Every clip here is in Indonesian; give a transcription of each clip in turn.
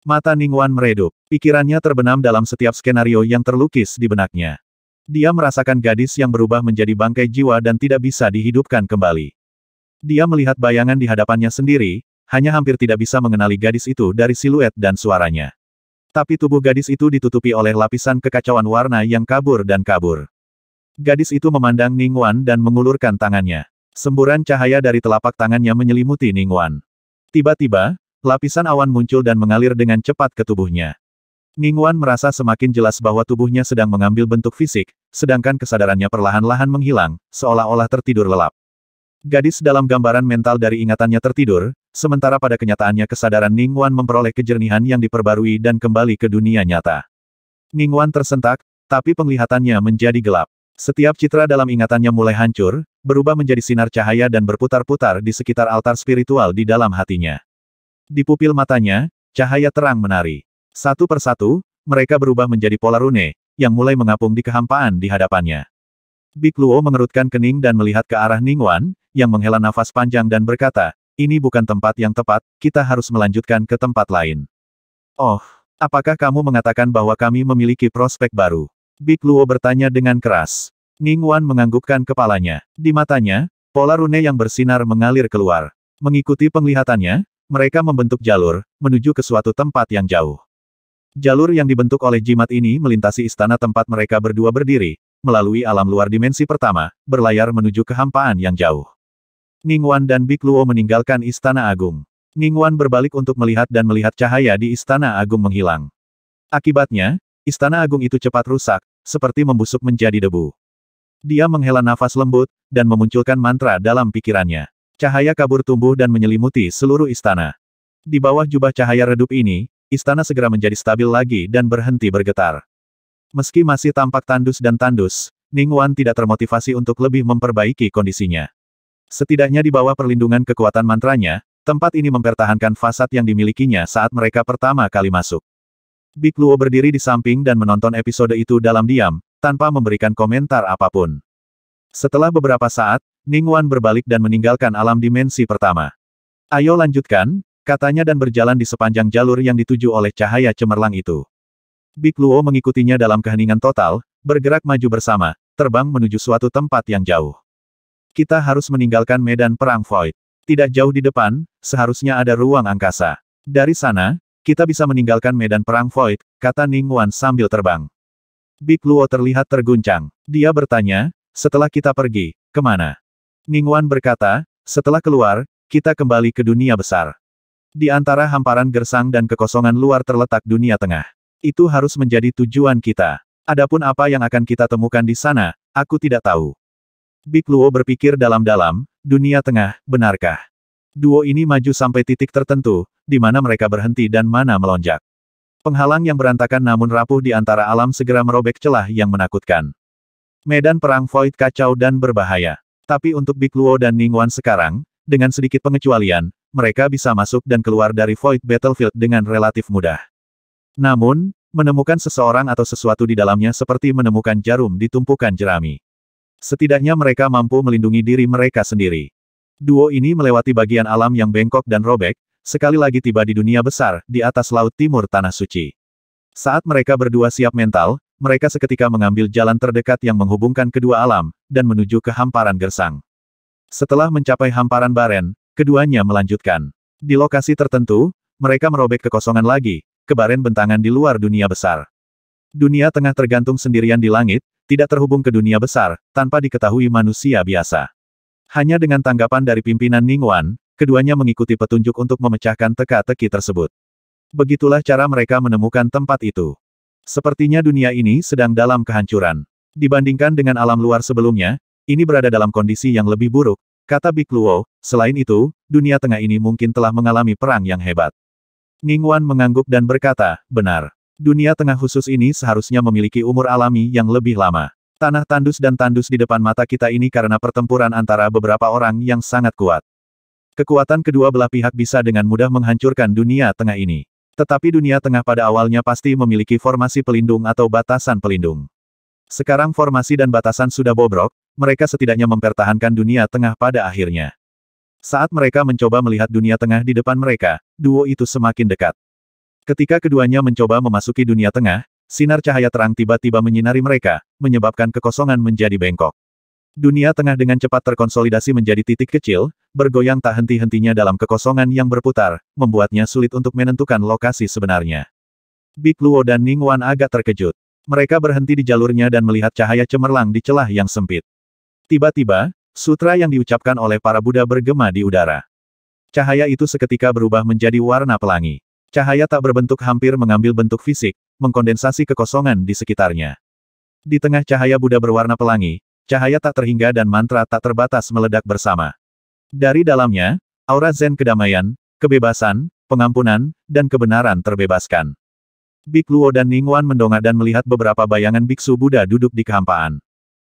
Mata Ning Wan meredup. Pikirannya terbenam dalam setiap skenario yang terlukis di benaknya. Dia merasakan gadis yang berubah menjadi bangkai jiwa dan tidak bisa dihidupkan kembali. Dia melihat bayangan di hadapannya sendiri, hanya hampir tidak bisa mengenali gadis itu dari siluet dan suaranya. Tapi tubuh gadis itu ditutupi oleh lapisan kekacauan warna yang kabur dan kabur. Gadis itu memandang Ning Wan dan mengulurkan tangannya. Semburan cahaya dari telapak tangannya menyelimuti Ning Wan. Tiba-tiba, Lapisan awan muncul dan mengalir dengan cepat ke tubuhnya. Ningguan merasa semakin jelas bahwa tubuhnya sedang mengambil bentuk fisik, sedangkan kesadarannya perlahan-lahan menghilang, seolah-olah tertidur lelap. Gadis dalam gambaran mental dari ingatannya tertidur, sementara pada kenyataannya kesadaran Ningguan memperoleh kejernihan yang diperbarui dan kembali ke dunia nyata. Ningguan tersentak, tapi penglihatannya menjadi gelap. Setiap citra dalam ingatannya mulai hancur, berubah menjadi sinar cahaya dan berputar-putar di sekitar altar spiritual di dalam hatinya. Di pupil matanya, cahaya terang menari. Satu persatu, mereka berubah menjadi pola rune, yang mulai mengapung di kehampaan di hadapannya. Big Luo mengerutkan kening dan melihat ke arah Ning Wan, yang menghela nafas panjang dan berkata, ini bukan tempat yang tepat, kita harus melanjutkan ke tempat lain. Oh, apakah kamu mengatakan bahwa kami memiliki prospek baru? Big Luo bertanya dengan keras. Ning Wan menganggukkan kepalanya. Di matanya, pola rune yang bersinar mengalir keluar. Mengikuti penglihatannya, mereka membentuk jalur, menuju ke suatu tempat yang jauh. Jalur yang dibentuk oleh jimat ini melintasi istana tempat mereka berdua berdiri, melalui alam luar dimensi pertama, berlayar menuju kehampaan yang jauh. Ning Wan dan Luo meninggalkan Istana Agung. Ning Wan berbalik untuk melihat dan melihat cahaya di Istana Agung menghilang. Akibatnya, Istana Agung itu cepat rusak, seperti membusuk menjadi debu. Dia menghela nafas lembut, dan memunculkan mantra dalam pikirannya. Cahaya kabur tumbuh dan menyelimuti seluruh istana. Di bawah jubah cahaya redup ini, istana segera menjadi stabil lagi dan berhenti bergetar. Meski masih tampak tandus dan tandus, Ning Wan tidak termotivasi untuk lebih memperbaiki kondisinya. Setidaknya di bawah perlindungan kekuatan mantranya, tempat ini mempertahankan fasad yang dimilikinya saat mereka pertama kali masuk. Big Luo berdiri di samping dan menonton episode itu dalam diam, tanpa memberikan komentar apapun. Setelah beberapa saat, Ning Wan berbalik dan meninggalkan alam dimensi pertama. Ayo lanjutkan, katanya dan berjalan di sepanjang jalur yang dituju oleh cahaya cemerlang itu. Big Luo mengikutinya dalam keheningan total, bergerak maju bersama, terbang menuju suatu tempat yang jauh. Kita harus meninggalkan medan perang void. Tidak jauh di depan, seharusnya ada ruang angkasa. Dari sana, kita bisa meninggalkan medan perang void, kata Ning Wan sambil terbang. Big Luo terlihat terguncang. Dia bertanya, setelah kita pergi, kemana? Ningguan berkata, setelah keluar, kita kembali ke dunia besar. Di antara hamparan gersang dan kekosongan luar terletak dunia tengah. Itu harus menjadi tujuan kita. Adapun apa yang akan kita temukan di sana, aku tidak tahu. Big Luo berpikir dalam-dalam, dunia tengah, benarkah? Duo ini maju sampai titik tertentu, di mana mereka berhenti dan mana melonjak. Penghalang yang berantakan namun rapuh di antara alam segera merobek celah yang menakutkan. Medan perang void kacau dan berbahaya. Tapi untuk Big Luo dan Ning Wan sekarang, dengan sedikit pengecualian, mereka bisa masuk dan keluar dari Void Battlefield dengan relatif mudah. Namun, menemukan seseorang atau sesuatu di dalamnya seperti menemukan jarum di tumpukan jerami. Setidaknya mereka mampu melindungi diri mereka sendiri. Duo ini melewati bagian alam yang bengkok dan robek, sekali lagi tiba di dunia besar, di atas laut timur Tanah Suci. Saat mereka berdua siap mental, mereka seketika mengambil jalan terdekat yang menghubungkan kedua alam, dan menuju ke hamparan gersang. Setelah mencapai hamparan baren, keduanya melanjutkan. Di lokasi tertentu, mereka merobek kekosongan lagi, ke baren bentangan di luar dunia besar. Dunia tengah tergantung sendirian di langit, tidak terhubung ke dunia besar, tanpa diketahui manusia biasa. Hanya dengan tanggapan dari pimpinan Ning Wan, keduanya mengikuti petunjuk untuk memecahkan teka-teki tersebut. Begitulah cara mereka menemukan tempat itu. Sepertinya dunia ini sedang dalam kehancuran. Dibandingkan dengan alam luar sebelumnya, ini berada dalam kondisi yang lebih buruk, kata Big Luo, selain itu, dunia tengah ini mungkin telah mengalami perang yang hebat. Ning Wan mengangguk dan berkata, benar. Dunia tengah khusus ini seharusnya memiliki umur alami yang lebih lama. Tanah tandus dan tandus di depan mata kita ini karena pertempuran antara beberapa orang yang sangat kuat. Kekuatan kedua belah pihak bisa dengan mudah menghancurkan dunia tengah ini. Tetapi dunia tengah pada awalnya pasti memiliki formasi pelindung atau batasan pelindung. Sekarang formasi dan batasan sudah bobrok, mereka setidaknya mempertahankan dunia tengah pada akhirnya. Saat mereka mencoba melihat dunia tengah di depan mereka, duo itu semakin dekat. Ketika keduanya mencoba memasuki dunia tengah, sinar cahaya terang tiba-tiba menyinari mereka, menyebabkan kekosongan menjadi bengkok. Dunia tengah dengan cepat terkonsolidasi menjadi titik kecil, bergoyang tak henti-hentinya dalam kekosongan yang berputar, membuatnya sulit untuk menentukan lokasi sebenarnya. Big Luo dan Ning Wan agak terkejut. Mereka berhenti di jalurnya dan melihat cahaya cemerlang di celah yang sempit. Tiba-tiba, sutra yang diucapkan oleh para Buddha bergema di udara. Cahaya itu seketika berubah menjadi warna pelangi. Cahaya tak berbentuk hampir mengambil bentuk fisik, mengkondensasi kekosongan di sekitarnya. Di tengah cahaya Buddha berwarna pelangi, cahaya tak terhingga dan mantra tak terbatas meledak bersama. Dari dalamnya, aura Zen kedamaian, kebebasan, pengampunan, dan kebenaran terbebaskan. Bik dan Ningguan mendongak dan melihat beberapa bayangan biksu Buddha duduk di kehampaan.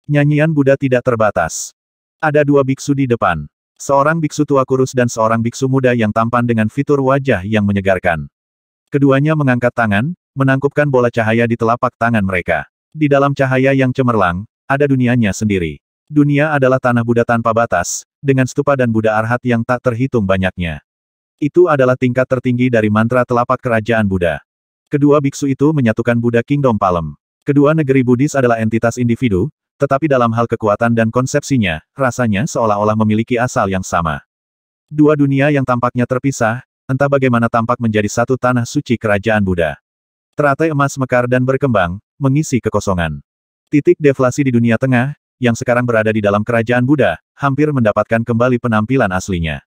Nyanyian Buddha tidak terbatas. Ada dua biksu di depan. Seorang biksu tua kurus dan seorang biksu muda yang tampan dengan fitur wajah yang menyegarkan. Keduanya mengangkat tangan, menangkupkan bola cahaya di telapak tangan mereka. Di dalam cahaya yang cemerlang, ada dunianya sendiri. Dunia adalah tanah Buddha tanpa batas, dengan stupa dan Buddha arhat yang tak terhitung banyaknya. Itu adalah tingkat tertinggi dari mantra telapak kerajaan Buddha. Kedua biksu itu menyatukan Buddha Kingdom Palem. Kedua negeri Buddhis adalah entitas individu, tetapi dalam hal kekuatan dan konsepsinya, rasanya seolah-olah memiliki asal yang sama. Dua dunia yang tampaknya terpisah, entah bagaimana tampak menjadi satu tanah suci kerajaan Buddha. Teratai emas mekar dan berkembang, mengisi kekosongan. Titik deflasi di dunia tengah, yang sekarang berada di dalam kerajaan Buddha, hampir mendapatkan kembali penampilan aslinya.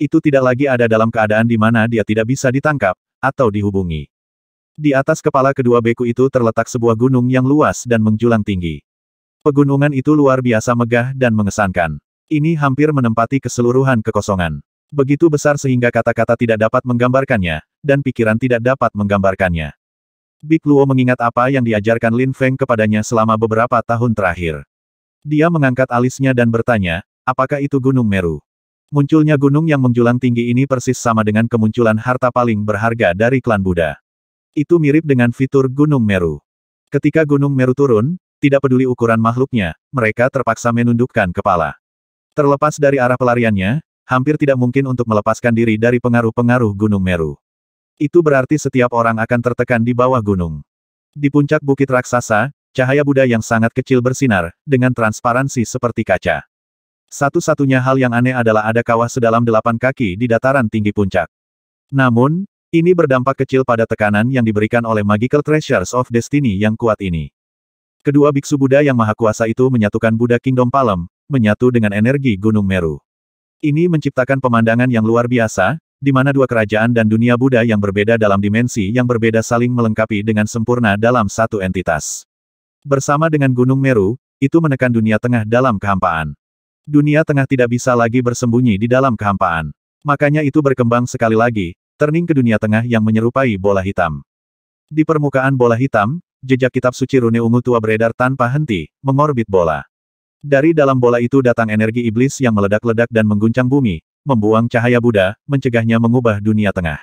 Itu tidak lagi ada dalam keadaan di mana dia tidak bisa ditangkap, atau dihubungi. Di atas kepala kedua beku itu terletak sebuah gunung yang luas dan menjulang tinggi. Pegunungan itu luar biasa megah dan mengesankan. Ini hampir menempati keseluruhan kekosongan. Begitu besar sehingga kata-kata tidak dapat menggambarkannya, dan pikiran tidak dapat menggambarkannya. Big Luo mengingat apa yang diajarkan Lin Feng kepadanya selama beberapa tahun terakhir. Dia mengangkat alisnya dan bertanya, apakah itu Gunung Meru? Munculnya gunung yang menjulang tinggi ini persis sama dengan kemunculan harta paling berharga dari klan Buddha. Itu mirip dengan fitur Gunung Meru. Ketika Gunung Meru turun, tidak peduli ukuran makhluknya, mereka terpaksa menundukkan kepala. Terlepas dari arah pelariannya, hampir tidak mungkin untuk melepaskan diri dari pengaruh-pengaruh Gunung Meru. Itu berarti setiap orang akan tertekan di bawah gunung. Di puncak bukit raksasa, Cahaya Buddha yang sangat kecil bersinar, dengan transparansi seperti kaca. Satu-satunya hal yang aneh adalah ada kawah sedalam delapan kaki di dataran tinggi puncak. Namun, ini berdampak kecil pada tekanan yang diberikan oleh Magical Treasures of Destiny yang kuat ini. Kedua biksu Buddha yang maha kuasa itu menyatukan Buddha Kingdom Palem, menyatu dengan energi Gunung Meru. Ini menciptakan pemandangan yang luar biasa, di mana dua kerajaan dan dunia Buddha yang berbeda dalam dimensi yang berbeda saling melengkapi dengan sempurna dalam satu entitas. Bersama dengan Gunung Meru, itu menekan dunia tengah dalam kehampaan. Dunia tengah tidak bisa lagi bersembunyi di dalam kehampaan. Makanya itu berkembang sekali lagi, turning ke dunia tengah yang menyerupai bola hitam. Di permukaan bola hitam, jejak kitab suci rune ungu tua beredar tanpa henti, mengorbit bola. Dari dalam bola itu datang energi iblis yang meledak-ledak dan mengguncang bumi, membuang cahaya Buddha, mencegahnya mengubah dunia tengah.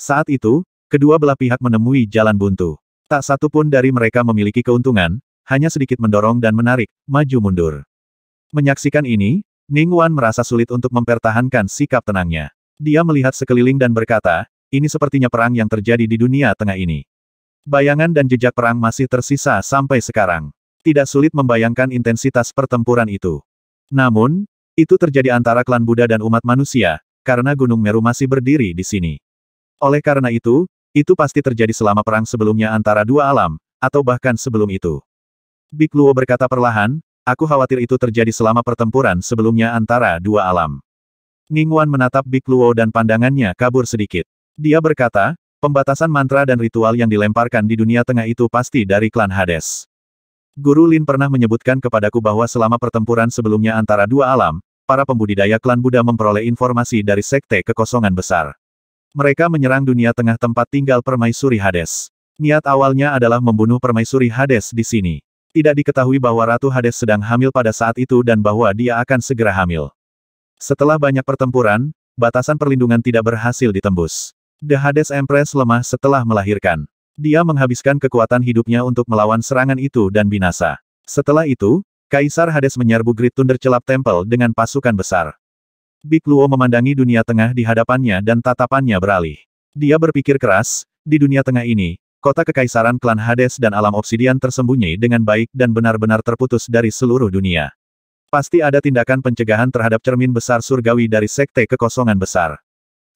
Saat itu, kedua belah pihak menemui jalan buntu. Tak satu pun dari mereka memiliki keuntungan, hanya sedikit mendorong dan menarik, maju-mundur. Menyaksikan ini, Ning Wan merasa sulit untuk mempertahankan sikap tenangnya. Dia melihat sekeliling dan berkata, ini sepertinya perang yang terjadi di dunia tengah ini. Bayangan dan jejak perang masih tersisa sampai sekarang. Tidak sulit membayangkan intensitas pertempuran itu. Namun, itu terjadi antara klan Buddha dan umat manusia, karena Gunung Meru masih berdiri di sini. Oleh karena itu, itu pasti terjadi selama perang sebelumnya antara dua alam, atau bahkan sebelum itu. Big Luo berkata perlahan, aku khawatir itu terjadi selama pertempuran sebelumnya antara dua alam. Ning Wan menatap Big Luo dan pandangannya kabur sedikit. Dia berkata, pembatasan mantra dan ritual yang dilemparkan di dunia tengah itu pasti dari klan Hades. Guru Lin pernah menyebutkan kepadaku bahwa selama pertempuran sebelumnya antara dua alam, para pembudidaya klan Buddha memperoleh informasi dari sekte kekosongan besar. Mereka menyerang dunia tengah tempat tinggal permaisuri Hades. Niat awalnya adalah membunuh permaisuri Hades di sini. Tidak diketahui bahwa Ratu Hades sedang hamil pada saat itu dan bahwa dia akan segera hamil. Setelah banyak pertempuran, batasan perlindungan tidak berhasil ditembus. The Hades Empress lemah setelah melahirkan. Dia menghabiskan kekuatan hidupnya untuk melawan serangan itu dan binasa. Setelah itu, Kaisar Hades menyerbu Great Thunder Celap Temple dengan pasukan besar. Big Luo memandangi dunia tengah di hadapannya dan tatapannya beralih. Dia berpikir keras, di dunia tengah ini, kota kekaisaran klan Hades dan alam obsidian tersembunyi dengan baik dan benar-benar terputus dari seluruh dunia. Pasti ada tindakan pencegahan terhadap cermin besar surgawi dari sekte kekosongan besar.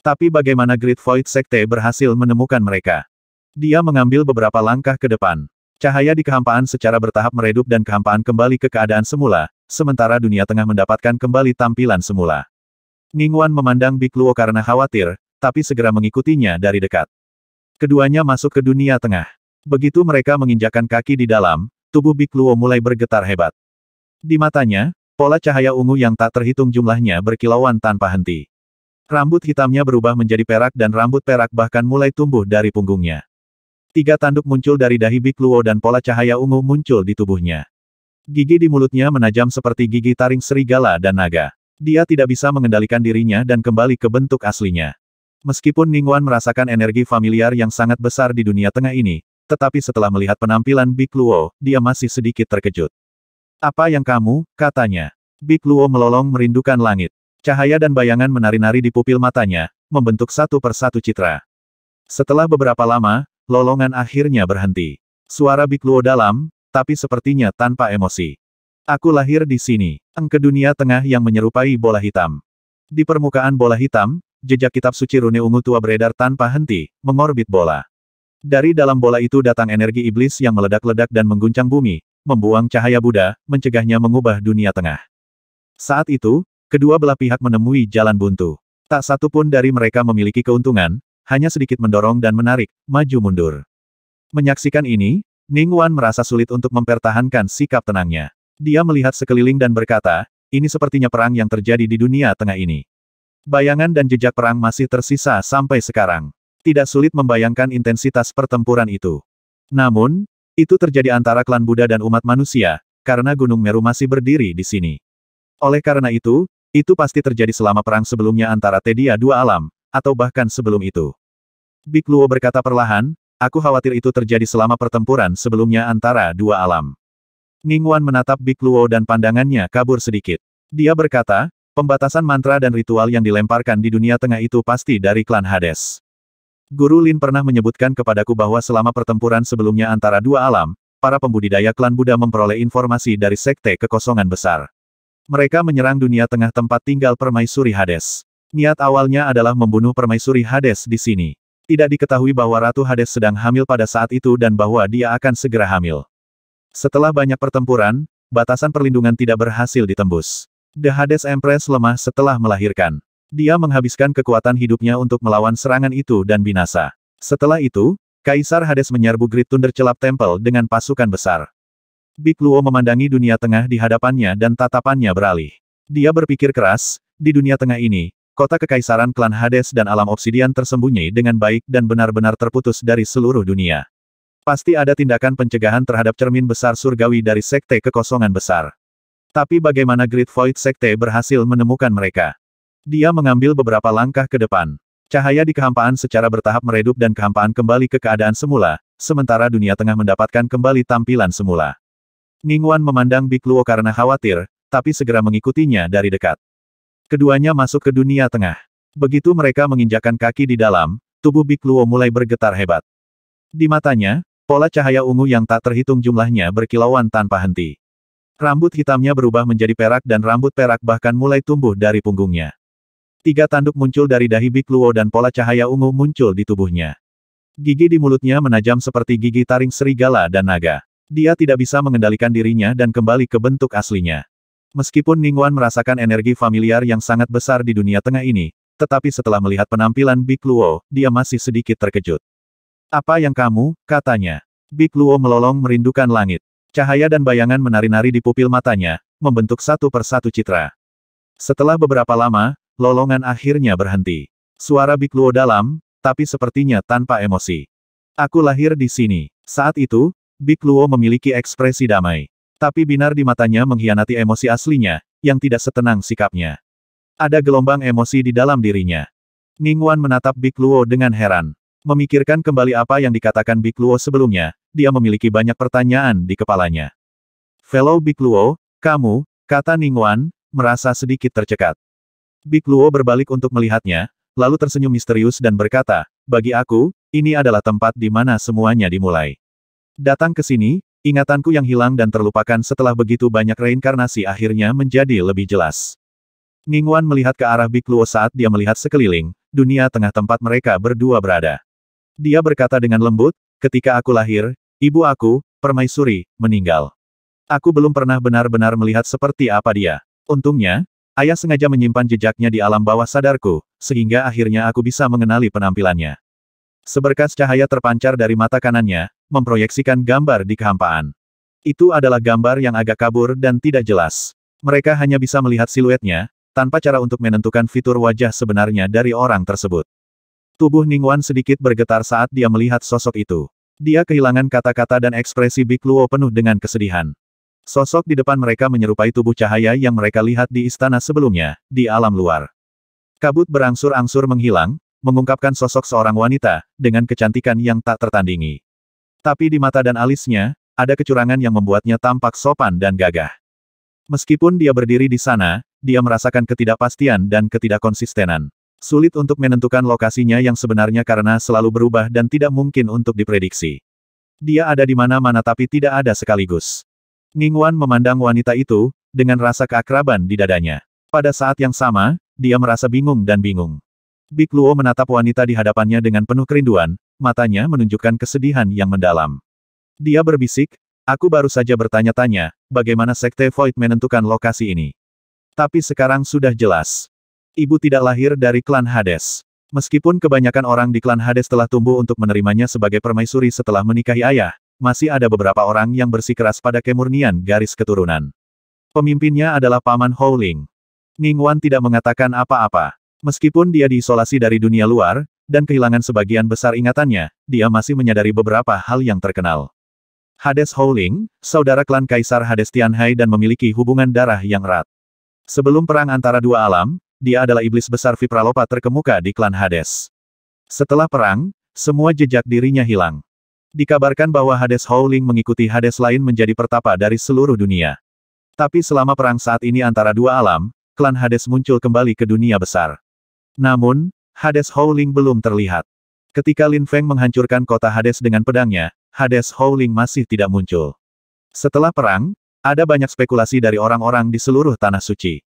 Tapi bagaimana Great Void Sekte berhasil menemukan mereka? Dia mengambil beberapa langkah ke depan. Cahaya di kehampaan secara bertahap meredup dan kehampaan kembali ke keadaan semula, sementara dunia tengah mendapatkan kembali tampilan semula. Ningguan memandang Bikluo karena khawatir, tapi segera mengikutinya dari dekat. Keduanya masuk ke dunia tengah. Begitu mereka menginjakan kaki di dalam, tubuh Bikluo mulai bergetar hebat. Di matanya, pola cahaya ungu yang tak terhitung jumlahnya berkilauan tanpa henti. Rambut hitamnya berubah menjadi perak dan rambut perak bahkan mulai tumbuh dari punggungnya. Tiga tanduk muncul dari dahi Bikluo dan pola cahaya ungu muncul di tubuhnya. Gigi di mulutnya menajam seperti gigi taring serigala dan naga. Dia tidak bisa mengendalikan dirinya dan kembali ke bentuk aslinya. Meskipun Ningguan merasakan energi familiar yang sangat besar di dunia tengah ini, tetapi setelah melihat penampilan Big Luo, dia masih sedikit terkejut. Apa yang kamu, katanya. Big Luo melolong merindukan langit. Cahaya dan bayangan menari-nari di pupil matanya, membentuk satu persatu citra. Setelah beberapa lama, lolongan akhirnya berhenti. Suara Big Luo dalam, tapi sepertinya tanpa emosi. Aku lahir di sini, engke dunia tengah yang menyerupai bola hitam. Di permukaan bola hitam, jejak kitab suci rune ungu tua beredar tanpa henti, mengorbit bola. Dari dalam bola itu datang energi iblis yang meledak-ledak dan mengguncang bumi, membuang cahaya Buddha, mencegahnya mengubah dunia tengah. Saat itu, kedua belah pihak menemui jalan buntu. Tak satu pun dari mereka memiliki keuntungan, hanya sedikit mendorong dan menarik, maju mundur. Menyaksikan ini, Ning Wan merasa sulit untuk mempertahankan sikap tenangnya. Dia melihat sekeliling dan berkata, ini sepertinya perang yang terjadi di dunia tengah ini. Bayangan dan jejak perang masih tersisa sampai sekarang. Tidak sulit membayangkan intensitas pertempuran itu. Namun, itu terjadi antara klan Buddha dan umat manusia, karena Gunung Meru masih berdiri di sini. Oleh karena itu, itu pasti terjadi selama perang sebelumnya antara Tedia dua alam, atau bahkan sebelum itu. Big Luo berkata perlahan, aku khawatir itu terjadi selama pertempuran sebelumnya antara dua alam. Ningguan menatap Big Luo dan pandangannya kabur sedikit. Dia berkata, pembatasan mantra dan ritual yang dilemparkan di dunia tengah itu pasti dari klan Hades. Guru Lin pernah menyebutkan kepadaku bahwa selama pertempuran sebelumnya antara dua alam, para pembudidaya klan Buddha memperoleh informasi dari sekte kekosongan besar. Mereka menyerang dunia tengah tempat tinggal permaisuri Hades. Niat awalnya adalah membunuh permaisuri Hades di sini. Tidak diketahui bahwa Ratu Hades sedang hamil pada saat itu dan bahwa dia akan segera hamil. Setelah banyak pertempuran, batasan perlindungan tidak berhasil ditembus. The Hades Empress lemah setelah melahirkan. Dia menghabiskan kekuatan hidupnya untuk melawan serangan itu dan binasa. Setelah itu, Kaisar Hades menyerbu Great Thunder Celap Temple dengan pasukan besar. Big Luo memandangi dunia tengah di hadapannya dan tatapannya beralih. Dia berpikir keras, di dunia tengah ini, kota kekaisaran klan Hades dan alam obsidian tersembunyi dengan baik dan benar-benar terputus dari seluruh dunia. Pasti ada tindakan pencegahan terhadap cermin besar surgawi dari sekte kekosongan besar. Tapi bagaimana Great Void Sekte berhasil menemukan mereka? Dia mengambil beberapa langkah ke depan. Cahaya di kehampaan secara bertahap meredup dan kehampaan kembali ke keadaan semula, sementara dunia tengah mendapatkan kembali tampilan semula. Ningguan memandang Big Luo karena khawatir, tapi segera mengikutinya dari dekat. Keduanya masuk ke dunia tengah. Begitu mereka menginjakan kaki di dalam, tubuh Big Luo mulai bergetar hebat. Di matanya, Pola cahaya ungu yang tak terhitung jumlahnya berkilauan tanpa henti. Rambut hitamnya berubah menjadi perak dan rambut perak bahkan mulai tumbuh dari punggungnya. Tiga tanduk muncul dari dahi Big Luo dan pola cahaya ungu muncul di tubuhnya. Gigi di mulutnya menajam seperti gigi taring serigala dan naga. Dia tidak bisa mengendalikan dirinya dan kembali ke bentuk aslinya. Meskipun Ningguan merasakan energi familiar yang sangat besar di dunia tengah ini, tetapi setelah melihat penampilan Big Luo, dia masih sedikit terkejut. Apa yang kamu, katanya. Big Luo melolong merindukan langit. Cahaya dan bayangan menari-nari di pupil matanya, membentuk satu persatu citra. Setelah beberapa lama, lolongan akhirnya berhenti. Suara Big Luo dalam, tapi sepertinya tanpa emosi. Aku lahir di sini. Saat itu, Big Luo memiliki ekspresi damai. Tapi binar di matanya mengkhianati emosi aslinya, yang tidak setenang sikapnya. Ada gelombang emosi di dalam dirinya. Ning Wan menatap Big Luo dengan heran. Memikirkan kembali apa yang dikatakan Big Luo sebelumnya, dia memiliki banyak pertanyaan di kepalanya. Fellow Big Luo, kamu, kata Ningguan, merasa sedikit tercekat. Big Luo berbalik untuk melihatnya, lalu tersenyum misterius dan berkata, bagi aku, ini adalah tempat di mana semuanya dimulai. Datang ke sini, ingatanku yang hilang dan terlupakan setelah begitu banyak reinkarnasi akhirnya menjadi lebih jelas. Ningguan melihat ke arah Big Luo saat dia melihat sekeliling, dunia tengah tempat mereka berdua berada. Dia berkata dengan lembut, ketika aku lahir, ibu aku, permaisuri, meninggal. Aku belum pernah benar-benar melihat seperti apa dia. Untungnya, ayah sengaja menyimpan jejaknya di alam bawah sadarku, sehingga akhirnya aku bisa mengenali penampilannya. Seberkas cahaya terpancar dari mata kanannya, memproyeksikan gambar di kehampaan. Itu adalah gambar yang agak kabur dan tidak jelas. Mereka hanya bisa melihat siluetnya, tanpa cara untuk menentukan fitur wajah sebenarnya dari orang tersebut. Tubuh Ning Wan sedikit bergetar saat dia melihat sosok itu. Dia kehilangan kata-kata dan ekspresi Big Luo penuh dengan kesedihan. Sosok di depan mereka menyerupai tubuh cahaya yang mereka lihat di istana sebelumnya, di alam luar. Kabut berangsur-angsur menghilang, mengungkapkan sosok seorang wanita, dengan kecantikan yang tak tertandingi. Tapi di mata dan alisnya, ada kecurangan yang membuatnya tampak sopan dan gagah. Meskipun dia berdiri di sana, dia merasakan ketidakpastian dan ketidakkonsistenan. Sulit untuk menentukan lokasinya yang sebenarnya karena selalu berubah dan tidak mungkin untuk diprediksi. Dia ada di mana-mana tapi tidak ada sekaligus. Ningguan memandang wanita itu, dengan rasa keakraban di dadanya. Pada saat yang sama, dia merasa bingung dan bingung. Big Luo menatap wanita di hadapannya dengan penuh kerinduan, matanya menunjukkan kesedihan yang mendalam. Dia berbisik, Aku baru saja bertanya-tanya, bagaimana Sekte Void menentukan lokasi ini. Tapi sekarang sudah jelas ibu tidak lahir dari klan Hades. Meskipun kebanyakan orang di klan Hades telah tumbuh untuk menerimanya sebagai permaisuri setelah menikahi ayah, masih ada beberapa orang yang bersikeras pada kemurnian garis keturunan. Pemimpinnya adalah Paman Howling. Ning Wan tidak mengatakan apa-apa. Meskipun dia diisolasi dari dunia luar, dan kehilangan sebagian besar ingatannya, dia masih menyadari beberapa hal yang terkenal. Hades Howling, saudara klan Kaisar Hades Tianhai dan memiliki hubungan darah yang erat. Sebelum perang antara dua alam, dia adalah iblis besar Vipralopa terkemuka di klan Hades. Setelah perang, semua jejak dirinya hilang. Dikabarkan bahwa Hades Howling mengikuti Hades lain menjadi pertapa dari seluruh dunia. Tapi selama perang saat ini antara dua alam, klan Hades muncul kembali ke dunia besar. Namun, Hades Howling belum terlihat. Ketika Lin Feng menghancurkan kota Hades dengan pedangnya, Hades Howling masih tidak muncul. Setelah perang, ada banyak spekulasi dari orang-orang di seluruh Tanah Suci.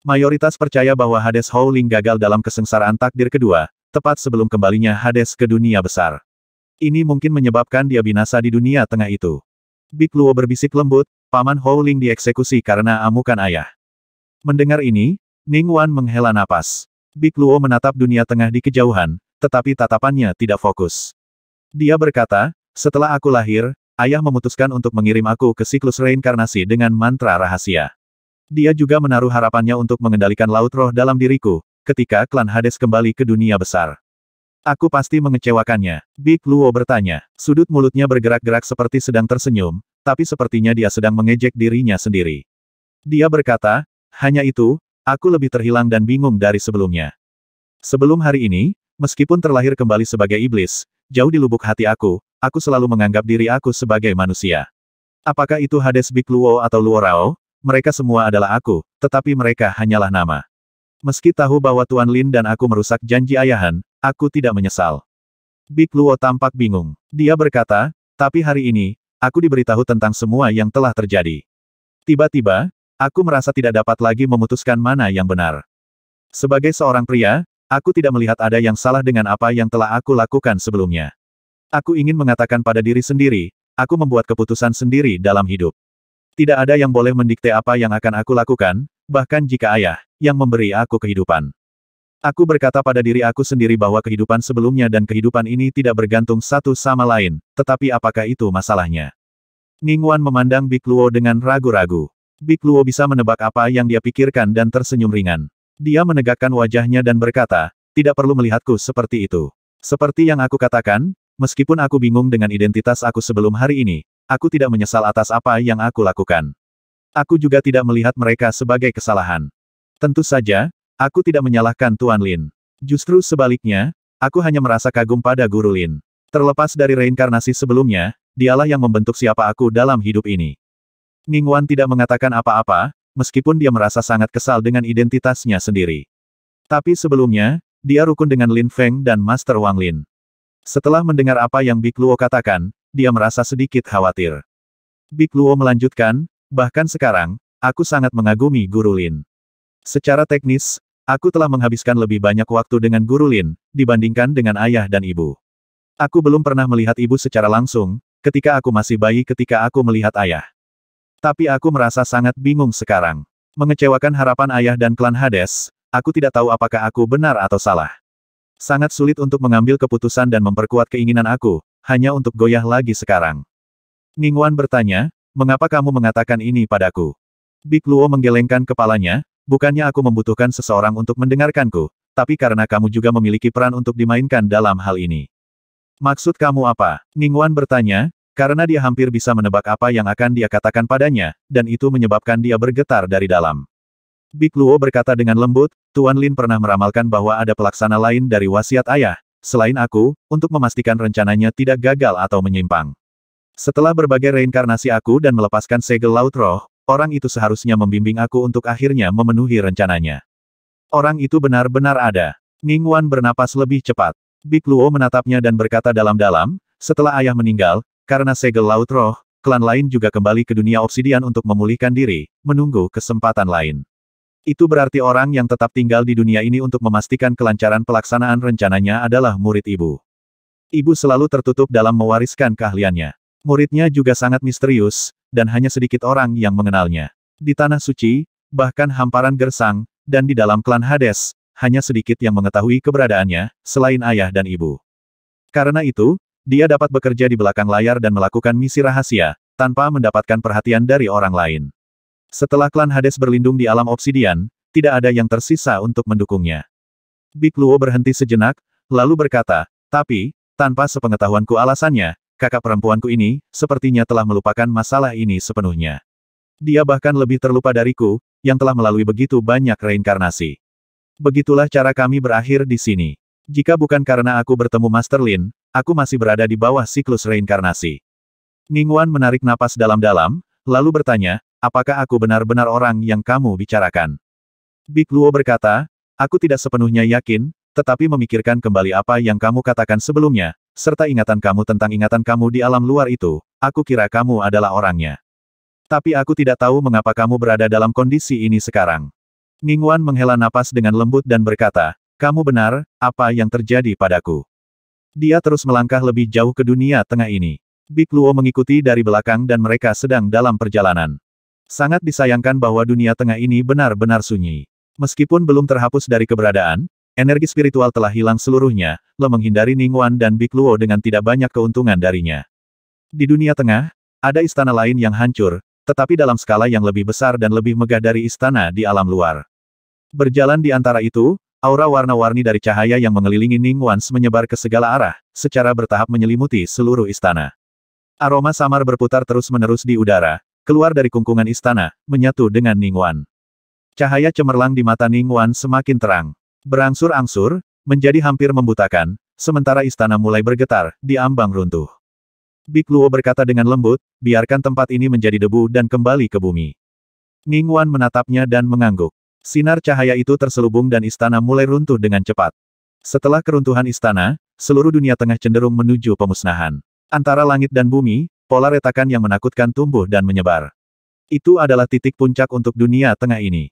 Mayoritas percaya bahwa Hades Howling gagal dalam kesengsaraan takdir kedua, tepat sebelum kembalinya Hades ke dunia besar. Ini mungkin menyebabkan dia binasa di dunia tengah itu. Big Luo berbisik lembut, paman Howling dieksekusi karena amukan ayah. Mendengar ini, Ning Wan menghela napas. Big Luo menatap dunia tengah di kejauhan, tetapi tatapannya tidak fokus. Dia berkata, setelah aku lahir, ayah memutuskan untuk mengirim aku ke siklus reinkarnasi dengan mantra rahasia. Dia juga menaruh harapannya untuk mengendalikan laut roh dalam diriku, ketika klan Hades kembali ke dunia besar. Aku pasti mengecewakannya. Big Luo bertanya. Sudut mulutnya bergerak-gerak seperti sedang tersenyum, tapi sepertinya dia sedang mengejek dirinya sendiri. Dia berkata, hanya itu, aku lebih terhilang dan bingung dari sebelumnya. Sebelum hari ini, meskipun terlahir kembali sebagai iblis, jauh di lubuk hati aku, aku selalu menganggap diri aku sebagai manusia. Apakah itu Hades Big Luo atau Luo Rao, mereka semua adalah aku, tetapi mereka hanyalah nama. Meski tahu bahwa Tuan Lin dan aku merusak janji ayahan, aku tidak menyesal. Big Luo tampak bingung. Dia berkata, tapi hari ini, aku diberitahu tentang semua yang telah terjadi. Tiba-tiba, aku merasa tidak dapat lagi memutuskan mana yang benar. Sebagai seorang pria, aku tidak melihat ada yang salah dengan apa yang telah aku lakukan sebelumnya. Aku ingin mengatakan pada diri sendiri, aku membuat keputusan sendiri dalam hidup. Tidak ada yang boleh mendikte apa yang akan aku lakukan, bahkan jika ayah, yang memberi aku kehidupan. Aku berkata pada diri aku sendiri bahwa kehidupan sebelumnya dan kehidupan ini tidak bergantung satu sama lain, tetapi apakah itu masalahnya? Ningguan memandang Big Luo dengan ragu-ragu. Big Luo bisa menebak apa yang dia pikirkan dan tersenyum ringan. Dia menegakkan wajahnya dan berkata, tidak perlu melihatku seperti itu. Seperti yang aku katakan, meskipun aku bingung dengan identitas aku sebelum hari ini, Aku tidak menyesal atas apa yang aku lakukan. Aku juga tidak melihat mereka sebagai kesalahan. Tentu saja, aku tidak menyalahkan Tuan Lin. Justru sebaliknya, aku hanya merasa kagum pada Guru Lin. Terlepas dari reinkarnasi sebelumnya, dialah yang membentuk siapa aku dalam hidup ini. Ning Wan tidak mengatakan apa-apa, meskipun dia merasa sangat kesal dengan identitasnya sendiri. Tapi sebelumnya, dia rukun dengan Lin Feng dan Master Wang Lin. Setelah mendengar apa yang Big Luo katakan, dia merasa sedikit khawatir. Big Luo melanjutkan, bahkan sekarang, aku sangat mengagumi Guru Lin. Secara teknis, aku telah menghabiskan lebih banyak waktu dengan Guru Lin, dibandingkan dengan ayah dan ibu. Aku belum pernah melihat ibu secara langsung, ketika aku masih bayi ketika aku melihat ayah. Tapi aku merasa sangat bingung sekarang. Mengecewakan harapan ayah dan klan Hades, aku tidak tahu apakah aku benar atau salah. Sangat sulit untuk mengambil keputusan dan memperkuat keinginan aku, hanya untuk goyah lagi sekarang. Ningguan bertanya, mengapa kamu mengatakan ini padaku? Big Luo menggelengkan kepalanya, bukannya aku membutuhkan seseorang untuk mendengarkanku, tapi karena kamu juga memiliki peran untuk dimainkan dalam hal ini. Maksud kamu apa? Ningguan bertanya, karena dia hampir bisa menebak apa yang akan dia katakan padanya, dan itu menyebabkan dia bergetar dari dalam. Big Luo berkata dengan lembut, Tuan Lin pernah meramalkan bahwa ada pelaksana lain dari wasiat ayah, selain aku, untuk memastikan rencananya tidak gagal atau menyimpang. Setelah berbagai reinkarnasi aku dan melepaskan segel laut roh, orang itu seharusnya membimbing aku untuk akhirnya memenuhi rencananya. Orang itu benar-benar ada. Ning Wan bernapas lebih cepat. Big Luo menatapnya dan berkata dalam-dalam, setelah ayah meninggal, karena segel laut roh, klan lain juga kembali ke dunia obsidian untuk memulihkan diri, menunggu kesempatan lain. Itu berarti orang yang tetap tinggal di dunia ini untuk memastikan kelancaran pelaksanaan rencananya adalah murid ibu. Ibu selalu tertutup dalam mewariskan keahliannya. Muridnya juga sangat misterius, dan hanya sedikit orang yang mengenalnya. Di Tanah Suci, bahkan hamparan gersang, dan di dalam klan Hades, hanya sedikit yang mengetahui keberadaannya, selain ayah dan ibu. Karena itu, dia dapat bekerja di belakang layar dan melakukan misi rahasia, tanpa mendapatkan perhatian dari orang lain. Setelah klan Hades berlindung di alam obsidian, tidak ada yang tersisa untuk mendukungnya. Big Luo berhenti sejenak, lalu berkata, tapi, tanpa sepengetahuanku alasannya, kakak perempuanku ini, sepertinya telah melupakan masalah ini sepenuhnya. Dia bahkan lebih terlupa dariku, yang telah melalui begitu banyak reinkarnasi. Begitulah cara kami berakhir di sini. Jika bukan karena aku bertemu Master Lin, aku masih berada di bawah siklus reinkarnasi. Ningguan menarik napas dalam-dalam, lalu bertanya, apakah aku benar-benar orang yang kamu bicarakan? Big Luo berkata, aku tidak sepenuhnya yakin, tetapi memikirkan kembali apa yang kamu katakan sebelumnya, serta ingatan kamu tentang ingatan kamu di alam luar itu, aku kira kamu adalah orangnya. Tapi aku tidak tahu mengapa kamu berada dalam kondisi ini sekarang. Ning Wan menghela napas dengan lembut dan berkata, kamu benar, apa yang terjadi padaku? Dia terus melangkah lebih jauh ke dunia tengah ini. Big Luo mengikuti dari belakang dan mereka sedang dalam perjalanan. Sangat disayangkan bahwa dunia tengah ini benar-benar sunyi. Meskipun belum terhapus dari keberadaan, energi spiritual telah hilang seluruhnya, Le menghindari Ning Wan dan Big Luo dengan tidak banyak keuntungan darinya. Di dunia tengah, ada istana lain yang hancur, tetapi dalam skala yang lebih besar dan lebih megah dari istana di alam luar. Berjalan di antara itu, aura warna-warni dari cahaya yang mengelilingi Ning Wan menyebar ke segala arah, secara bertahap menyelimuti seluruh istana. Aroma samar berputar terus-menerus di udara, keluar dari kungkungan istana, menyatu dengan Ning Wan. Cahaya cemerlang di mata Ning Wan semakin terang. Berangsur-angsur, menjadi hampir membutakan, sementara istana mulai bergetar, diambang runtuh. Big Luo berkata dengan lembut, biarkan tempat ini menjadi debu dan kembali ke bumi. Ning Wan menatapnya dan mengangguk. Sinar cahaya itu terselubung dan istana mulai runtuh dengan cepat. Setelah keruntuhan istana, seluruh dunia tengah cenderung menuju pemusnahan. Antara langit dan bumi, pola retakan yang menakutkan tumbuh dan menyebar. Itu adalah titik puncak untuk dunia tengah ini.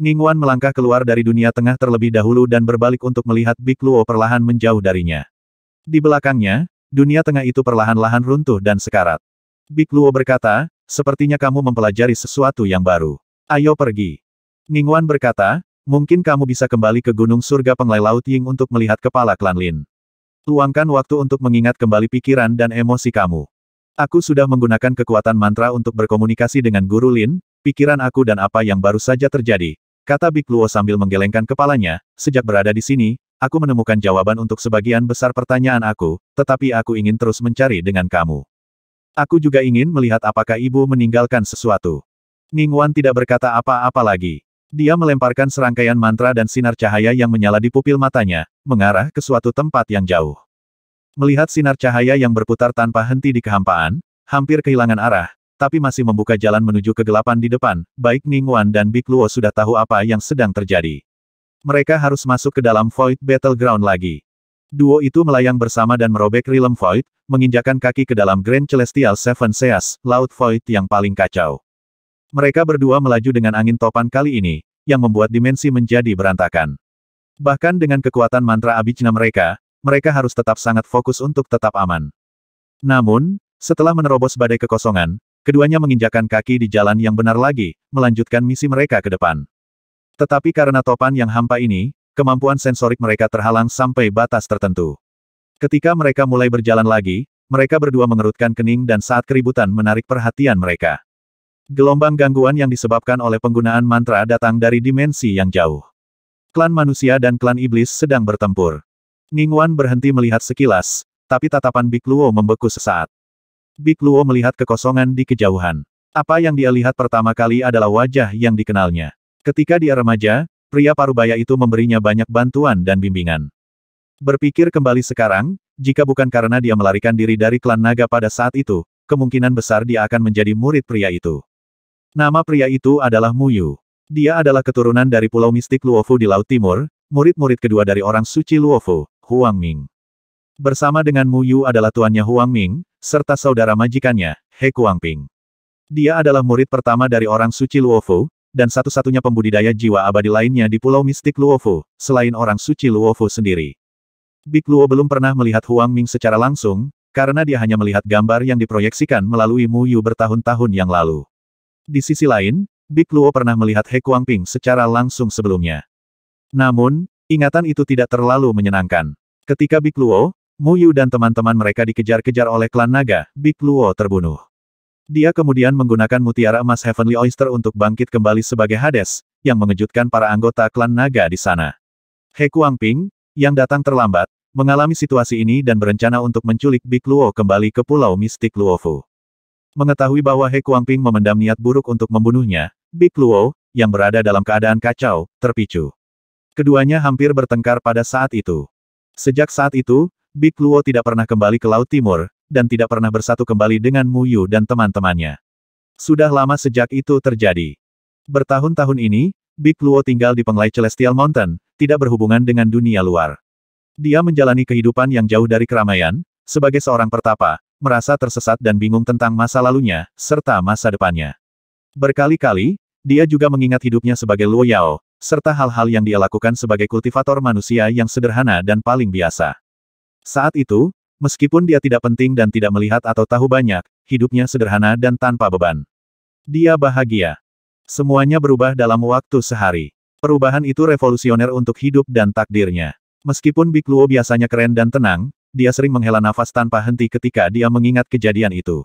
Ning Wan melangkah keluar dari dunia tengah terlebih dahulu dan berbalik untuk melihat Big Luo perlahan menjauh darinya. Di belakangnya, dunia tengah itu perlahan-lahan runtuh dan sekarat. Big Luo berkata, sepertinya kamu mempelajari sesuatu yang baru. Ayo pergi. Ning Wan berkata, mungkin kamu bisa kembali ke Gunung Surga Penglai Laut Ying untuk melihat kepala klan Lin. Luangkan waktu untuk mengingat kembali pikiran dan emosi kamu. Aku sudah menggunakan kekuatan mantra untuk berkomunikasi dengan Guru Lin, pikiran aku dan apa yang baru saja terjadi. Kata Big Luo sambil menggelengkan kepalanya, sejak berada di sini, aku menemukan jawaban untuk sebagian besar pertanyaan aku, tetapi aku ingin terus mencari dengan kamu. Aku juga ingin melihat apakah ibu meninggalkan sesuatu. Ning Wan tidak berkata apa-apa lagi. Dia melemparkan serangkaian mantra dan sinar cahaya yang menyala di pupil matanya, mengarah ke suatu tempat yang jauh. Melihat sinar cahaya yang berputar tanpa henti di kehampaan, hampir kehilangan arah, tapi masih membuka jalan menuju kegelapan di depan, baik Ning Wan dan Big Luo sudah tahu apa yang sedang terjadi. Mereka harus masuk ke dalam Void Battleground lagi. Duo itu melayang bersama dan merobek Realm Void, menginjakan kaki ke dalam Grand Celestial Seven Seas, Laut Void yang paling kacau. Mereka berdua melaju dengan angin topan kali ini, yang membuat dimensi menjadi berantakan. Bahkan dengan kekuatan mantra abijna mereka, mereka harus tetap sangat fokus untuk tetap aman. Namun, setelah menerobos badai kekosongan, keduanya menginjakan kaki di jalan yang benar lagi, melanjutkan misi mereka ke depan. Tetapi karena topan yang hampa ini, kemampuan sensorik mereka terhalang sampai batas tertentu. Ketika mereka mulai berjalan lagi, mereka berdua mengerutkan kening dan saat keributan menarik perhatian mereka. Gelombang gangguan yang disebabkan oleh penggunaan mantra datang dari dimensi yang jauh. Klan manusia dan klan iblis sedang bertempur. Ning Wan berhenti melihat sekilas, tapi tatapan Big Luo membeku sesaat. Big Luo melihat kekosongan di kejauhan. Apa yang dia lihat pertama kali adalah wajah yang dikenalnya. Ketika dia remaja, pria parubaya itu memberinya banyak bantuan dan bimbingan. Berpikir kembali sekarang, jika bukan karena dia melarikan diri dari klan naga pada saat itu, kemungkinan besar dia akan menjadi murid pria itu. Nama pria itu adalah Muyu. Dia adalah keturunan dari pulau mistik Luofu di Laut Timur, murid-murid kedua dari orang suci Luofu, Huang Ming. Bersama dengan Muyu adalah tuannya Huang Ming, serta saudara majikannya, He Kuang Ping. Dia adalah murid pertama dari orang suci Luofu, dan satu-satunya pembudidaya jiwa abadi lainnya di pulau mistik Luofu, selain orang suci Luofu sendiri. Big Luo belum pernah melihat Huang Ming secara langsung, karena dia hanya melihat gambar yang diproyeksikan melalui Muyu bertahun-tahun yang lalu. Di sisi lain, Big Luo pernah melihat He Ping secara langsung sebelumnya. Namun, ingatan itu tidak terlalu menyenangkan. Ketika Big Luo, Mu Yu dan teman-teman mereka dikejar-kejar oleh klan naga, Big Luo terbunuh. Dia kemudian menggunakan mutiara emas Heavenly Oyster untuk bangkit kembali sebagai Hades, yang mengejutkan para anggota klan naga di sana. He Ping, yang datang terlambat, mengalami situasi ini dan berencana untuk menculik Big Luo kembali ke Pulau Mistik Luofu. Mengetahui bahwa He Kuangping memendam niat buruk untuk membunuhnya, Big Luo, yang berada dalam keadaan kacau, terpicu. Keduanya hampir bertengkar pada saat itu. Sejak saat itu, Big Luo tidak pernah kembali ke Laut Timur, dan tidak pernah bersatu kembali dengan Mu Yu dan teman-temannya. Sudah lama sejak itu terjadi. Bertahun-tahun ini, Big Luo tinggal di penglai Celestial Mountain, tidak berhubungan dengan dunia luar. Dia menjalani kehidupan yang jauh dari keramaian, sebagai seorang pertapa, merasa tersesat dan bingung tentang masa lalunya, serta masa depannya. Berkali-kali, dia juga mengingat hidupnya sebagai Luo Yao, serta hal-hal yang dia lakukan sebagai kultivator manusia yang sederhana dan paling biasa. Saat itu, meskipun dia tidak penting dan tidak melihat atau tahu banyak, hidupnya sederhana dan tanpa beban. Dia bahagia. Semuanya berubah dalam waktu sehari. Perubahan itu revolusioner untuk hidup dan takdirnya. Meskipun Big Luo biasanya keren dan tenang, dia sering menghela nafas tanpa henti ketika dia mengingat kejadian itu.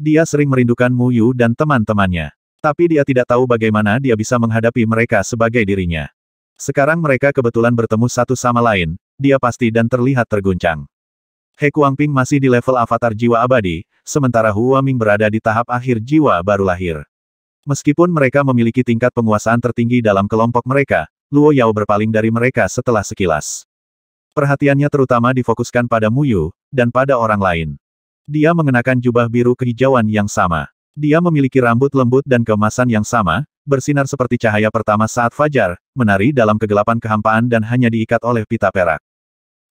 Dia sering merindukan Mu Yu dan teman-temannya. Tapi dia tidak tahu bagaimana dia bisa menghadapi mereka sebagai dirinya. Sekarang mereka kebetulan bertemu satu sama lain, dia pasti dan terlihat terguncang. He Kuangping masih di level avatar jiwa abadi, sementara Hua Ming berada di tahap akhir jiwa baru lahir. Meskipun mereka memiliki tingkat penguasaan tertinggi dalam kelompok mereka, Luo Yao berpaling dari mereka setelah sekilas. Perhatiannya terutama difokuskan pada Muyu, dan pada orang lain. Dia mengenakan jubah biru kehijauan yang sama. Dia memiliki rambut lembut dan kemasan yang sama, bersinar seperti cahaya pertama saat fajar, menari dalam kegelapan kehampaan dan hanya diikat oleh pita perak.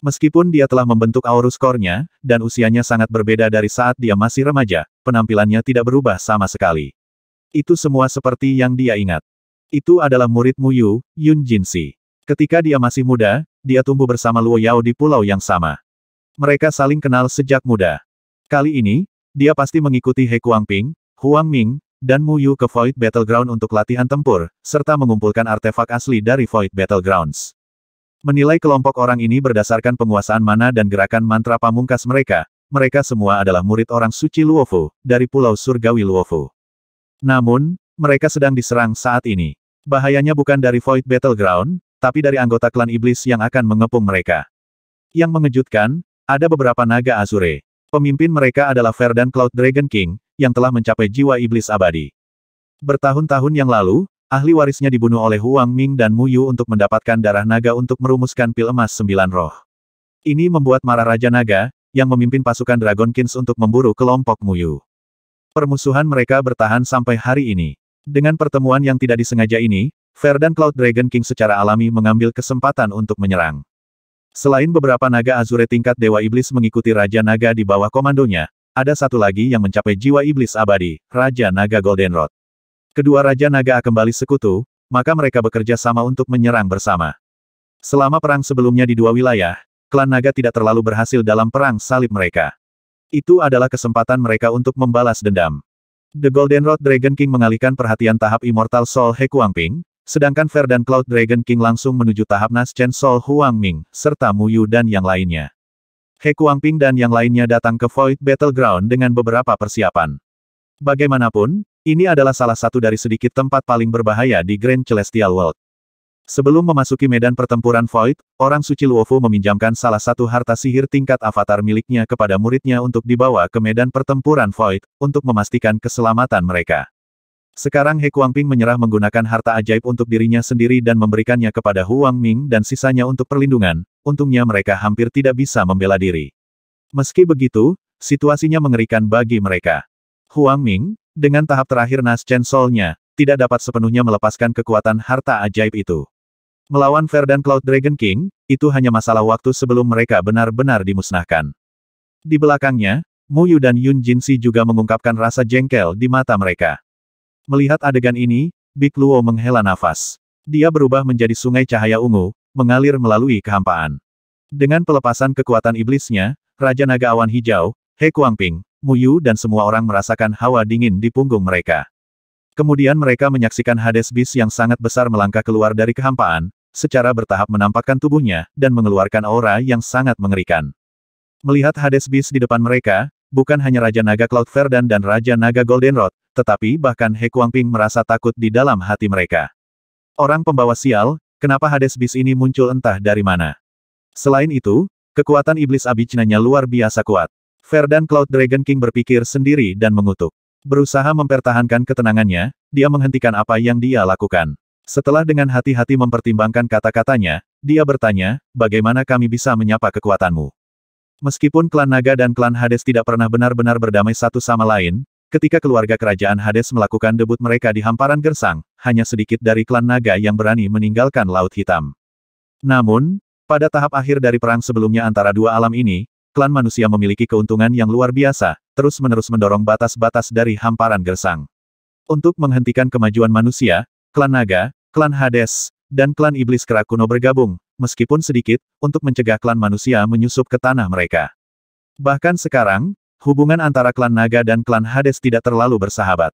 Meskipun dia telah membentuk aurus kornya, dan usianya sangat berbeda dari saat dia masih remaja, penampilannya tidak berubah sama sekali. Itu semua seperti yang dia ingat. Itu adalah murid Muyu, Yun Jinsi. Ketika dia masih muda, dia tumbuh bersama Luo Yao di pulau yang sama. Mereka saling kenal sejak muda. Kali ini, dia pasti mengikuti He Kuangping, Huang Ming, dan Mu Yu ke Void Battleground untuk latihan tempur, serta mengumpulkan artefak asli dari Void Battlegrounds. Menilai kelompok orang ini berdasarkan penguasaan mana dan gerakan mantra pamungkas mereka, mereka semua adalah murid orang suci Luofu, dari Pulau Surgawi Luofu. Namun, mereka sedang diserang saat ini. Bahayanya bukan dari Void Battleground, tapi dari anggota klan iblis yang akan mengepung mereka. Yang mengejutkan, ada beberapa naga Azure. Pemimpin mereka adalah Ferdan Cloud Dragon King, yang telah mencapai jiwa iblis abadi. Bertahun-tahun yang lalu, ahli warisnya dibunuh oleh Huang Ming dan Mu Yu untuk mendapatkan darah naga untuk merumuskan pil emas sembilan roh. Ini membuat marah Raja Naga, yang memimpin pasukan Dragon Kings untuk memburu kelompok Mu Yu. Permusuhan mereka bertahan sampai hari ini. Dengan pertemuan yang tidak disengaja ini, Verdan Cloud Dragon King secara alami mengambil kesempatan untuk menyerang. Selain beberapa naga azure tingkat Dewa Iblis mengikuti Raja Naga di bawah komandonya, ada satu lagi yang mencapai jiwa iblis abadi, Raja Naga Goldenrod. Kedua Raja Naga kembali sekutu, maka mereka bekerja sama untuk menyerang bersama. Selama perang sebelumnya di dua wilayah, klan naga tidak terlalu berhasil dalam perang salib mereka. Itu adalah kesempatan mereka untuk membalas dendam. The Goldenrod Dragon King mengalihkan perhatian tahap Immortal Soul He Kuangping, Sedangkan Fer dan Cloud Dragon King langsung menuju tahap Nas Chen Sol Huang Ming, serta Mu Yu dan yang lainnya. He Ping dan yang lainnya datang ke Void Battleground dengan beberapa persiapan. Bagaimanapun, ini adalah salah satu dari sedikit tempat paling berbahaya di Grand Celestial World. Sebelum memasuki medan pertempuran Void, orang suci Luofu meminjamkan salah satu harta sihir tingkat avatar miliknya kepada muridnya untuk dibawa ke medan pertempuran Void, untuk memastikan keselamatan mereka. Sekarang He Kuangping menyerah menggunakan harta ajaib untuk dirinya sendiri dan memberikannya kepada Huang Ming dan sisanya untuk perlindungan, untungnya mereka hampir tidak bisa membela diri. Meski begitu, situasinya mengerikan bagi mereka. Huang Ming, dengan tahap terakhir nas Chen Solnya, tidak dapat sepenuhnya melepaskan kekuatan harta ajaib itu. Melawan Ferdan Cloud Dragon King, itu hanya masalah waktu sebelum mereka benar-benar dimusnahkan. Di belakangnya, Mu Yu dan Yun Jin Si juga mengungkapkan rasa jengkel di mata mereka. Melihat adegan ini, Big Luo menghela nafas. Dia berubah menjadi sungai cahaya ungu, mengalir melalui kehampaan. Dengan pelepasan kekuatan iblisnya, Raja Naga Awan Hijau, He Kuangping, Mu Yu, dan semua orang merasakan hawa dingin di punggung mereka. Kemudian mereka menyaksikan Hades Beast yang sangat besar melangkah keluar dari kehampaan, secara bertahap menampakkan tubuhnya, dan mengeluarkan aura yang sangat mengerikan. Melihat Hades Beast di depan mereka, bukan hanya Raja Naga Cloud Verdan dan Raja Naga Goldenrod, tetapi bahkan He Ping merasa takut di dalam hati mereka. Orang pembawa sial, kenapa Hades Bis ini muncul entah dari mana. Selain itu, kekuatan iblis abijnanya luar biasa kuat. Verdan Cloud Dragon King berpikir sendiri dan mengutuk. Berusaha mempertahankan ketenangannya, dia menghentikan apa yang dia lakukan. Setelah dengan hati-hati mempertimbangkan kata-katanya, dia bertanya, bagaimana kami bisa menyapa kekuatanmu? Meskipun klan Naga dan klan Hades tidak pernah benar-benar berdamai satu sama lain, ketika keluarga kerajaan Hades melakukan debut mereka di hamparan gersang, hanya sedikit dari klan Naga yang berani meninggalkan Laut Hitam. Namun, pada tahap akhir dari perang sebelumnya antara dua alam ini, klan manusia memiliki keuntungan yang luar biasa, terus-menerus mendorong batas-batas dari hamparan gersang. Untuk menghentikan kemajuan manusia, klan Naga, klan Hades, dan klan Iblis kuno bergabung, meskipun sedikit, untuk mencegah klan manusia menyusup ke tanah mereka. Bahkan sekarang, hubungan antara klan naga dan klan Hades tidak terlalu bersahabat.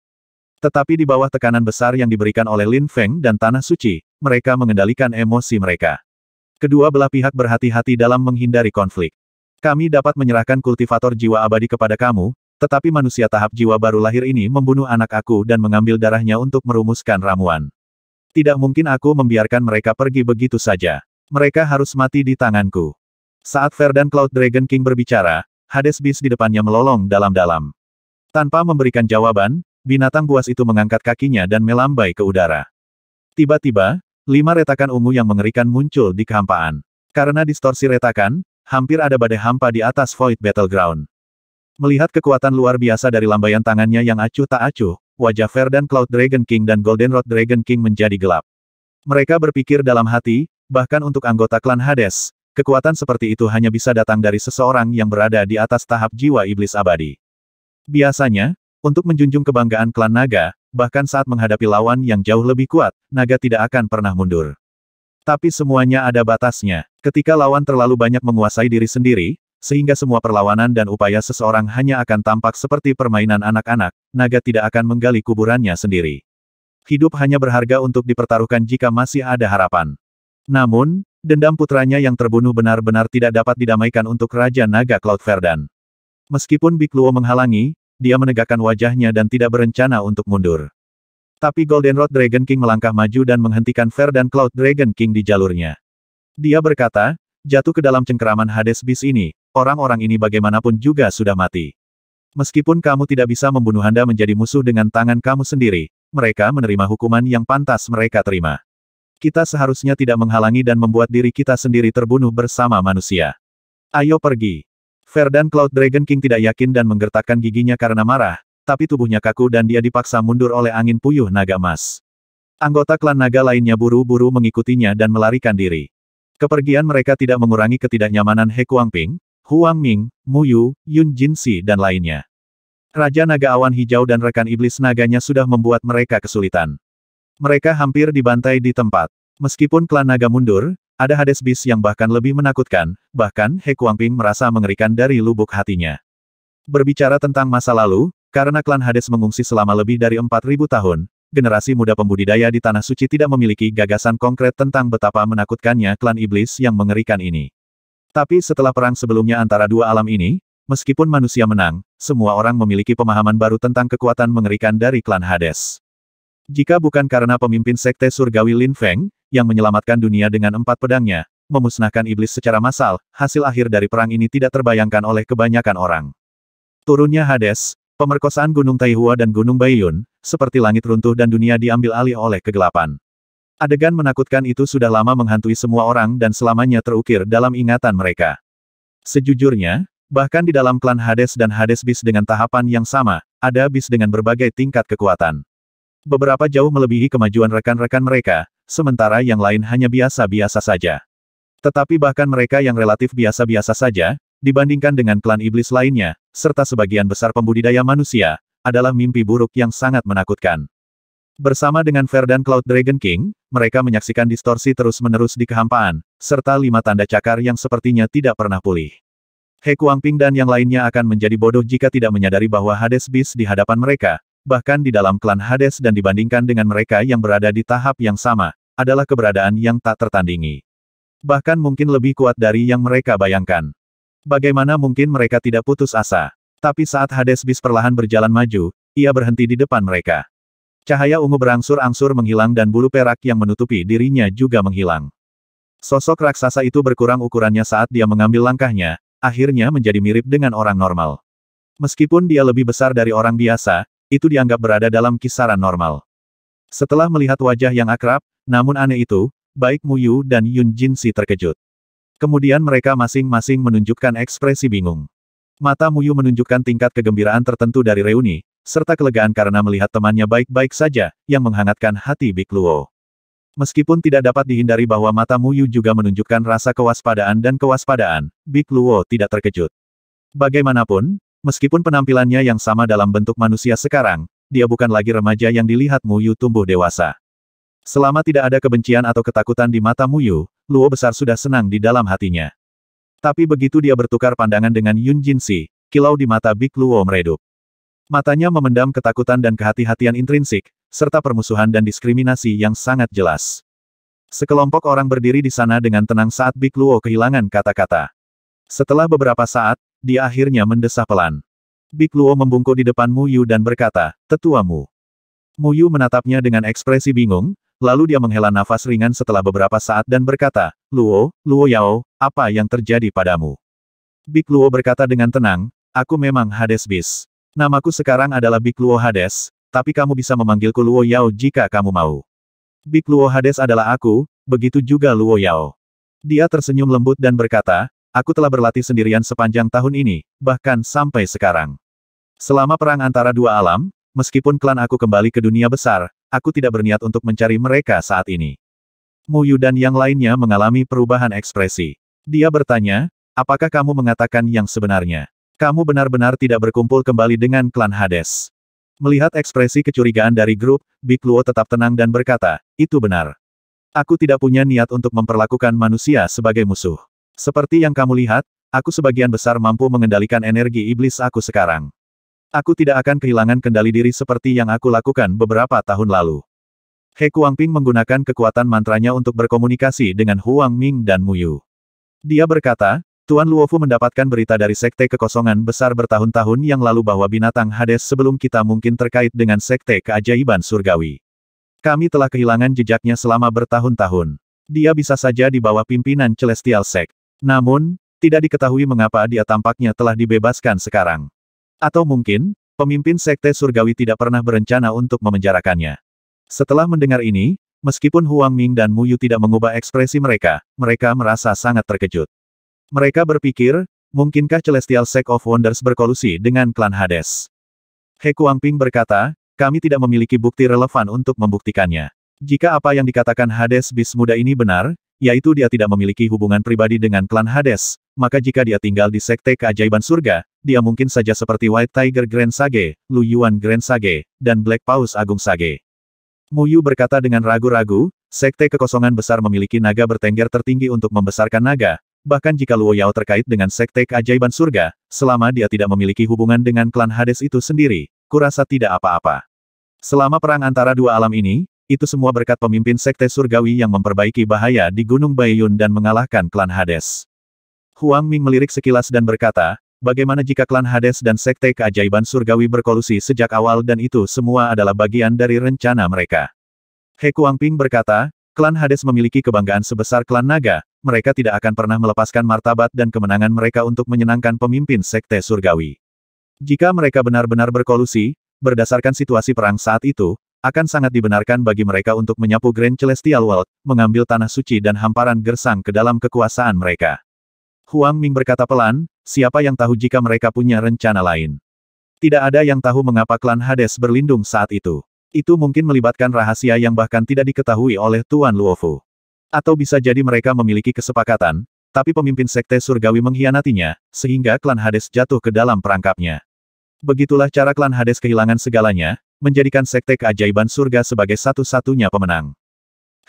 Tetapi di bawah tekanan besar yang diberikan oleh Lin Feng dan Tanah Suci, mereka mengendalikan emosi mereka. Kedua belah pihak berhati-hati dalam menghindari konflik. Kami dapat menyerahkan kultivator jiwa abadi kepada kamu, tetapi manusia tahap jiwa baru lahir ini membunuh anak aku dan mengambil darahnya untuk merumuskan ramuan. Tidak mungkin aku membiarkan mereka pergi begitu saja. Mereka harus mati di tanganku. Saat Verdan Cloud Dragon King berbicara, Hades Beast di depannya melolong dalam-dalam. Tanpa memberikan jawaban, binatang buas itu mengangkat kakinya dan melambai ke udara. Tiba-tiba, lima retakan ungu yang mengerikan muncul di kehampaan. Karena distorsi retakan, hampir ada badai hampa di atas Void Battleground. Melihat kekuatan luar biasa dari lambaian tangannya yang acuh tak acuh, wajah Verdan Cloud Dragon King dan Goldenrod Dragon King menjadi gelap. Mereka berpikir dalam hati, Bahkan untuk anggota klan Hades, kekuatan seperti itu hanya bisa datang dari seseorang yang berada di atas tahap jiwa iblis abadi. Biasanya, untuk menjunjung kebanggaan klan naga, bahkan saat menghadapi lawan yang jauh lebih kuat, naga tidak akan pernah mundur. Tapi semuanya ada batasnya. Ketika lawan terlalu banyak menguasai diri sendiri, sehingga semua perlawanan dan upaya seseorang hanya akan tampak seperti permainan anak-anak, naga tidak akan menggali kuburannya sendiri. Hidup hanya berharga untuk dipertaruhkan jika masih ada harapan. Namun, dendam putranya yang terbunuh benar-benar tidak dapat didamaikan untuk Raja Naga Cloud Verdan. Meskipun Big Luo menghalangi, dia menegakkan wajahnya dan tidak berencana untuk mundur. Tapi Goldenrod Dragon King melangkah maju dan menghentikan Verdan Cloud Dragon King di jalurnya. Dia berkata, jatuh ke dalam cengkeraman Hades bis ini, orang-orang ini bagaimanapun juga sudah mati. Meskipun kamu tidak bisa membunuh Anda menjadi musuh dengan tangan kamu sendiri, mereka menerima hukuman yang pantas mereka terima. Kita seharusnya tidak menghalangi dan membuat diri kita sendiri terbunuh bersama manusia. Ayo pergi. Ferdan Cloud Dragon King tidak yakin dan menggertakkan giginya karena marah, tapi tubuhnya kaku dan dia dipaksa mundur oleh angin puyuh naga emas. Anggota klan naga lainnya buru-buru mengikutinya dan melarikan diri. Kepergian mereka tidak mengurangi ketidaknyamanan He Kuangping, Huang Ming, Mu Yu, Yun Jin Si, dan lainnya. Raja Naga Awan Hijau dan rekan iblis naganya sudah membuat mereka kesulitan. Mereka hampir dibantai di tempat. Meskipun klan naga mundur, ada Hades bis yang bahkan lebih menakutkan, bahkan He Kuangping merasa mengerikan dari lubuk hatinya. Berbicara tentang masa lalu, karena klan Hades mengungsi selama lebih dari 4.000 tahun, generasi muda pembudidaya di Tanah Suci tidak memiliki gagasan konkret tentang betapa menakutkannya klan iblis yang mengerikan ini. Tapi setelah perang sebelumnya antara dua alam ini, meskipun manusia menang, semua orang memiliki pemahaman baru tentang kekuatan mengerikan dari klan Hades. Jika bukan karena pemimpin sekte surgawi Lin Feng, yang menyelamatkan dunia dengan empat pedangnya, memusnahkan iblis secara massal, hasil akhir dari perang ini tidak terbayangkan oleh kebanyakan orang. Turunnya Hades, pemerkosaan Gunung Taihua dan Gunung Baiyun, seperti langit runtuh dan dunia diambil alih oleh kegelapan. Adegan menakutkan itu sudah lama menghantui semua orang dan selamanya terukir dalam ingatan mereka. Sejujurnya, bahkan di dalam klan Hades dan Hades Bis dengan tahapan yang sama, ada bis dengan berbagai tingkat kekuatan beberapa jauh melebihi kemajuan rekan-rekan mereka, sementara yang lain hanya biasa-biasa saja. Tetapi bahkan mereka yang relatif biasa-biasa saja, dibandingkan dengan klan iblis lainnya, serta sebagian besar pembudidaya manusia, adalah mimpi buruk yang sangat menakutkan. Bersama dengan Ver Cloud Dragon King, mereka menyaksikan distorsi terus-menerus di kehampaan, serta lima tanda cakar yang sepertinya tidak pernah pulih. He Kuangping dan yang lainnya akan menjadi bodoh jika tidak menyadari bahwa Hades Beast di hadapan mereka, bahkan di dalam klan Hades dan dibandingkan dengan mereka yang berada di tahap yang sama, adalah keberadaan yang tak tertandingi. Bahkan mungkin lebih kuat dari yang mereka bayangkan. Bagaimana mungkin mereka tidak putus asa? Tapi saat Hades bis perlahan berjalan maju, ia berhenti di depan mereka. Cahaya ungu berangsur-angsur menghilang dan bulu perak yang menutupi dirinya juga menghilang. Sosok raksasa itu berkurang ukurannya saat dia mengambil langkahnya, akhirnya menjadi mirip dengan orang normal. Meskipun dia lebih besar dari orang biasa, itu dianggap berada dalam kisaran normal. Setelah melihat wajah yang akrab, namun aneh itu, baik Mu Yu dan Yun Jin Si terkejut. Kemudian mereka masing-masing menunjukkan ekspresi bingung. Mata Mu Yu menunjukkan tingkat kegembiraan tertentu dari reuni, serta kelegaan karena melihat temannya baik-baik saja, yang menghangatkan hati Big Luo. Meskipun tidak dapat dihindari bahwa mata Mu Yu juga menunjukkan rasa kewaspadaan dan kewaspadaan, Big Luo tidak terkejut. Bagaimanapun, Meskipun penampilannya yang sama dalam bentuk manusia sekarang, dia bukan lagi remaja yang dilihat Muyu tumbuh dewasa. Selama tidak ada kebencian atau ketakutan di mata Yu, Luo besar sudah senang di dalam hatinya. Tapi begitu dia bertukar pandangan dengan Yun Jin Jinsi, kilau di mata Big Luo meredup. Matanya memendam ketakutan dan kehati-hatian intrinsik, serta permusuhan dan diskriminasi yang sangat jelas. Sekelompok orang berdiri di sana dengan tenang saat Big Luo kehilangan kata-kata. Setelah beberapa saat, dia akhirnya mendesah pelan. Big Luo membungkuk di depan Mu Yu dan berkata, tetuamu. Mu Yu menatapnya dengan ekspresi bingung, lalu dia menghela nafas ringan setelah beberapa saat dan berkata, Luo, Luo Yao, apa yang terjadi padamu? Big Luo berkata dengan tenang, aku memang Hades Bis. Namaku sekarang adalah Big Luo Hades, tapi kamu bisa memanggilku Luo Yao jika kamu mau. Big Luo Hades adalah aku, begitu juga Luo Yao. Dia tersenyum lembut dan berkata, aku telah berlatih sendirian sepanjang tahun ini, bahkan sampai sekarang. Selama perang antara dua alam, meskipun klan aku kembali ke dunia besar, aku tidak berniat untuk mencari mereka saat ini. Mu Yu dan yang lainnya mengalami perubahan ekspresi. Dia bertanya, apakah kamu mengatakan yang sebenarnya? Kamu benar-benar tidak berkumpul kembali dengan klan Hades. Melihat ekspresi kecurigaan dari grup, Big Luo tetap tenang dan berkata, itu benar. Aku tidak punya niat untuk memperlakukan manusia sebagai musuh. Seperti yang kamu lihat, aku sebagian besar mampu mengendalikan energi iblis aku sekarang. Aku tidak akan kehilangan kendali diri seperti yang aku lakukan beberapa tahun lalu. He Kuangping menggunakan kekuatan mantranya untuk berkomunikasi dengan Huang Ming dan Mu Yu. Dia berkata, Tuan Luofu mendapatkan berita dari Sekte Kekosongan Besar bertahun-tahun yang lalu bahwa binatang Hades sebelum kita mungkin terkait dengan Sekte Keajaiban Surgawi. Kami telah kehilangan jejaknya selama bertahun-tahun. Dia bisa saja di bawah pimpinan Celestial Sek. Namun, tidak diketahui mengapa dia tampaknya telah dibebaskan sekarang. Atau mungkin, pemimpin Sekte Surgawi tidak pernah berencana untuk memenjarakannya. Setelah mendengar ini, meskipun Huang Ming dan Mu Yu tidak mengubah ekspresi mereka, mereka merasa sangat terkejut. Mereka berpikir, mungkinkah Celestial Sect of Wonders berkolusi dengan klan Hades? He Kuangping berkata, kami tidak memiliki bukti relevan untuk membuktikannya. Jika apa yang dikatakan Hades bis muda ini benar, yaitu dia tidak memiliki hubungan pribadi dengan klan Hades, maka jika dia tinggal di sekte keajaiban surga, dia mungkin saja seperti White Tiger Grand Sage, Lu Yuan Grand Sage, dan Black Paus Agung Sage. Mu Yu berkata dengan ragu-ragu, sekte kekosongan besar memiliki naga bertengger tertinggi untuk membesarkan naga, bahkan jika Luo Yao terkait dengan sekte keajaiban surga, selama dia tidak memiliki hubungan dengan klan Hades itu sendiri, kurasa tidak apa-apa. Selama perang antara dua alam ini, itu semua berkat pemimpin Sekte Surgawi yang memperbaiki bahaya di Gunung Baiyun dan mengalahkan klan Hades. Huang Ming melirik sekilas dan berkata, bagaimana jika klan Hades dan Sekte Keajaiban Surgawi berkolusi sejak awal dan itu semua adalah bagian dari rencana mereka. He Ping berkata, klan Hades memiliki kebanggaan sebesar klan Naga, mereka tidak akan pernah melepaskan martabat dan kemenangan mereka untuk menyenangkan pemimpin Sekte Surgawi. Jika mereka benar-benar berkolusi, berdasarkan situasi perang saat itu, akan sangat dibenarkan bagi mereka untuk menyapu Grand Celestial World, mengambil tanah suci dan hamparan gersang ke dalam kekuasaan mereka. Huang Ming berkata pelan, siapa yang tahu jika mereka punya rencana lain. Tidak ada yang tahu mengapa klan Hades berlindung saat itu. Itu mungkin melibatkan rahasia yang bahkan tidak diketahui oleh Tuan Luofu. Atau bisa jadi mereka memiliki kesepakatan, tapi pemimpin sekte surgawi mengkhianatinya, sehingga klan Hades jatuh ke dalam perangkapnya. Begitulah cara klan Hades kehilangan segalanya, menjadikan Sekte Keajaiban Surga sebagai satu-satunya pemenang.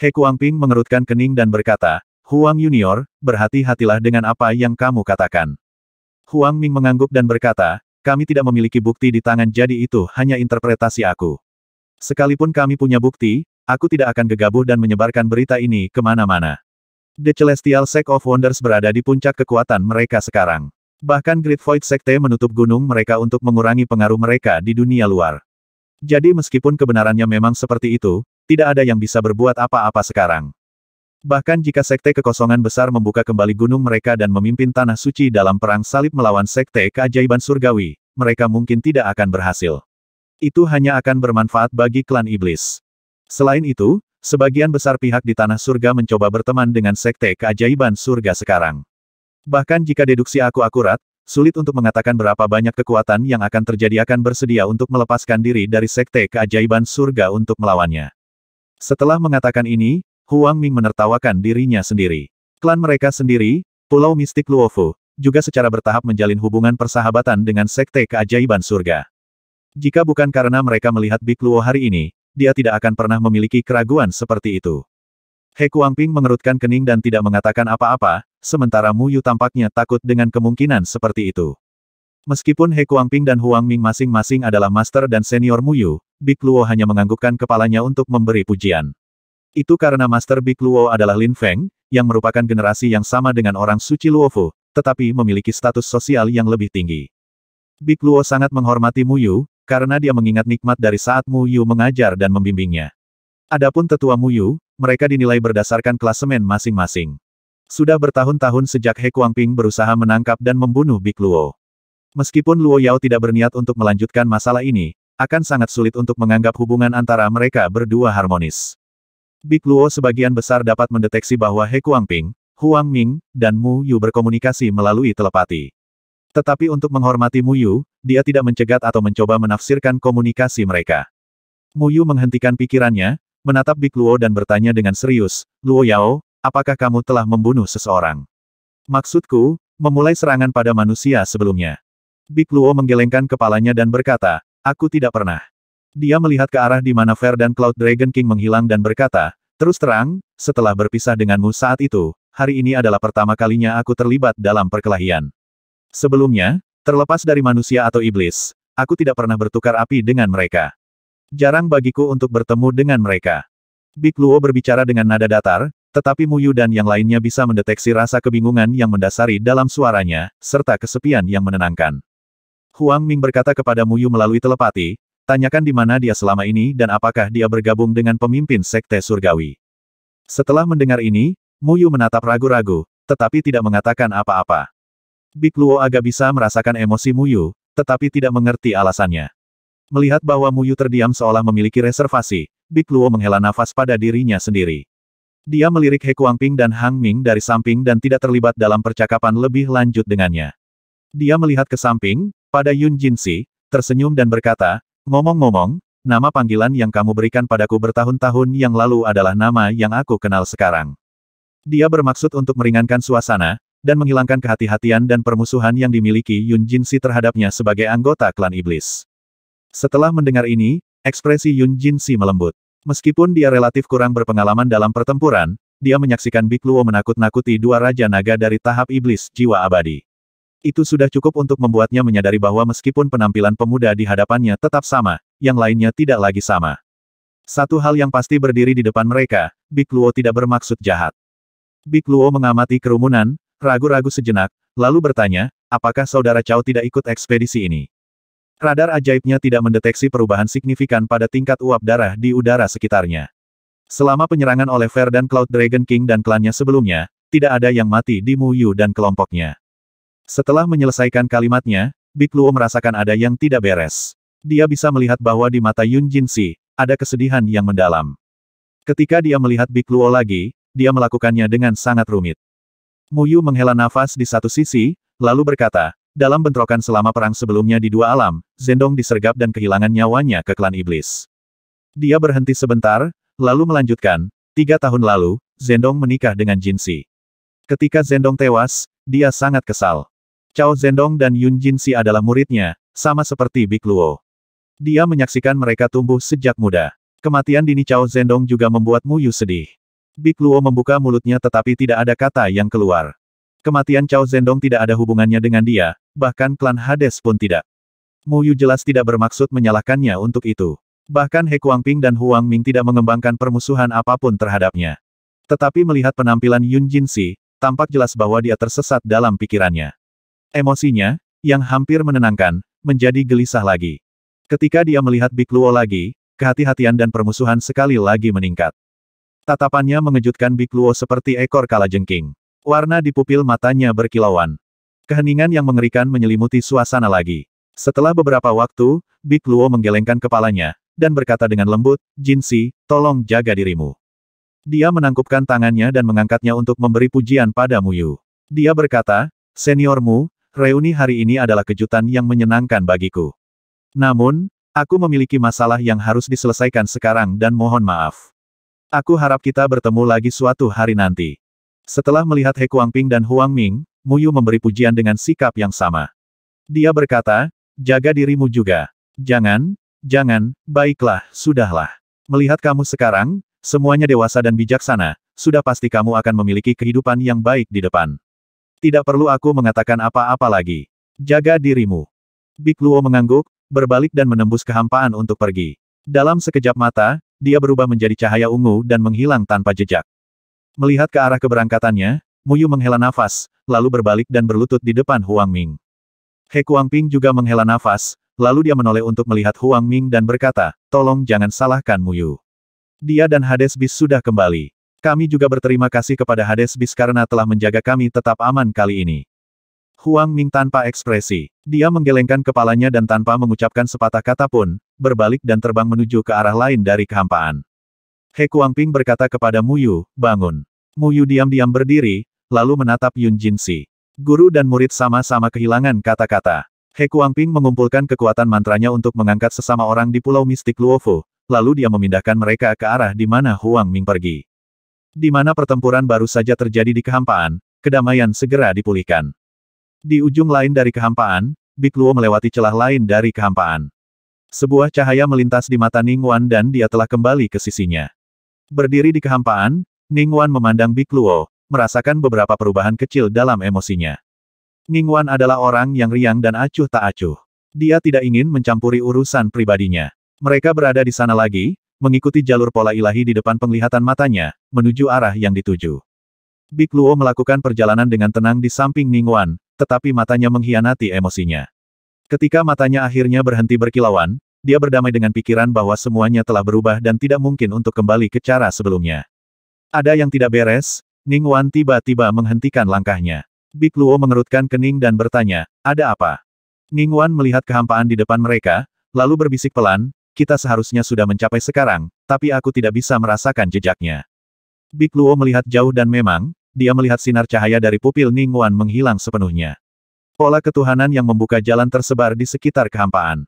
He Kuangping mengerutkan kening dan berkata, Huang Junior, berhati-hatilah dengan apa yang kamu katakan. Huang Ming mengangguk dan berkata, kami tidak memiliki bukti di tangan jadi itu hanya interpretasi aku. Sekalipun kami punya bukti, aku tidak akan gegabah dan menyebarkan berita ini kemana-mana. The Celestial Sect of Wonders berada di puncak kekuatan mereka sekarang. Bahkan Great Void Sekte menutup gunung mereka untuk mengurangi pengaruh mereka di dunia luar. Jadi meskipun kebenarannya memang seperti itu, tidak ada yang bisa berbuat apa-apa sekarang. Bahkan jika sekte kekosongan besar membuka kembali gunung mereka dan memimpin tanah suci dalam perang salib melawan sekte keajaiban surgawi, mereka mungkin tidak akan berhasil. Itu hanya akan bermanfaat bagi klan iblis. Selain itu, sebagian besar pihak di tanah surga mencoba berteman dengan sekte keajaiban surga sekarang. Bahkan jika deduksi aku akurat, Sulit untuk mengatakan berapa banyak kekuatan yang akan terjadi akan bersedia untuk melepaskan diri dari sekte keajaiban surga untuk melawannya. Setelah mengatakan ini, Huang Ming menertawakan dirinya sendiri. Klan mereka sendiri, Pulau Mistik Luofu, juga secara bertahap menjalin hubungan persahabatan dengan sekte keajaiban surga. Jika bukan karena mereka melihat Big Luo hari ini, dia tidak akan pernah memiliki keraguan seperti itu. He Kuangping mengerutkan kening dan tidak mengatakan apa-apa, sementara Mu Yu tampaknya takut dengan kemungkinan seperti itu. Meskipun He Kuangping dan Huang Ming masing-masing adalah master dan senior Mu Yu, Big Luo hanya menganggukkan kepalanya untuk memberi pujian. Itu karena master Big Luo adalah Lin Feng, yang merupakan generasi yang sama dengan orang suci Luofu, tetapi memiliki status sosial yang lebih tinggi. Big Luo sangat menghormati Mu Yu, karena dia mengingat nikmat dari saat Mu Yu mengajar dan membimbingnya. Adapun tetua Mu Yu, mereka dinilai berdasarkan klasemen masing-masing. Sudah bertahun-tahun sejak He Kuangping berusaha menangkap dan membunuh Big Luo. Meskipun Luo Yao tidak berniat untuk melanjutkan masalah ini, akan sangat sulit untuk menganggap hubungan antara mereka berdua harmonis. Big Luo sebagian besar dapat mendeteksi bahwa He Kuangping, Huang Ming, dan Mu Yu berkomunikasi melalui telepati. Tetapi untuk menghormati Mu Yu, dia tidak mencegat atau mencoba menafsirkan komunikasi mereka. Mu Yu menghentikan pikirannya, menatap Big Luo dan bertanya dengan serius, Luo Yao, apakah kamu telah membunuh seseorang? Maksudku, memulai serangan pada manusia sebelumnya. Big Luo menggelengkan kepalanya dan berkata, aku tidak pernah. Dia melihat ke arah di mana Fair dan Cloud Dragon King menghilang dan berkata, terus terang, setelah berpisah denganmu saat itu, hari ini adalah pertama kalinya aku terlibat dalam perkelahian. Sebelumnya, terlepas dari manusia atau iblis, aku tidak pernah bertukar api dengan mereka. Jarang bagiku untuk bertemu dengan mereka. Big Luo berbicara dengan nada datar, tetapi Muyu dan yang lainnya bisa mendeteksi rasa kebingungan yang mendasari dalam suaranya, serta kesepian yang menenangkan. Huang Ming berkata kepada Muyu melalui telepati, tanyakan di mana dia selama ini dan apakah dia bergabung dengan pemimpin Sekte Surgawi. Setelah mendengar ini, Muyu menatap ragu-ragu, tetapi tidak mengatakan apa-apa. Big Luo agak bisa merasakan emosi Muyu, tetapi tidak mengerti alasannya. Melihat bahwa Muyu terdiam seolah memiliki reservasi, Big Luo menghela nafas pada dirinya sendiri. Dia melirik He Kuangping dan Hang Ming dari samping dan tidak terlibat dalam percakapan lebih lanjut dengannya. Dia melihat ke samping, pada Yun Jinsi, tersenyum dan berkata, Ngomong-ngomong, nama panggilan yang kamu berikan padaku bertahun-tahun yang lalu adalah nama yang aku kenal sekarang. Dia bermaksud untuk meringankan suasana, dan menghilangkan kehati-hatian dan permusuhan yang dimiliki Yun Jinsi terhadapnya sebagai anggota klan iblis. Setelah mendengar ini, ekspresi Yun Jinsi melembut. Meskipun dia relatif kurang berpengalaman dalam pertempuran, dia menyaksikan Big Luo menakut-nakuti dua Raja Naga dari tahap iblis jiwa abadi. Itu sudah cukup untuk membuatnya menyadari bahwa meskipun penampilan pemuda di hadapannya tetap sama, yang lainnya tidak lagi sama. Satu hal yang pasti berdiri di depan mereka, Big Luo tidak bermaksud jahat. Big Luo mengamati kerumunan, ragu-ragu sejenak, lalu bertanya, apakah saudara Chao tidak ikut ekspedisi ini? Radar ajaibnya tidak mendeteksi perubahan signifikan pada tingkat uap darah di udara sekitarnya. Selama penyerangan oleh Ver dan Cloud Dragon King dan klannya sebelumnya, tidak ada yang mati di Mu Yu dan kelompoknya. Setelah menyelesaikan kalimatnya, Big Luo merasakan ada yang tidak beres. Dia bisa melihat bahwa di mata Yun Jin Si ada kesedihan yang mendalam. Ketika dia melihat Big Luo lagi, dia melakukannya dengan sangat rumit. Mu Yu menghela nafas di satu sisi, lalu berkata, dalam bentrokan selama perang sebelumnya di dua alam, Zendong disergap dan kehilangan nyawanya ke klan iblis. Dia berhenti sebentar, lalu melanjutkan, tiga tahun lalu, Zendong menikah dengan Jin Si. Ketika Zendong tewas, dia sangat kesal. Cao Zendong dan Yun Jin Si adalah muridnya, sama seperti Big Luo. Dia menyaksikan mereka tumbuh sejak muda. Kematian dini Cao Zendong juga membuat Mu Yu sedih. Big Luo membuka mulutnya tetapi tidak ada kata yang keluar. Kematian Cao Zendong tidak ada hubungannya dengan dia, bahkan klan Hades pun tidak. Mu Yu jelas tidak bermaksud menyalahkannya untuk itu. Bahkan He Ping dan Huang Ming tidak mengembangkan permusuhan apapun terhadapnya. Tetapi melihat penampilan Yun Jin Si, tampak jelas bahwa dia tersesat dalam pikirannya. Emosinya, yang hampir menenangkan, menjadi gelisah lagi. Ketika dia melihat Big Luo lagi, kehati-hatian dan permusuhan sekali lagi meningkat. Tatapannya mengejutkan Big Luo seperti ekor kalajengking. Warna di pupil matanya berkilauan. Keheningan yang mengerikan menyelimuti suasana lagi. Setelah beberapa waktu, Big Luo menggelengkan kepalanya, dan berkata dengan lembut, Jin Si, tolong jaga dirimu. Dia menangkupkan tangannya dan mengangkatnya untuk memberi pujian pada Mu Yu. Dia berkata, seniormu, reuni hari ini adalah kejutan yang menyenangkan bagiku. Namun, aku memiliki masalah yang harus diselesaikan sekarang dan mohon maaf. Aku harap kita bertemu lagi suatu hari nanti. Setelah melihat He Ping dan Huang Ming, Muyu memberi pujian dengan sikap yang sama. Dia berkata, jaga dirimu juga. Jangan, jangan, baiklah, sudahlah. Melihat kamu sekarang, semuanya dewasa dan bijaksana, sudah pasti kamu akan memiliki kehidupan yang baik di depan. Tidak perlu aku mengatakan apa-apa lagi. Jaga dirimu. Big Luo mengangguk, berbalik dan menembus kehampaan untuk pergi. Dalam sekejap mata, dia berubah menjadi cahaya ungu dan menghilang tanpa jejak. Melihat ke arah keberangkatannya, Muyu menghela nafas, lalu berbalik dan berlutut di depan Huang Ming. He Kuang Ping juga menghela nafas, lalu dia menoleh untuk melihat Huang Ming dan berkata, tolong jangan salahkan Yu. Dia dan Hades Bis sudah kembali. Kami juga berterima kasih kepada Hades Bis karena telah menjaga kami tetap aman kali ini. Huang Ming tanpa ekspresi. Dia menggelengkan kepalanya dan tanpa mengucapkan sepatah kata pun, berbalik dan terbang menuju ke arah lain dari kehampaan. He Kuang Ping berkata kepada Mu Yu, bangun. Mu Yu diam-diam berdiri, lalu menatap Yun Jin Si. Guru dan murid sama-sama kehilangan kata-kata. He Kuang Ping mengumpulkan kekuatan mantranya untuk mengangkat sesama orang di Pulau Mistik Luofu, lalu dia memindahkan mereka ke arah di mana Huang Ming pergi. Di mana pertempuran baru saja terjadi di kehampaan, kedamaian segera dipulihkan. Di ujung lain dari kehampaan, Big Luo melewati celah lain dari kehampaan. Sebuah cahaya melintas di mata Ning Wan dan dia telah kembali ke sisinya. Berdiri di kehampaan, Ning Wan memandang Big Luo, merasakan beberapa perubahan kecil dalam emosinya. Ning Wan adalah orang yang riang dan acuh tak acuh. Dia tidak ingin mencampuri urusan pribadinya. Mereka berada di sana lagi, mengikuti jalur pola ilahi di depan penglihatan matanya, menuju arah yang dituju. Big Luo melakukan perjalanan dengan tenang di samping Ning Wan, tetapi matanya mengkhianati emosinya. Ketika matanya akhirnya berhenti berkilauan, dia berdamai dengan pikiran bahwa semuanya telah berubah dan tidak mungkin untuk kembali ke cara sebelumnya. Ada yang tidak beres, Ning Wan tiba-tiba menghentikan langkahnya. Big Luo mengerutkan kening dan bertanya, ada apa? Ning Wan melihat kehampaan di depan mereka, lalu berbisik pelan, kita seharusnya sudah mencapai sekarang, tapi aku tidak bisa merasakan jejaknya. Big Luo melihat jauh dan memang, dia melihat sinar cahaya dari pupil Ning Wan menghilang sepenuhnya. Pola ketuhanan yang membuka jalan tersebar di sekitar kehampaan.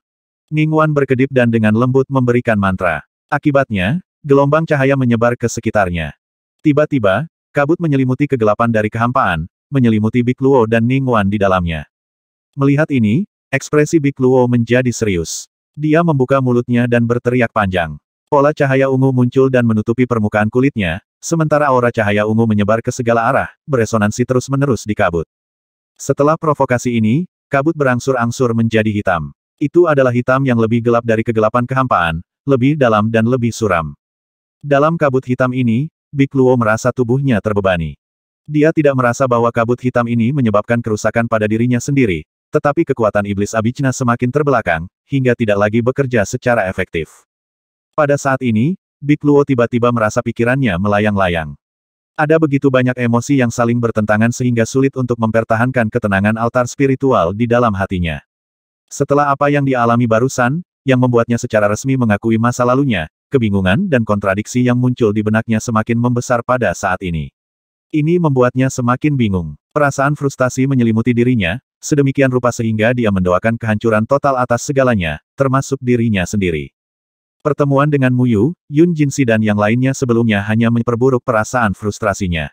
Ning Wan berkedip dan dengan lembut memberikan mantra. Akibatnya, gelombang cahaya menyebar ke sekitarnya. Tiba-tiba, Kabut menyelimuti kegelapan dari kehampaan, menyelimuti Big Luo dan Ning Wan di dalamnya. Melihat ini, ekspresi Big Luo menjadi serius. Dia membuka mulutnya dan berteriak panjang. Pola cahaya ungu muncul dan menutupi permukaan kulitnya, sementara aura cahaya ungu menyebar ke segala arah, beresonansi terus-menerus di kabut. Setelah provokasi ini, kabut berangsur-angsur menjadi hitam. Itu adalah hitam yang lebih gelap dari kegelapan kehampaan, lebih dalam dan lebih suram. Dalam kabut hitam ini, Big Luo merasa tubuhnya terbebani. Dia tidak merasa bahwa kabut hitam ini menyebabkan kerusakan pada dirinya sendiri, tetapi kekuatan iblis Abicna semakin terbelakang, hingga tidak lagi bekerja secara efektif. Pada saat ini, Big Luo tiba-tiba merasa pikirannya melayang-layang. Ada begitu banyak emosi yang saling bertentangan sehingga sulit untuk mempertahankan ketenangan altar spiritual di dalam hatinya. Setelah apa yang dialami barusan, yang membuatnya secara resmi mengakui masa lalunya, kebingungan dan kontradiksi yang muncul di benaknya semakin membesar pada saat ini. Ini membuatnya semakin bingung. Perasaan frustasi menyelimuti dirinya, sedemikian rupa sehingga dia mendoakan kehancuran total atas segalanya, termasuk dirinya sendiri. Pertemuan dengan Muyu, Yun Jin Jinsi dan yang lainnya sebelumnya hanya memperburuk perasaan frustrasinya.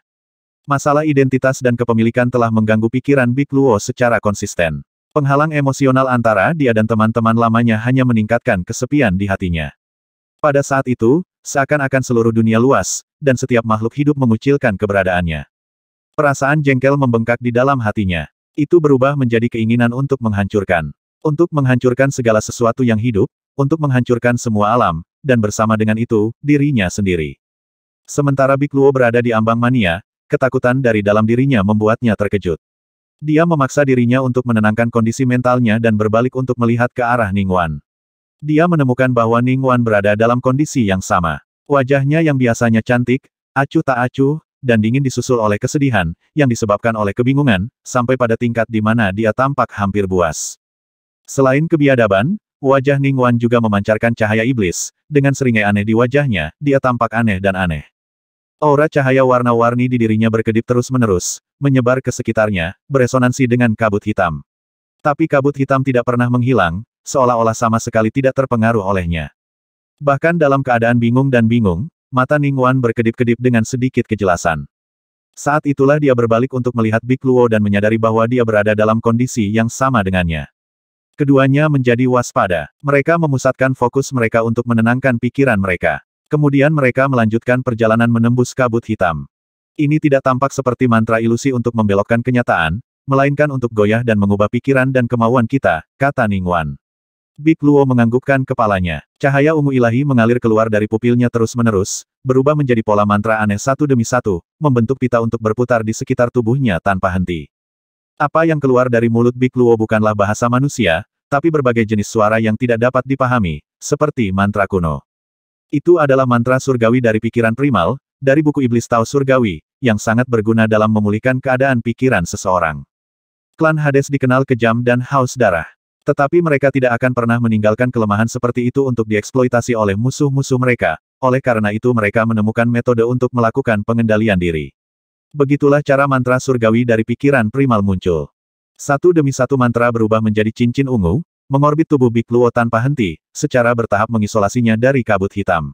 Masalah identitas dan kepemilikan telah mengganggu pikiran Big Luo secara konsisten. Penghalang emosional antara dia dan teman-teman lamanya hanya meningkatkan kesepian di hatinya. Pada saat itu, seakan-akan seluruh dunia luas, dan setiap makhluk hidup mengucilkan keberadaannya. Perasaan jengkel membengkak di dalam hatinya. Itu berubah menjadi keinginan untuk menghancurkan. Untuk menghancurkan segala sesuatu yang hidup, untuk menghancurkan semua alam, dan bersama dengan itu, dirinya sendiri. Sementara Big Luo berada di ambang mania, ketakutan dari dalam dirinya membuatnya terkejut. Dia memaksa dirinya untuk menenangkan kondisi mentalnya dan berbalik untuk melihat ke arah Ning Wan. Dia menemukan bahwa Ning Wan berada dalam kondisi yang sama. Wajahnya yang biasanya cantik, acuh tak acuh, dan dingin disusul oleh kesedihan, yang disebabkan oleh kebingungan, sampai pada tingkat di mana dia tampak hampir buas. Selain kebiadaban, wajah Ning Wan juga memancarkan cahaya iblis, dengan seringai aneh di wajahnya, dia tampak aneh dan aneh. Aura cahaya warna-warni di dirinya berkedip terus-menerus, menyebar ke sekitarnya, beresonansi dengan kabut hitam. Tapi kabut hitam tidak pernah menghilang, seolah-olah sama sekali tidak terpengaruh olehnya. Bahkan dalam keadaan bingung dan bingung, mata Ning Wan berkedip-kedip dengan sedikit kejelasan. Saat itulah dia berbalik untuk melihat Big Luo dan menyadari bahwa dia berada dalam kondisi yang sama dengannya. Keduanya menjadi waspada. Mereka memusatkan fokus mereka untuk menenangkan pikiran mereka. Kemudian mereka melanjutkan perjalanan menembus kabut hitam. Ini tidak tampak seperti mantra ilusi untuk membelokkan kenyataan, melainkan untuk goyah dan mengubah pikiran dan kemauan kita, kata Ning Wan. Big Luo menganggukkan kepalanya. Cahaya ungu ilahi mengalir keluar dari pupilnya terus-menerus, berubah menjadi pola mantra aneh satu demi satu, membentuk pita untuk berputar di sekitar tubuhnya tanpa henti. Apa yang keluar dari mulut Big Luo bukanlah bahasa manusia, tapi berbagai jenis suara yang tidak dapat dipahami, seperti mantra kuno. Itu adalah mantra surgawi dari pikiran primal, dari buku iblis Tao surgawi, yang sangat berguna dalam memulihkan keadaan pikiran seseorang. Klan Hades dikenal kejam dan haus darah. Tetapi mereka tidak akan pernah meninggalkan kelemahan seperti itu untuk dieksploitasi oleh musuh-musuh mereka, oleh karena itu mereka menemukan metode untuk melakukan pengendalian diri. Begitulah cara mantra surgawi dari pikiran primal muncul. Satu demi satu mantra berubah menjadi cincin ungu, mengorbit tubuh Big Luo tanpa henti, secara bertahap mengisolasinya dari kabut hitam.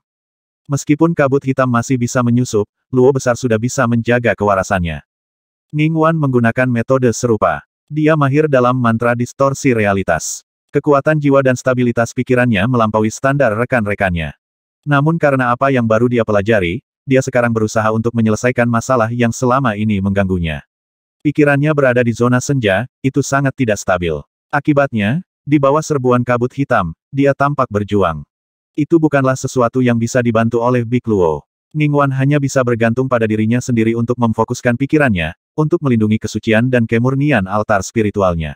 Meskipun kabut hitam masih bisa menyusup, Luo besar sudah bisa menjaga kewarasannya. Ning Wan menggunakan metode serupa. Dia mahir dalam mantra distorsi realitas. Kekuatan jiwa dan stabilitas pikirannya melampaui standar rekan-rekannya. Namun karena apa yang baru dia pelajari, dia sekarang berusaha untuk menyelesaikan masalah yang selama ini mengganggunya. Pikirannya berada di zona senja, itu sangat tidak stabil. Akibatnya, di bawah serbuan kabut hitam, dia tampak berjuang. Itu bukanlah sesuatu yang bisa dibantu oleh Big Luo. Ning Wan hanya bisa bergantung pada dirinya sendiri untuk memfokuskan pikirannya, untuk melindungi kesucian dan kemurnian altar spiritualnya.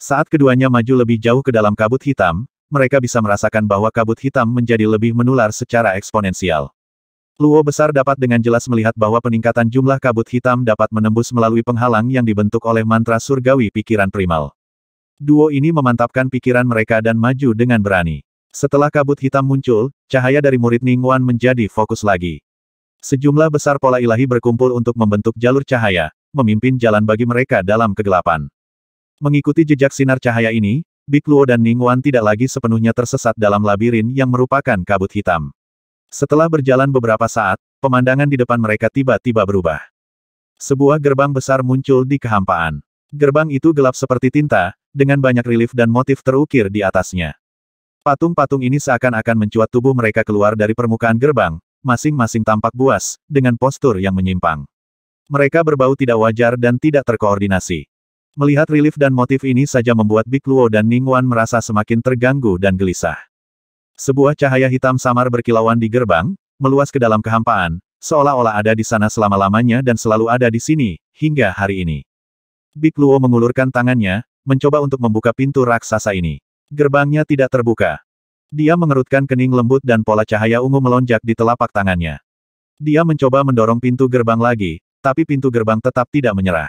Saat keduanya maju lebih jauh ke dalam kabut hitam, mereka bisa merasakan bahwa kabut hitam menjadi lebih menular secara eksponensial. Luo besar dapat dengan jelas melihat bahwa peningkatan jumlah kabut hitam dapat menembus melalui penghalang yang dibentuk oleh mantra surgawi pikiran primal. Duo ini memantapkan pikiran mereka dan maju dengan berani. Setelah kabut hitam muncul, cahaya dari murid Ningguan menjadi fokus lagi. Sejumlah besar pola ilahi berkumpul untuk membentuk jalur cahaya, memimpin jalan bagi mereka dalam kegelapan. Mengikuti jejak sinar cahaya ini, Big Luo dan Ningguan tidak lagi sepenuhnya tersesat dalam labirin yang merupakan kabut hitam. Setelah berjalan beberapa saat, pemandangan di depan mereka tiba-tiba berubah. Sebuah gerbang besar muncul di kehampaan. Gerbang itu gelap seperti tinta, dengan banyak relief dan motif terukir di atasnya. Patung-patung ini seakan-akan mencuat tubuh mereka keluar dari permukaan gerbang, masing-masing tampak buas, dengan postur yang menyimpang. Mereka berbau tidak wajar dan tidak terkoordinasi. Melihat relief dan motif ini saja membuat Big Luo dan Ning Wan merasa semakin terganggu dan gelisah. Sebuah cahaya hitam samar berkilauan di gerbang, meluas ke dalam kehampaan, seolah-olah ada di sana selama-lamanya dan selalu ada di sini, hingga hari ini. Big Luo mengulurkan tangannya, mencoba untuk membuka pintu raksasa ini. Gerbangnya tidak terbuka. Dia mengerutkan kening lembut dan pola cahaya ungu melonjak di telapak tangannya. Dia mencoba mendorong pintu gerbang lagi, tapi pintu gerbang tetap tidak menyerah.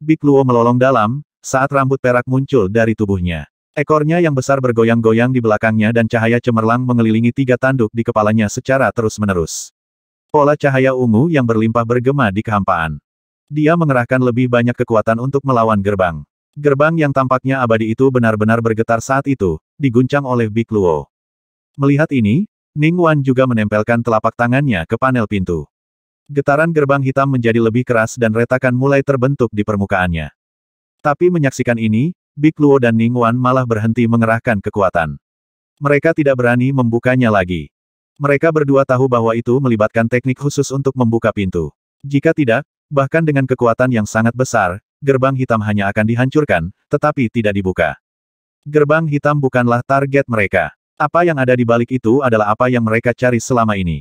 Big Luo melolong dalam, saat rambut perak muncul dari tubuhnya. Ekornya yang besar bergoyang-goyang di belakangnya dan cahaya cemerlang mengelilingi tiga tanduk di kepalanya secara terus-menerus. Pola cahaya ungu yang berlimpah bergema di kehampaan. Dia mengerahkan lebih banyak kekuatan untuk melawan gerbang. Gerbang yang tampaknya abadi itu benar-benar bergetar saat itu, diguncang oleh Big Luo. Melihat ini, Ning Wan juga menempelkan telapak tangannya ke panel pintu. Getaran gerbang hitam menjadi lebih keras dan retakan mulai terbentuk di permukaannya. Tapi menyaksikan ini, Big Luo dan Ning Wan malah berhenti mengerahkan kekuatan. Mereka tidak berani membukanya lagi. Mereka berdua tahu bahwa itu melibatkan teknik khusus untuk membuka pintu. Jika tidak, Bahkan dengan kekuatan yang sangat besar, gerbang hitam hanya akan dihancurkan, tetapi tidak dibuka. Gerbang hitam bukanlah target mereka. Apa yang ada di balik itu adalah apa yang mereka cari selama ini.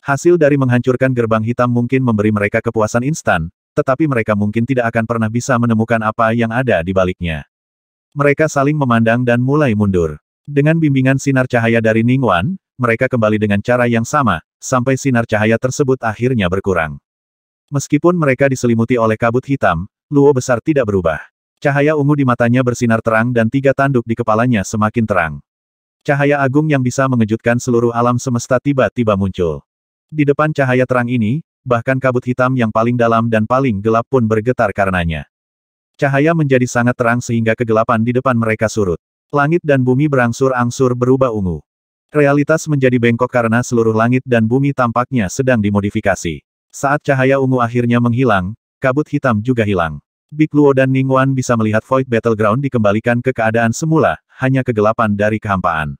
Hasil dari menghancurkan gerbang hitam mungkin memberi mereka kepuasan instan, tetapi mereka mungkin tidak akan pernah bisa menemukan apa yang ada di baliknya. Mereka saling memandang dan mulai mundur. Dengan bimbingan sinar cahaya dari Wan, mereka kembali dengan cara yang sama, sampai sinar cahaya tersebut akhirnya berkurang. Meskipun mereka diselimuti oleh kabut hitam, Luo besar tidak berubah. Cahaya ungu di matanya bersinar terang dan tiga tanduk di kepalanya semakin terang. Cahaya agung yang bisa mengejutkan seluruh alam semesta tiba-tiba muncul. Di depan cahaya terang ini, bahkan kabut hitam yang paling dalam dan paling gelap pun bergetar karenanya. Cahaya menjadi sangat terang sehingga kegelapan di depan mereka surut. Langit dan bumi berangsur-angsur berubah ungu. Realitas menjadi bengkok karena seluruh langit dan bumi tampaknya sedang dimodifikasi. Saat cahaya ungu akhirnya menghilang, kabut hitam juga hilang. Big Luo dan Ning Wan bisa melihat Void Battleground dikembalikan ke keadaan semula, hanya kegelapan dari kehampaan.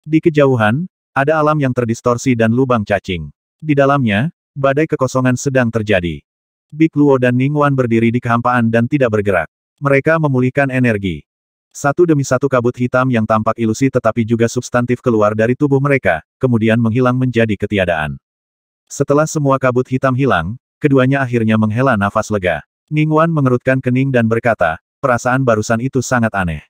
Di kejauhan, ada alam yang terdistorsi dan lubang cacing. Di dalamnya, badai kekosongan sedang terjadi. Big Luo dan Ning Wan berdiri di kehampaan dan tidak bergerak. Mereka memulihkan energi. Satu demi satu kabut hitam yang tampak ilusi tetapi juga substantif keluar dari tubuh mereka, kemudian menghilang menjadi ketiadaan. Setelah semua kabut hitam hilang, keduanya akhirnya menghela nafas lega. Ningguan mengerutkan kening dan berkata, perasaan barusan itu sangat aneh.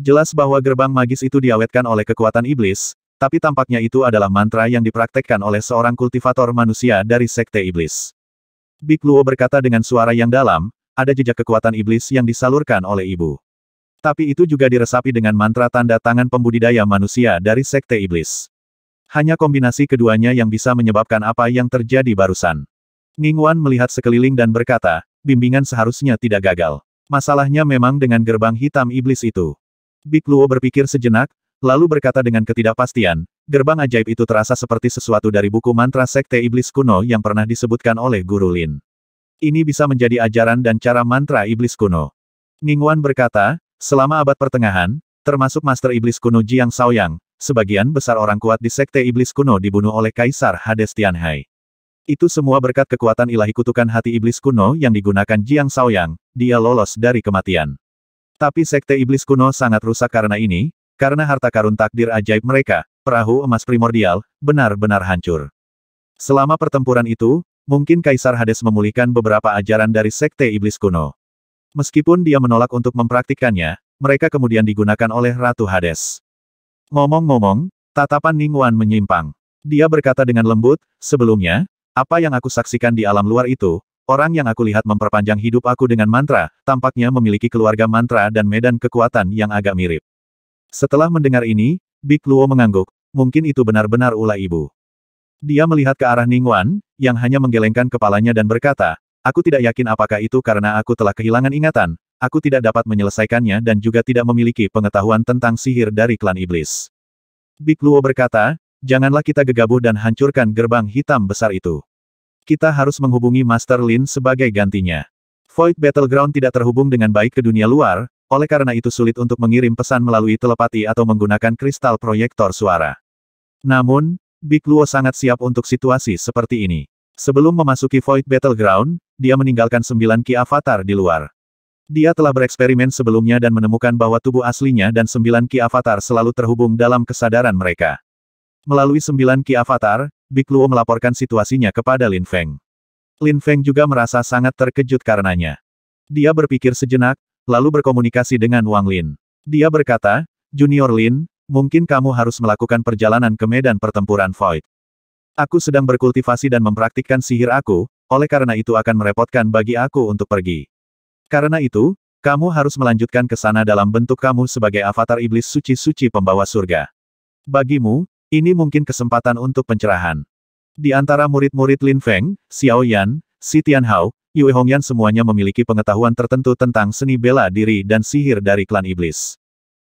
Jelas bahwa gerbang magis itu diawetkan oleh kekuatan iblis, tapi tampaknya itu adalah mantra yang dipraktekkan oleh seorang kultivator manusia dari sekte iblis. Big Luo berkata dengan suara yang dalam, ada jejak kekuatan iblis yang disalurkan oleh ibu. Tapi itu juga diresapi dengan mantra tanda tangan pembudidaya manusia dari sekte iblis. Hanya kombinasi keduanya yang bisa menyebabkan apa yang terjadi barusan. Ning Wan melihat sekeliling dan berkata, bimbingan seharusnya tidak gagal. Masalahnya memang dengan gerbang hitam iblis itu. Big Luo berpikir sejenak, lalu berkata dengan ketidakpastian, gerbang ajaib itu terasa seperti sesuatu dari buku mantra sekte iblis kuno yang pernah disebutkan oleh Guru Lin. Ini bisa menjadi ajaran dan cara mantra iblis kuno. Ning Wan berkata, selama abad pertengahan, termasuk master iblis kuno Jiang Saoyang, sebagian besar orang kuat di Sekte Iblis kuno dibunuh oleh Kaisar Hades Tianhai. Itu semua berkat kekuatan ilahi kutukan hati Iblis kuno yang digunakan Jiang Shaoyang, dia lolos dari kematian. Tapi Sekte Iblis kuno sangat rusak karena ini, karena harta karun takdir ajaib mereka, perahu emas primordial, benar-benar hancur. Selama pertempuran itu, mungkin Kaisar Hades memulihkan beberapa ajaran dari Sekte Iblis kuno. Meskipun dia menolak untuk mempraktikkannya, mereka kemudian digunakan oleh Ratu Hades. Ngomong-ngomong, tatapan Ning Wan menyimpang. Dia berkata dengan lembut, sebelumnya, apa yang aku saksikan di alam luar itu, orang yang aku lihat memperpanjang hidup aku dengan mantra, tampaknya memiliki keluarga mantra dan medan kekuatan yang agak mirip. Setelah mendengar ini, Big Luo mengangguk, mungkin itu benar-benar ulah ibu. Dia melihat ke arah Ning Wan, yang hanya menggelengkan kepalanya dan berkata, Aku tidak yakin apakah itu karena aku telah kehilangan ingatan, aku tidak dapat menyelesaikannya dan juga tidak memiliki pengetahuan tentang sihir dari klan iblis. Big Luo berkata, janganlah kita gegabah dan hancurkan gerbang hitam besar itu. Kita harus menghubungi Master Lin sebagai gantinya. Void Battleground tidak terhubung dengan baik ke dunia luar, oleh karena itu sulit untuk mengirim pesan melalui telepati atau menggunakan kristal proyektor suara. Namun, Big Luo sangat siap untuk situasi seperti ini. Sebelum memasuki Void Battleground, dia meninggalkan sembilan Ki Avatar di luar. Dia telah bereksperimen sebelumnya dan menemukan bahwa tubuh aslinya dan sembilan ki avatar selalu terhubung dalam kesadaran mereka. Melalui sembilan ki avatar, Big Luo melaporkan situasinya kepada Lin Feng. Lin Feng juga merasa sangat terkejut karenanya. Dia berpikir sejenak, lalu berkomunikasi dengan Wang Lin. Dia berkata, Junior Lin, mungkin kamu harus melakukan perjalanan ke medan pertempuran Void. Aku sedang berkultivasi dan mempraktikkan sihir aku, oleh karena itu akan merepotkan bagi aku untuk pergi. Karena itu, kamu harus melanjutkan ke sana dalam bentuk kamu sebagai avatar iblis suci-suci pembawa surga. Bagimu, ini mungkin kesempatan untuk pencerahan. Di antara murid-murid Lin Feng, Xiao Yan, Si Tianhao, Yue Hongyan semuanya memiliki pengetahuan tertentu tentang seni bela diri dan sihir dari klan iblis.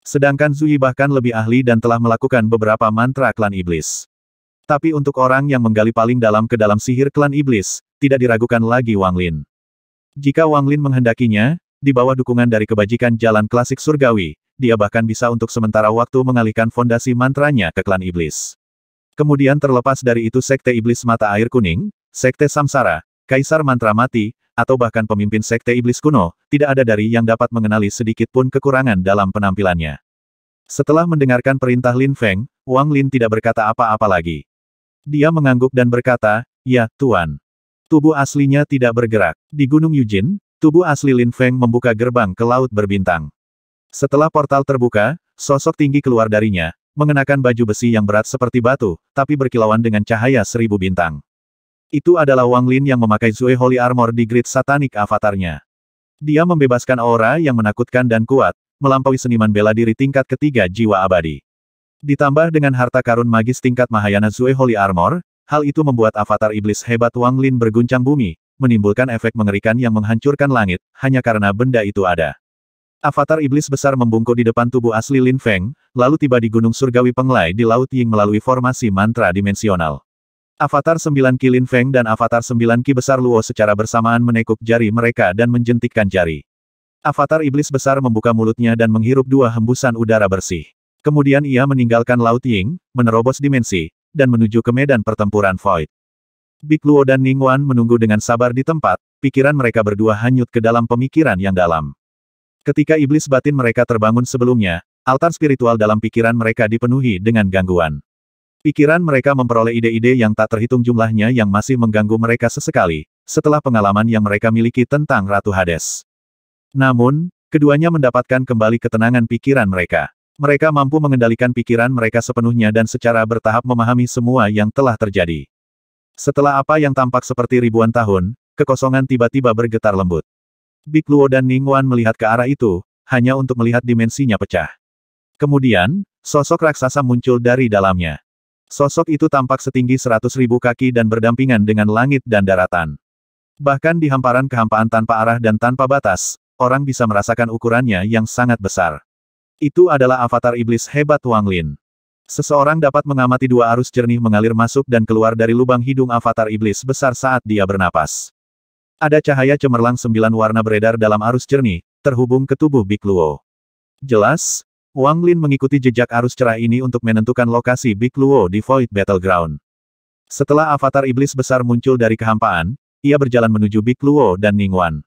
Sedangkan Zui bahkan lebih ahli dan telah melakukan beberapa mantra klan iblis. Tapi untuk orang yang menggali paling dalam ke dalam sihir klan iblis, tidak diragukan lagi Wang Lin. Jika Wang Lin menghendakinya, di bawah dukungan dari kebajikan jalan klasik surgawi, dia bahkan bisa untuk sementara waktu mengalihkan fondasi mantranya ke klan iblis. Kemudian terlepas dari itu sekte iblis mata air kuning, sekte samsara, kaisar mantra mati, atau bahkan pemimpin sekte iblis kuno, tidak ada dari yang dapat mengenali sedikit pun kekurangan dalam penampilannya. Setelah mendengarkan perintah Lin Feng, Wang Lin tidak berkata apa-apa lagi. Dia mengangguk dan berkata, Ya, Tuan. Tubuh aslinya tidak bergerak. Di Gunung Yujin, tubuh asli Lin Feng membuka gerbang ke Laut Berbintang. Setelah portal terbuka, sosok tinggi keluar darinya, mengenakan baju besi yang berat seperti batu, tapi berkilauan dengan cahaya seribu bintang. Itu adalah Wang Lin yang memakai Zue Holy Armor di grid satanik avatarnya. Dia membebaskan aura yang menakutkan dan kuat, melampaui seniman bela diri tingkat ketiga jiwa abadi. Ditambah dengan harta karun magis tingkat Mahayana Zue Holy Armor, Hal itu membuat avatar iblis hebat Wang Lin berguncang bumi, menimbulkan efek mengerikan yang menghancurkan langit, hanya karena benda itu ada. Avatar iblis besar membungkuk di depan tubuh asli Lin Feng, lalu tiba di Gunung Surgawi Penglai di Laut Ying melalui formasi mantra dimensional. Avatar sembilan Ki Lin Feng dan Avatar sembilan Ki Besar Luo secara bersamaan menekuk jari mereka dan menjentikkan jari. Avatar iblis besar membuka mulutnya dan menghirup dua hembusan udara bersih. Kemudian ia meninggalkan Laut Ying, menerobos dimensi, dan menuju ke medan pertempuran Void. Big Luo dan Ning Wan menunggu dengan sabar di tempat, pikiran mereka berdua hanyut ke dalam pemikiran yang dalam. Ketika iblis batin mereka terbangun sebelumnya, altar spiritual dalam pikiran mereka dipenuhi dengan gangguan. Pikiran mereka memperoleh ide-ide yang tak terhitung jumlahnya yang masih mengganggu mereka sesekali, setelah pengalaman yang mereka miliki tentang Ratu Hades. Namun, keduanya mendapatkan kembali ketenangan pikiran mereka. Mereka mampu mengendalikan pikiran mereka sepenuhnya dan secara bertahap memahami semua yang telah terjadi. Setelah apa yang tampak seperti ribuan tahun, kekosongan tiba-tiba bergetar lembut. Big Luo dan Ning Wan melihat ke arah itu, hanya untuk melihat dimensinya pecah. Kemudian, sosok raksasa muncul dari dalamnya. Sosok itu tampak setinggi seratus ribu kaki dan berdampingan dengan langit dan daratan. Bahkan di hamparan kehampaan tanpa arah dan tanpa batas, orang bisa merasakan ukurannya yang sangat besar. Itu adalah avatar iblis hebat Wang Lin. Seseorang dapat mengamati dua arus jernih mengalir masuk dan keluar dari lubang hidung avatar iblis besar saat dia bernapas. Ada cahaya cemerlang sembilan warna beredar dalam arus jernih, terhubung ke tubuh Big Luo. Jelas, Wang Lin mengikuti jejak arus cerah ini untuk menentukan lokasi Big Luo di Void Battleground. Setelah avatar iblis besar muncul dari kehampaan, ia berjalan menuju Big Luo dan Ning Wan.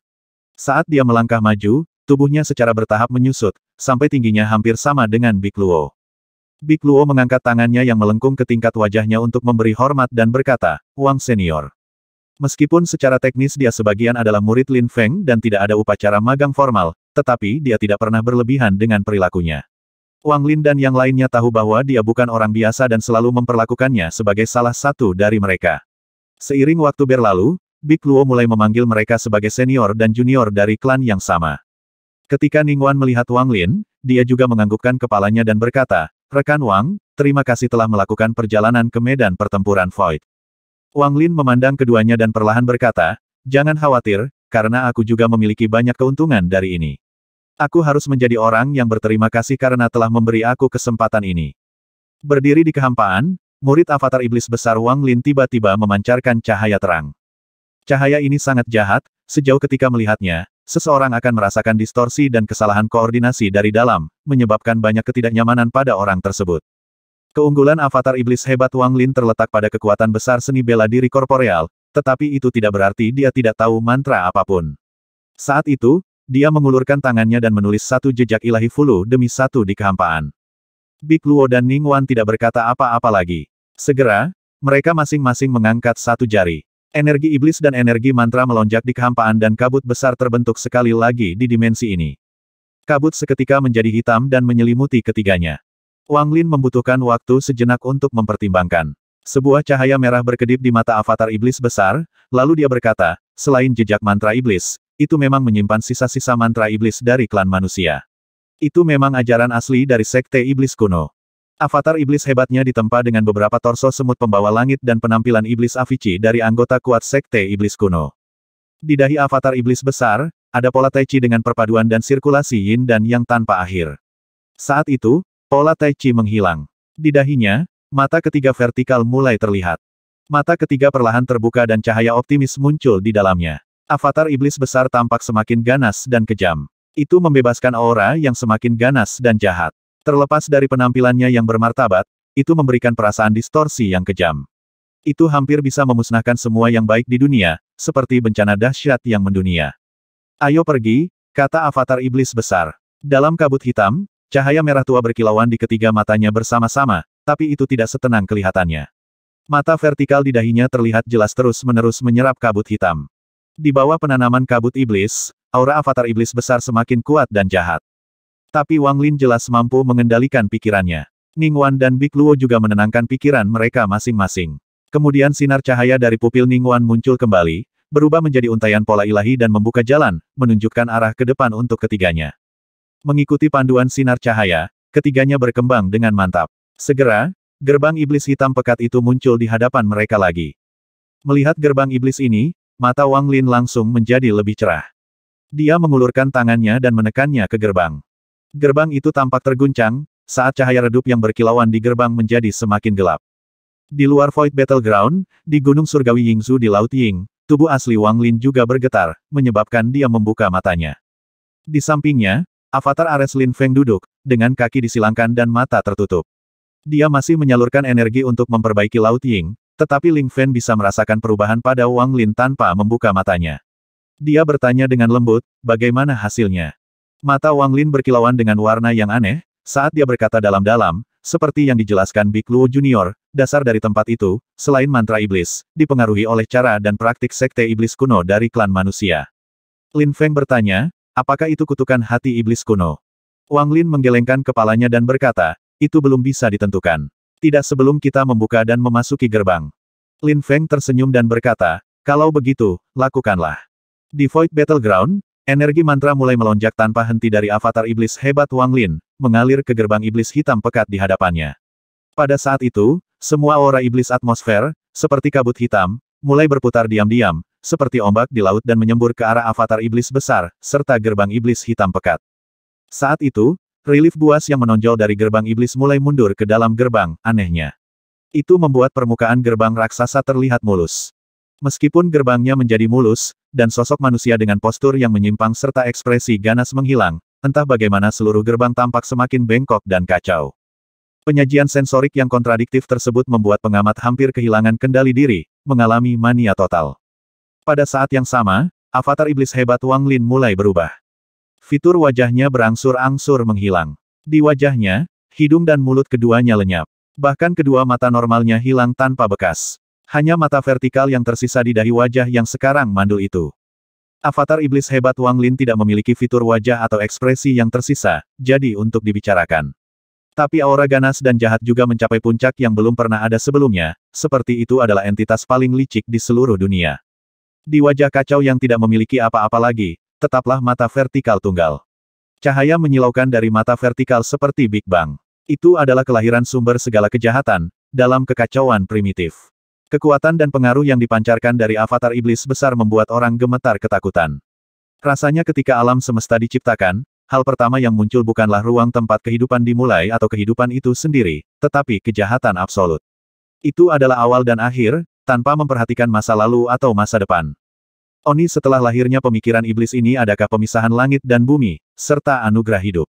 Saat dia melangkah maju, tubuhnya secara bertahap menyusut, sampai tingginya hampir sama dengan Big Luo. Big Luo mengangkat tangannya yang melengkung ke tingkat wajahnya untuk memberi hormat dan berkata, Wang Senior. Meskipun secara teknis dia sebagian adalah murid Lin Feng dan tidak ada upacara magang formal, tetapi dia tidak pernah berlebihan dengan perilakunya. Wang Lin dan yang lainnya tahu bahwa dia bukan orang biasa dan selalu memperlakukannya sebagai salah satu dari mereka. Seiring waktu berlalu, Big Luo mulai memanggil mereka sebagai senior dan junior dari klan yang sama. Ketika Ning Wan melihat Wang Lin, dia juga menganggukkan kepalanya dan berkata, Rekan Wang, terima kasih telah melakukan perjalanan ke medan pertempuran Void. Wang Lin memandang keduanya dan perlahan berkata, Jangan khawatir, karena aku juga memiliki banyak keuntungan dari ini. Aku harus menjadi orang yang berterima kasih karena telah memberi aku kesempatan ini. Berdiri di kehampaan, murid avatar iblis besar Wang Lin tiba-tiba memancarkan cahaya terang. Cahaya ini sangat jahat, sejauh ketika melihatnya, seseorang akan merasakan distorsi dan kesalahan koordinasi dari dalam, menyebabkan banyak ketidaknyamanan pada orang tersebut. Keunggulan avatar iblis hebat Wang Lin terletak pada kekuatan besar seni bela diri korporeal, tetapi itu tidak berarti dia tidak tahu mantra apapun. Saat itu, dia mengulurkan tangannya dan menulis satu jejak ilahi fulu demi satu di kehampaan. Big Luo dan Ning Wan tidak berkata apa-apa lagi. Segera, mereka masing-masing mengangkat satu jari. Energi iblis dan energi mantra melonjak di kehampaan dan kabut besar terbentuk sekali lagi di dimensi ini. Kabut seketika menjadi hitam dan menyelimuti ketiganya. Wang Lin membutuhkan waktu sejenak untuk mempertimbangkan. Sebuah cahaya merah berkedip di mata avatar iblis besar, lalu dia berkata, selain jejak mantra iblis, itu memang menyimpan sisa-sisa mantra iblis dari klan manusia. Itu memang ajaran asli dari sekte iblis kuno. Avatar iblis hebatnya ditempa dengan beberapa torso semut pembawa langit dan penampilan iblis Avicii dari anggota kuat sekte iblis kuno. Di dahi avatar iblis besar, ada pola tai chi dengan perpaduan dan sirkulasi yin dan yang tanpa akhir. Saat itu, pola tai chi menghilang. Di dahinya, mata ketiga vertikal mulai terlihat. Mata ketiga perlahan terbuka dan cahaya optimis muncul di dalamnya. Avatar iblis besar tampak semakin ganas dan kejam. Itu membebaskan aura yang semakin ganas dan jahat. Terlepas dari penampilannya yang bermartabat, itu memberikan perasaan distorsi yang kejam. Itu hampir bisa memusnahkan semua yang baik di dunia, seperti bencana dahsyat yang mendunia. Ayo pergi, kata avatar iblis besar. Dalam kabut hitam, cahaya merah tua berkilauan di ketiga matanya bersama-sama, tapi itu tidak setenang kelihatannya. Mata vertikal di dahinya terlihat jelas terus-menerus menyerap kabut hitam. Di bawah penanaman kabut iblis, aura avatar iblis besar semakin kuat dan jahat. Tapi Wang Lin jelas mampu mengendalikan pikirannya. Ning Wan dan Big Luo juga menenangkan pikiran mereka masing-masing. Kemudian sinar cahaya dari pupil Ning Wan muncul kembali, berubah menjadi untayan pola ilahi dan membuka jalan, menunjukkan arah ke depan untuk ketiganya. Mengikuti panduan sinar cahaya, ketiganya berkembang dengan mantap. Segera, gerbang iblis hitam pekat itu muncul di hadapan mereka lagi. Melihat gerbang iblis ini, mata Wang Lin langsung menjadi lebih cerah. Dia mengulurkan tangannya dan menekannya ke gerbang. Gerbang itu tampak terguncang, saat cahaya redup yang berkilauan di gerbang menjadi semakin gelap. Di luar Void Battleground, di Gunung Surgawi Yingzu di Laut Ying, tubuh asli Wang Lin juga bergetar, menyebabkan dia membuka matanya. Di sampingnya, avatar Ares Lin Feng duduk, dengan kaki disilangkan dan mata tertutup. Dia masih menyalurkan energi untuk memperbaiki Laut Ying, tetapi Ling Feng bisa merasakan perubahan pada Wang Lin tanpa membuka matanya. Dia bertanya dengan lembut, bagaimana hasilnya? Mata Wang Lin berkilauan dengan warna yang aneh, saat dia berkata dalam-dalam, seperti yang dijelaskan Big Luo Junior, dasar dari tempat itu, selain mantra iblis, dipengaruhi oleh cara dan praktik sekte iblis kuno dari klan manusia. Lin Feng bertanya, apakah itu kutukan hati iblis kuno? Wang Lin menggelengkan kepalanya dan berkata, itu belum bisa ditentukan. Tidak sebelum kita membuka dan memasuki gerbang. Lin Feng tersenyum dan berkata, kalau begitu, lakukanlah. Di Void Battleground, Energi mantra mulai melonjak tanpa henti dari avatar iblis hebat Wang Lin, mengalir ke gerbang iblis hitam pekat di hadapannya. Pada saat itu, semua aura iblis atmosfer, seperti kabut hitam, mulai berputar diam-diam, seperti ombak di laut dan menyembur ke arah avatar iblis besar, serta gerbang iblis hitam pekat. Saat itu, relief buas yang menonjol dari gerbang iblis mulai mundur ke dalam gerbang, anehnya. Itu membuat permukaan gerbang raksasa terlihat mulus. Meskipun gerbangnya menjadi mulus, dan sosok manusia dengan postur yang menyimpang serta ekspresi ganas menghilang, entah bagaimana seluruh gerbang tampak semakin bengkok dan kacau. Penyajian sensorik yang kontradiktif tersebut membuat pengamat hampir kehilangan kendali diri, mengalami mania total. Pada saat yang sama, avatar iblis hebat Wang Lin mulai berubah. Fitur wajahnya berangsur-angsur menghilang. Di wajahnya, hidung dan mulut keduanya lenyap. Bahkan kedua mata normalnya hilang tanpa bekas hanya mata vertikal yang tersisa di dahi wajah yang sekarang mandul itu. Avatar iblis hebat Wang Lin tidak memiliki fitur wajah atau ekspresi yang tersisa, jadi untuk dibicarakan. Tapi aura ganas dan jahat juga mencapai puncak yang belum pernah ada sebelumnya, seperti itu adalah entitas paling licik di seluruh dunia. Di wajah kacau yang tidak memiliki apa-apa lagi, tetaplah mata vertikal tunggal. Cahaya menyilaukan dari mata vertikal seperti Big Bang. Itu adalah kelahiran sumber segala kejahatan, dalam kekacauan primitif. Kekuatan dan pengaruh yang dipancarkan dari avatar iblis besar membuat orang gemetar ketakutan. Rasanya ketika alam semesta diciptakan, hal pertama yang muncul bukanlah ruang tempat kehidupan dimulai atau kehidupan itu sendiri, tetapi kejahatan absolut. Itu adalah awal dan akhir, tanpa memperhatikan masa lalu atau masa depan. Oni setelah lahirnya pemikiran iblis ini adakah pemisahan langit dan bumi, serta anugerah hidup.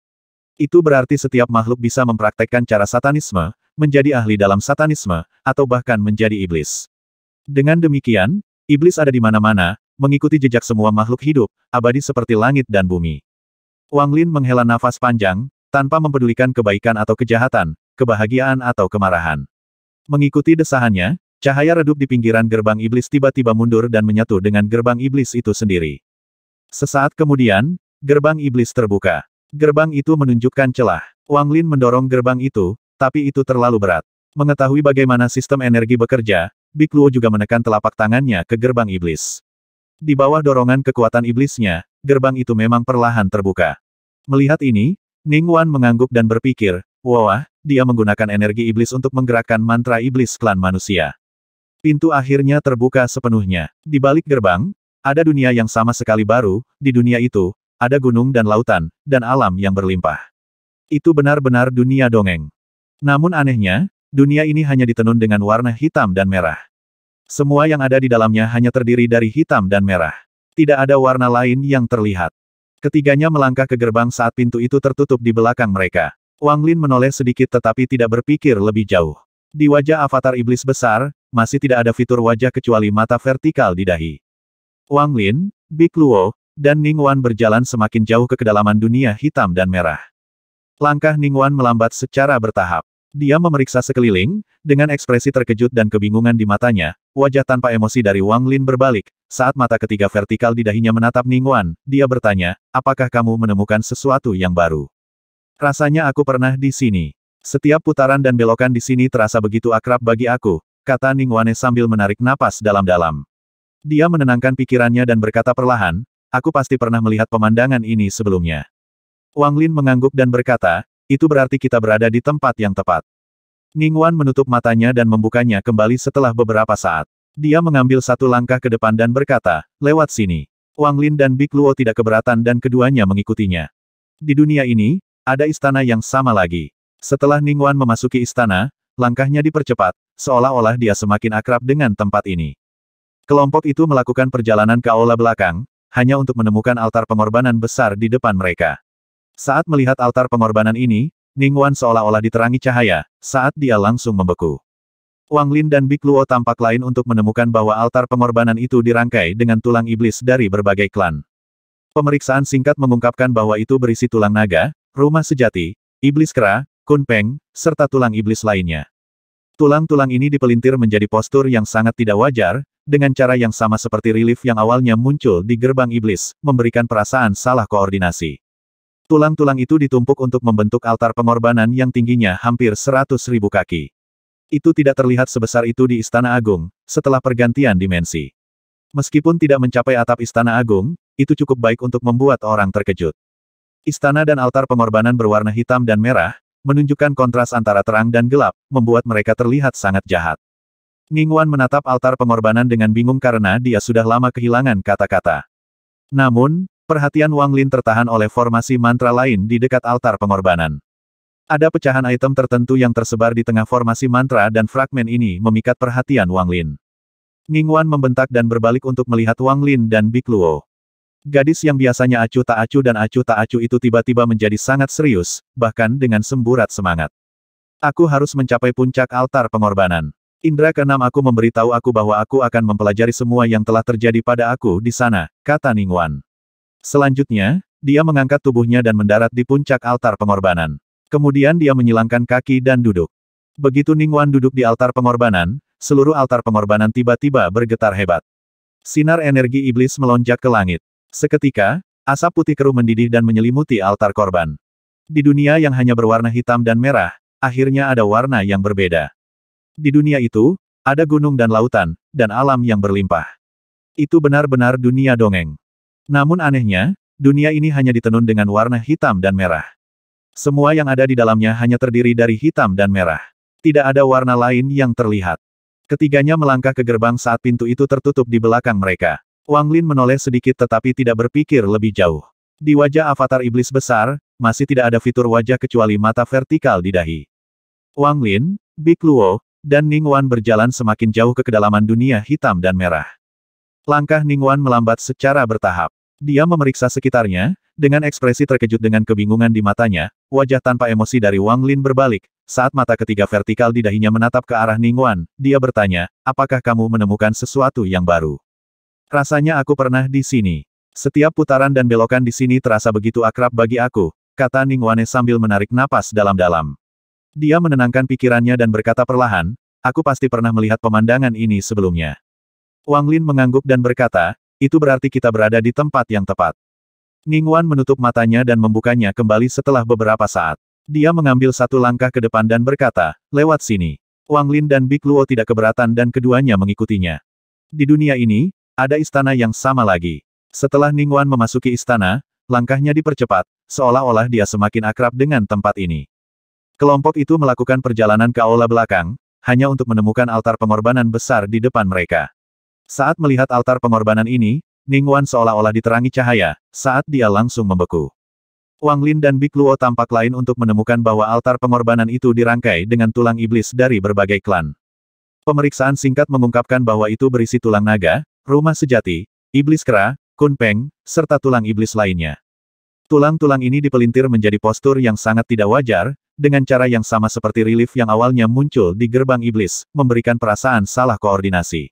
Itu berarti setiap makhluk bisa mempraktekkan cara satanisme, menjadi ahli dalam satanisme, atau bahkan menjadi iblis. Dengan demikian, iblis ada di mana-mana, mengikuti jejak semua makhluk hidup, abadi seperti langit dan bumi. Wang Lin menghela nafas panjang, tanpa mempedulikan kebaikan atau kejahatan, kebahagiaan atau kemarahan. Mengikuti desahannya, cahaya redup di pinggiran gerbang iblis tiba-tiba mundur dan menyatu dengan gerbang iblis itu sendiri. Sesaat kemudian, gerbang iblis terbuka. Gerbang itu menunjukkan celah. Wang Lin mendorong gerbang itu, tapi itu terlalu berat. Mengetahui bagaimana sistem energi bekerja, Big Luo juga menekan telapak tangannya ke gerbang iblis. Di bawah dorongan kekuatan iblisnya, gerbang itu memang perlahan terbuka. Melihat ini, Ning Wan mengangguk dan berpikir, wah, dia menggunakan energi iblis untuk menggerakkan mantra iblis klan manusia. Pintu akhirnya terbuka sepenuhnya. Di balik gerbang, ada dunia yang sama sekali baru, di dunia itu, ada gunung dan lautan, dan alam yang berlimpah. Itu benar-benar dunia dongeng. Namun anehnya, dunia ini hanya ditenun dengan warna hitam dan merah. Semua yang ada di dalamnya hanya terdiri dari hitam dan merah. Tidak ada warna lain yang terlihat. Ketiganya melangkah ke gerbang saat pintu itu tertutup di belakang mereka. Wang Lin menoleh sedikit tetapi tidak berpikir lebih jauh. Di wajah avatar iblis besar, masih tidak ada fitur wajah kecuali mata vertikal di dahi. Wang Lin, Big Luo, dan Ning Wan berjalan semakin jauh ke kedalaman dunia hitam dan merah. Langkah Ning Wan melambat secara bertahap. Dia memeriksa sekeliling, dengan ekspresi terkejut dan kebingungan di matanya, wajah tanpa emosi dari Wang Lin berbalik, saat mata ketiga vertikal di dahinya menatap Ning Wan, dia bertanya, apakah kamu menemukan sesuatu yang baru? Rasanya aku pernah di sini. Setiap putaran dan belokan di sini terasa begitu akrab bagi aku, kata Ning Wan sambil menarik napas dalam-dalam. Dia menenangkan pikirannya dan berkata perlahan, aku pasti pernah melihat pemandangan ini sebelumnya. Wang Lin mengangguk dan berkata, itu berarti kita berada di tempat yang tepat. Ning Wan menutup matanya dan membukanya kembali setelah beberapa saat. Dia mengambil satu langkah ke depan dan berkata, lewat sini. Wang Lin dan Big Luo tidak keberatan dan keduanya mengikutinya. Di dunia ini, ada istana yang sama lagi. Setelah Ning Wan memasuki istana, langkahnya dipercepat, seolah-olah dia semakin akrab dengan tempat ini. Kelompok itu melakukan perjalanan ke aula belakang, hanya untuk menemukan altar pengorbanan besar di depan mereka. Saat melihat altar pengorbanan ini, Ning Wan seolah-olah diterangi cahaya, saat dia langsung membeku. Wang Lin dan Big Luo tampak lain untuk menemukan bahwa altar pengorbanan itu dirangkai dengan tulang iblis dari berbagai klan. Pemeriksaan singkat mengungkapkan bahwa itu berisi tulang naga, rumah sejati, iblis kera, kunpeng, serta tulang iblis lainnya. Tulang-tulang ini dipelintir menjadi postur yang sangat tidak wajar, dengan cara yang sama seperti relief yang awalnya muncul di gerbang iblis, memberikan perasaan salah koordinasi. Tulang-tulang itu ditumpuk untuk membentuk altar pengorbanan yang tingginya hampir seratus kaki. Itu tidak terlihat sebesar itu di Istana Agung, setelah pergantian dimensi. Meskipun tidak mencapai atap Istana Agung, itu cukup baik untuk membuat orang terkejut. Istana dan altar pengorbanan berwarna hitam dan merah, menunjukkan kontras antara terang dan gelap, membuat mereka terlihat sangat jahat. Wan menatap altar pengorbanan dengan bingung karena dia sudah lama kehilangan kata-kata. Namun, perhatian Wang Lin tertahan oleh formasi mantra lain di dekat altar pengorbanan. Ada pecahan item tertentu yang tersebar di tengah formasi mantra dan fragmen ini memikat perhatian Wang Lin. Wan membentak dan berbalik untuk melihat Wang Lin dan Big Luo. Gadis yang biasanya acuh tak acuh dan acuh tak acuh itu tiba-tiba menjadi sangat serius, bahkan dengan semburat semangat. Aku harus mencapai puncak altar pengorbanan. Indra keenam aku memberitahu aku bahwa aku akan mempelajari semua yang telah terjadi pada aku di sana, kata Ningguan. Selanjutnya, dia mengangkat tubuhnya dan mendarat di puncak altar pengorbanan. Kemudian dia menyilangkan kaki dan duduk. Begitu Ningguan duduk di altar pengorbanan, seluruh altar pengorbanan tiba-tiba bergetar hebat. Sinar energi iblis melonjak ke langit. Seketika, asap putih keruh mendidih dan menyelimuti altar korban. Di dunia yang hanya berwarna hitam dan merah, akhirnya ada warna yang berbeda. Di dunia itu, ada gunung dan lautan, dan alam yang berlimpah. Itu benar-benar dunia dongeng. Namun anehnya, dunia ini hanya ditenun dengan warna hitam dan merah. Semua yang ada di dalamnya hanya terdiri dari hitam dan merah. Tidak ada warna lain yang terlihat. Ketiganya melangkah ke gerbang saat pintu itu tertutup di belakang mereka. Wang Lin menoleh sedikit tetapi tidak berpikir lebih jauh. Di wajah avatar iblis besar, masih tidak ada fitur wajah kecuali mata vertikal di dahi. Wang Lin, Big Luo, dan Ning Wan berjalan semakin jauh ke kedalaman dunia hitam dan merah. Langkah Ning Wan melambat secara bertahap. Dia memeriksa sekitarnya, dengan ekspresi terkejut dengan kebingungan di matanya, wajah tanpa emosi dari Wang Lin berbalik, saat mata ketiga vertikal di dahinya menatap ke arah Ning Wan, dia bertanya, apakah kamu menemukan sesuatu yang baru? Rasanya aku pernah di sini. Setiap putaran dan belokan di sini terasa begitu akrab bagi aku, kata Ning Wan sambil menarik napas dalam-dalam. Dia menenangkan pikirannya dan berkata perlahan, aku pasti pernah melihat pemandangan ini sebelumnya. Wang Lin mengangguk dan berkata, itu berarti kita berada di tempat yang tepat. Ning Wan menutup matanya dan membukanya kembali setelah beberapa saat. Dia mengambil satu langkah ke depan dan berkata, lewat sini. Wang Lin dan Big Luo tidak keberatan dan keduanya mengikutinya. Di dunia ini, ada istana yang sama lagi. Setelah Ning Wan memasuki istana, langkahnya dipercepat, seolah-olah dia semakin akrab dengan tempat ini. Kelompok itu melakukan perjalanan ke aula belakang, hanya untuk menemukan altar pengorbanan besar di depan mereka. Saat melihat altar pengorbanan ini, Ning Wan seolah-olah diterangi cahaya, saat dia langsung membeku. Wang Lin dan Big Luo tampak lain untuk menemukan bahwa altar pengorbanan itu dirangkai dengan tulang iblis dari berbagai klan. Pemeriksaan singkat mengungkapkan bahwa itu berisi tulang naga, rumah sejati, iblis kera, kunpeng, serta tulang iblis lainnya. Tulang-tulang ini dipelintir menjadi postur yang sangat tidak wajar, dengan cara yang sama seperti relief yang awalnya muncul di gerbang iblis, memberikan perasaan salah koordinasi.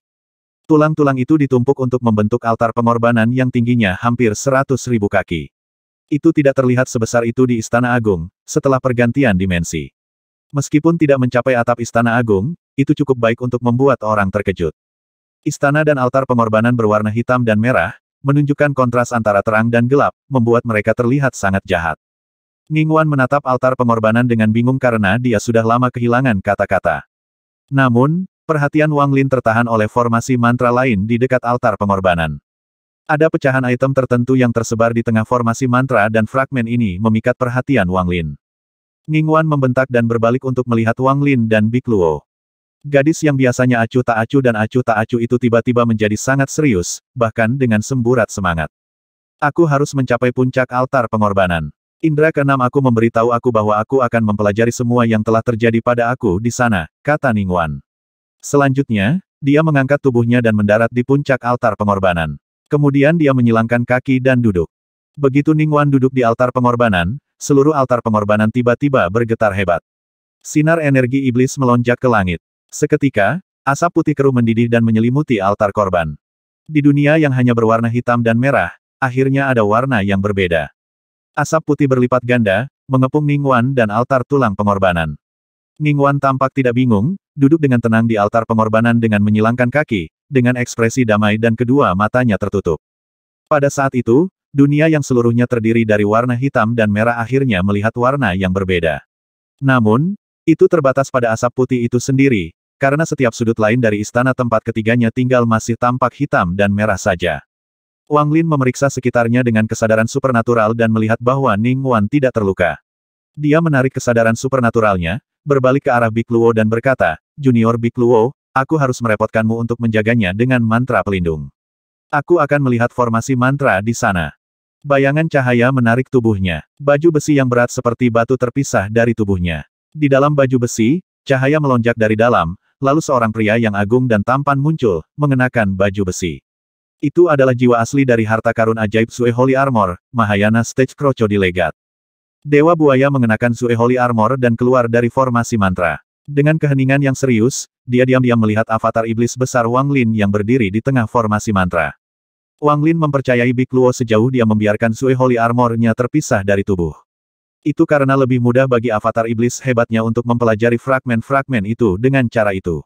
Tulang-tulang itu ditumpuk untuk membentuk altar pengorbanan yang tingginya hampir 100.000 kaki. Itu tidak terlihat sebesar itu di Istana Agung, setelah pergantian dimensi. Meskipun tidak mencapai atap Istana Agung, itu cukup baik untuk membuat orang terkejut. Istana dan altar pengorbanan berwarna hitam dan merah, menunjukkan kontras antara terang dan gelap, membuat mereka terlihat sangat jahat. Ningguan menatap altar pengorbanan dengan bingung karena dia sudah lama kehilangan kata-kata. Namun, perhatian Wang Lin tertahan oleh formasi mantra lain di dekat altar pengorbanan. Ada pecahan item tertentu yang tersebar di tengah formasi mantra dan fragmen ini memikat perhatian Wang Lin. Ningguan membentak dan berbalik untuk melihat Wang Lin dan Big Luo. Gadis yang biasanya acuh tak acuh dan acuh tak acuh itu tiba-tiba menjadi sangat serius, bahkan dengan semburat semangat. Aku harus mencapai puncak altar pengorbanan. Indra keenam aku memberitahu aku bahwa aku akan mempelajari semua yang telah terjadi pada aku di sana, kata Ningwan. Selanjutnya, dia mengangkat tubuhnya dan mendarat di puncak altar pengorbanan. Kemudian dia menyilangkan kaki dan duduk. Begitu Ningwan duduk di altar pengorbanan, seluruh altar pengorbanan tiba-tiba bergetar hebat. Sinar energi iblis melonjak ke langit. Seketika, asap putih keruh mendidih dan menyelimuti altar korban. Di dunia yang hanya berwarna hitam dan merah, akhirnya ada warna yang berbeda. Asap putih berlipat ganda, mengepung Ningguan dan altar tulang pengorbanan. Ningguan tampak tidak bingung, duduk dengan tenang di altar pengorbanan dengan menyilangkan kaki, dengan ekspresi damai dan kedua matanya tertutup. Pada saat itu, dunia yang seluruhnya terdiri dari warna hitam dan merah akhirnya melihat warna yang berbeda. Namun, itu terbatas pada asap putih itu sendiri, karena setiap sudut lain dari istana tempat ketiganya tinggal masih tampak hitam dan merah saja. Wang Lin memeriksa sekitarnya dengan kesadaran supernatural dan melihat bahwa Ning Wan tidak terluka. Dia menarik kesadaran supernaturalnya, berbalik ke arah Big Luo dan berkata, Junior Big Luo, aku harus merepotkanmu untuk menjaganya dengan mantra pelindung. Aku akan melihat formasi mantra di sana. Bayangan cahaya menarik tubuhnya. Baju besi yang berat seperti batu terpisah dari tubuhnya. Di dalam baju besi, cahaya melonjak dari dalam, lalu seorang pria yang agung dan tampan muncul, mengenakan baju besi. Itu adalah jiwa asli dari harta karun ajaib Sue Holy Armor, Mahayana Stage Croco di Legat. Dewa Buaya mengenakan Sue Holy Armor dan keluar dari formasi mantra. Dengan keheningan yang serius, dia diam-diam melihat avatar iblis besar Wang Lin yang berdiri di tengah formasi mantra. Wang Lin mempercayai Big Luo sejauh dia membiarkan Sue Holy Armornya terpisah dari tubuh. Itu karena lebih mudah bagi avatar iblis hebatnya untuk mempelajari fragmen-fragmen itu dengan cara itu.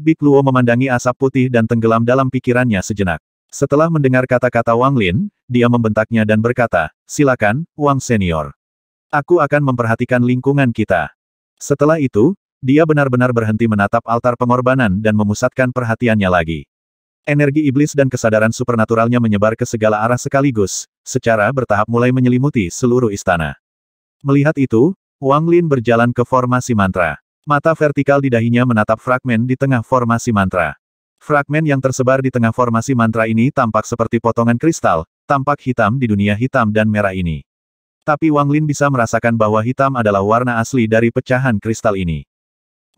Big Luo memandangi asap putih dan tenggelam dalam pikirannya sejenak. Setelah mendengar kata-kata Wang Lin, dia membentaknya dan berkata, silakan, Wang Senior. Aku akan memperhatikan lingkungan kita. Setelah itu, dia benar-benar berhenti menatap altar pengorbanan dan memusatkan perhatiannya lagi. Energi iblis dan kesadaran supernaturalnya menyebar ke segala arah sekaligus, secara bertahap mulai menyelimuti seluruh istana. Melihat itu, Wang Lin berjalan ke formasi mantra. Mata vertikal di dahinya menatap fragmen di tengah formasi mantra. Fragmen yang tersebar di tengah formasi mantra ini tampak seperti potongan kristal, tampak hitam di dunia hitam dan merah ini. Tapi Wang Lin bisa merasakan bahwa hitam adalah warna asli dari pecahan kristal ini.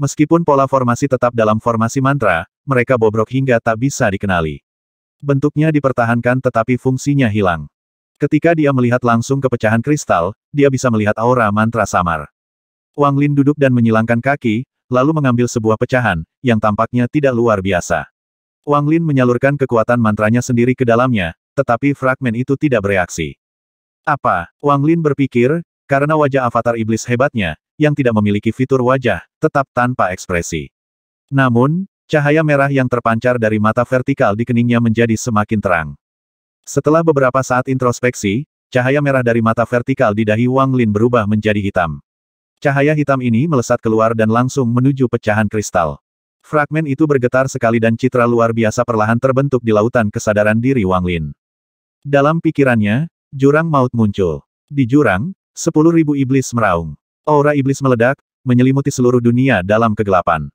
Meskipun pola formasi tetap dalam formasi mantra, mereka bobrok hingga tak bisa dikenali. Bentuknya dipertahankan tetapi fungsinya hilang. Ketika dia melihat langsung ke pecahan kristal, dia bisa melihat aura mantra samar. Wang Lin duduk dan menyilangkan kaki, lalu mengambil sebuah pecahan, yang tampaknya tidak luar biasa. Wang Lin menyalurkan kekuatan mantranya sendiri ke dalamnya, tetapi fragmen itu tidak bereaksi. Apa? Wang Lin berpikir, karena wajah avatar iblis hebatnya, yang tidak memiliki fitur wajah, tetap tanpa ekspresi. Namun, cahaya merah yang terpancar dari mata vertikal di keningnya menjadi semakin terang. Setelah beberapa saat introspeksi, cahaya merah dari mata vertikal di dahi Wang Lin berubah menjadi hitam. Cahaya hitam ini melesat keluar dan langsung menuju pecahan kristal. Fragmen itu bergetar sekali dan citra luar biasa perlahan terbentuk di lautan kesadaran diri Wang Lin. Dalam pikirannya, jurang maut muncul. Di jurang, sepuluh ribu iblis meraung. Aura iblis meledak, menyelimuti seluruh dunia dalam kegelapan.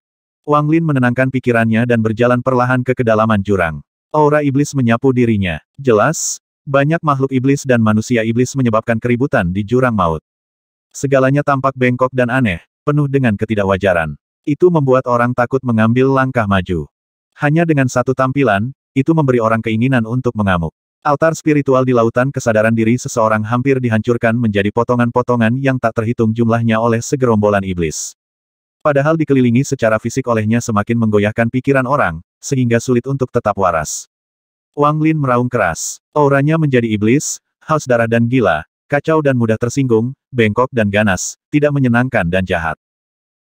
Wang Lin menenangkan pikirannya dan berjalan perlahan ke kedalaman jurang. Aura iblis menyapu dirinya. Jelas, banyak makhluk iblis dan manusia iblis menyebabkan keributan di jurang maut. Segalanya tampak bengkok dan aneh, penuh dengan ketidakwajaran. Itu membuat orang takut mengambil langkah maju. Hanya dengan satu tampilan, itu memberi orang keinginan untuk mengamuk. Altar spiritual di lautan kesadaran diri seseorang hampir dihancurkan menjadi potongan-potongan yang tak terhitung jumlahnya oleh segerombolan iblis. Padahal dikelilingi secara fisik olehnya semakin menggoyahkan pikiran orang, sehingga sulit untuk tetap waras. Wang Lin meraung keras. Auranya menjadi iblis, haus darah dan gila, kacau dan mudah tersinggung, bengkok dan ganas, tidak menyenangkan dan jahat.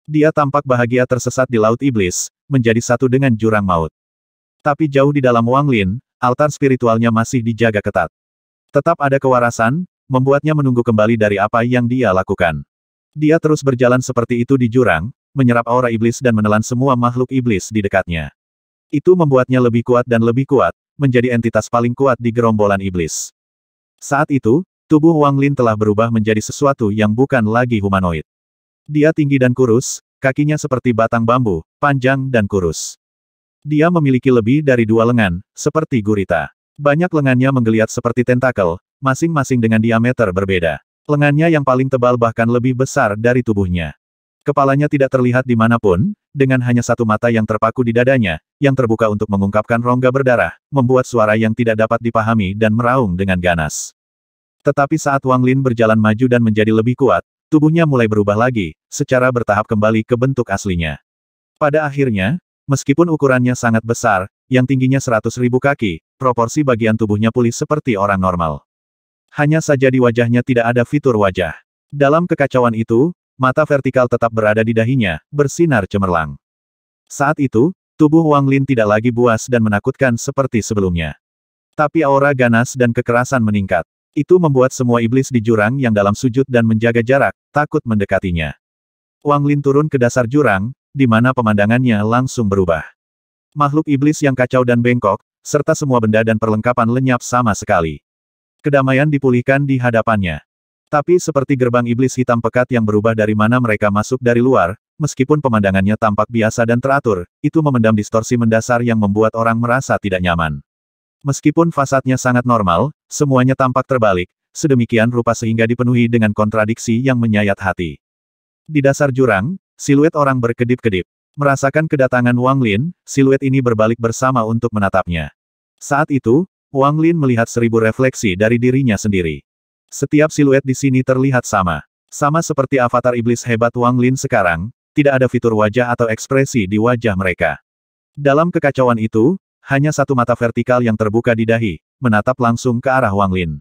Dia tampak bahagia tersesat di Laut Iblis, menjadi satu dengan jurang maut. Tapi jauh di dalam Wang Lin, altar spiritualnya masih dijaga ketat. Tetap ada kewarasan, membuatnya menunggu kembali dari apa yang dia lakukan. Dia terus berjalan seperti itu di jurang, menyerap aura iblis dan menelan semua makhluk iblis di dekatnya. Itu membuatnya lebih kuat dan lebih kuat, menjadi entitas paling kuat di gerombolan iblis. Saat itu, tubuh Wang Lin telah berubah menjadi sesuatu yang bukan lagi humanoid. Dia tinggi dan kurus, kakinya seperti batang bambu, panjang dan kurus. Dia memiliki lebih dari dua lengan, seperti gurita. Banyak lengannya menggeliat seperti tentakel, masing-masing dengan diameter berbeda. Lengannya yang paling tebal bahkan lebih besar dari tubuhnya. Kepalanya tidak terlihat di dimanapun, dengan hanya satu mata yang terpaku di dadanya, yang terbuka untuk mengungkapkan rongga berdarah, membuat suara yang tidak dapat dipahami dan meraung dengan ganas. Tetapi saat Wang Lin berjalan maju dan menjadi lebih kuat, Tubuhnya mulai berubah lagi, secara bertahap kembali ke bentuk aslinya. Pada akhirnya, meskipun ukurannya sangat besar, yang tingginya 100.000 kaki, proporsi bagian tubuhnya pulih seperti orang normal. Hanya saja di wajahnya tidak ada fitur wajah. Dalam kekacauan itu, mata vertikal tetap berada di dahinya, bersinar cemerlang. Saat itu, tubuh Wang Lin tidak lagi buas dan menakutkan seperti sebelumnya. Tapi aura ganas dan kekerasan meningkat. Itu membuat semua iblis di jurang yang dalam sujud dan menjaga jarak, takut mendekatinya. Wang Lin turun ke dasar jurang, di mana pemandangannya langsung berubah. Makhluk iblis yang kacau dan bengkok, serta semua benda dan perlengkapan lenyap sama sekali. Kedamaian dipulihkan di hadapannya. Tapi seperti gerbang iblis hitam pekat yang berubah dari mana mereka masuk dari luar, meskipun pemandangannya tampak biasa dan teratur, itu memendam distorsi mendasar yang membuat orang merasa tidak nyaman. Meskipun fasadnya sangat normal, Semuanya tampak terbalik, sedemikian rupa sehingga dipenuhi dengan kontradiksi yang menyayat hati. Di dasar jurang, siluet orang berkedip-kedip. Merasakan kedatangan Wang Lin, siluet ini berbalik bersama untuk menatapnya. Saat itu, Wang Lin melihat seribu refleksi dari dirinya sendiri. Setiap siluet di sini terlihat sama. Sama seperti avatar iblis hebat Wang Lin sekarang, tidak ada fitur wajah atau ekspresi di wajah mereka. Dalam kekacauan itu, hanya satu mata vertikal yang terbuka di dahi, menatap langsung ke arah Wang Lin.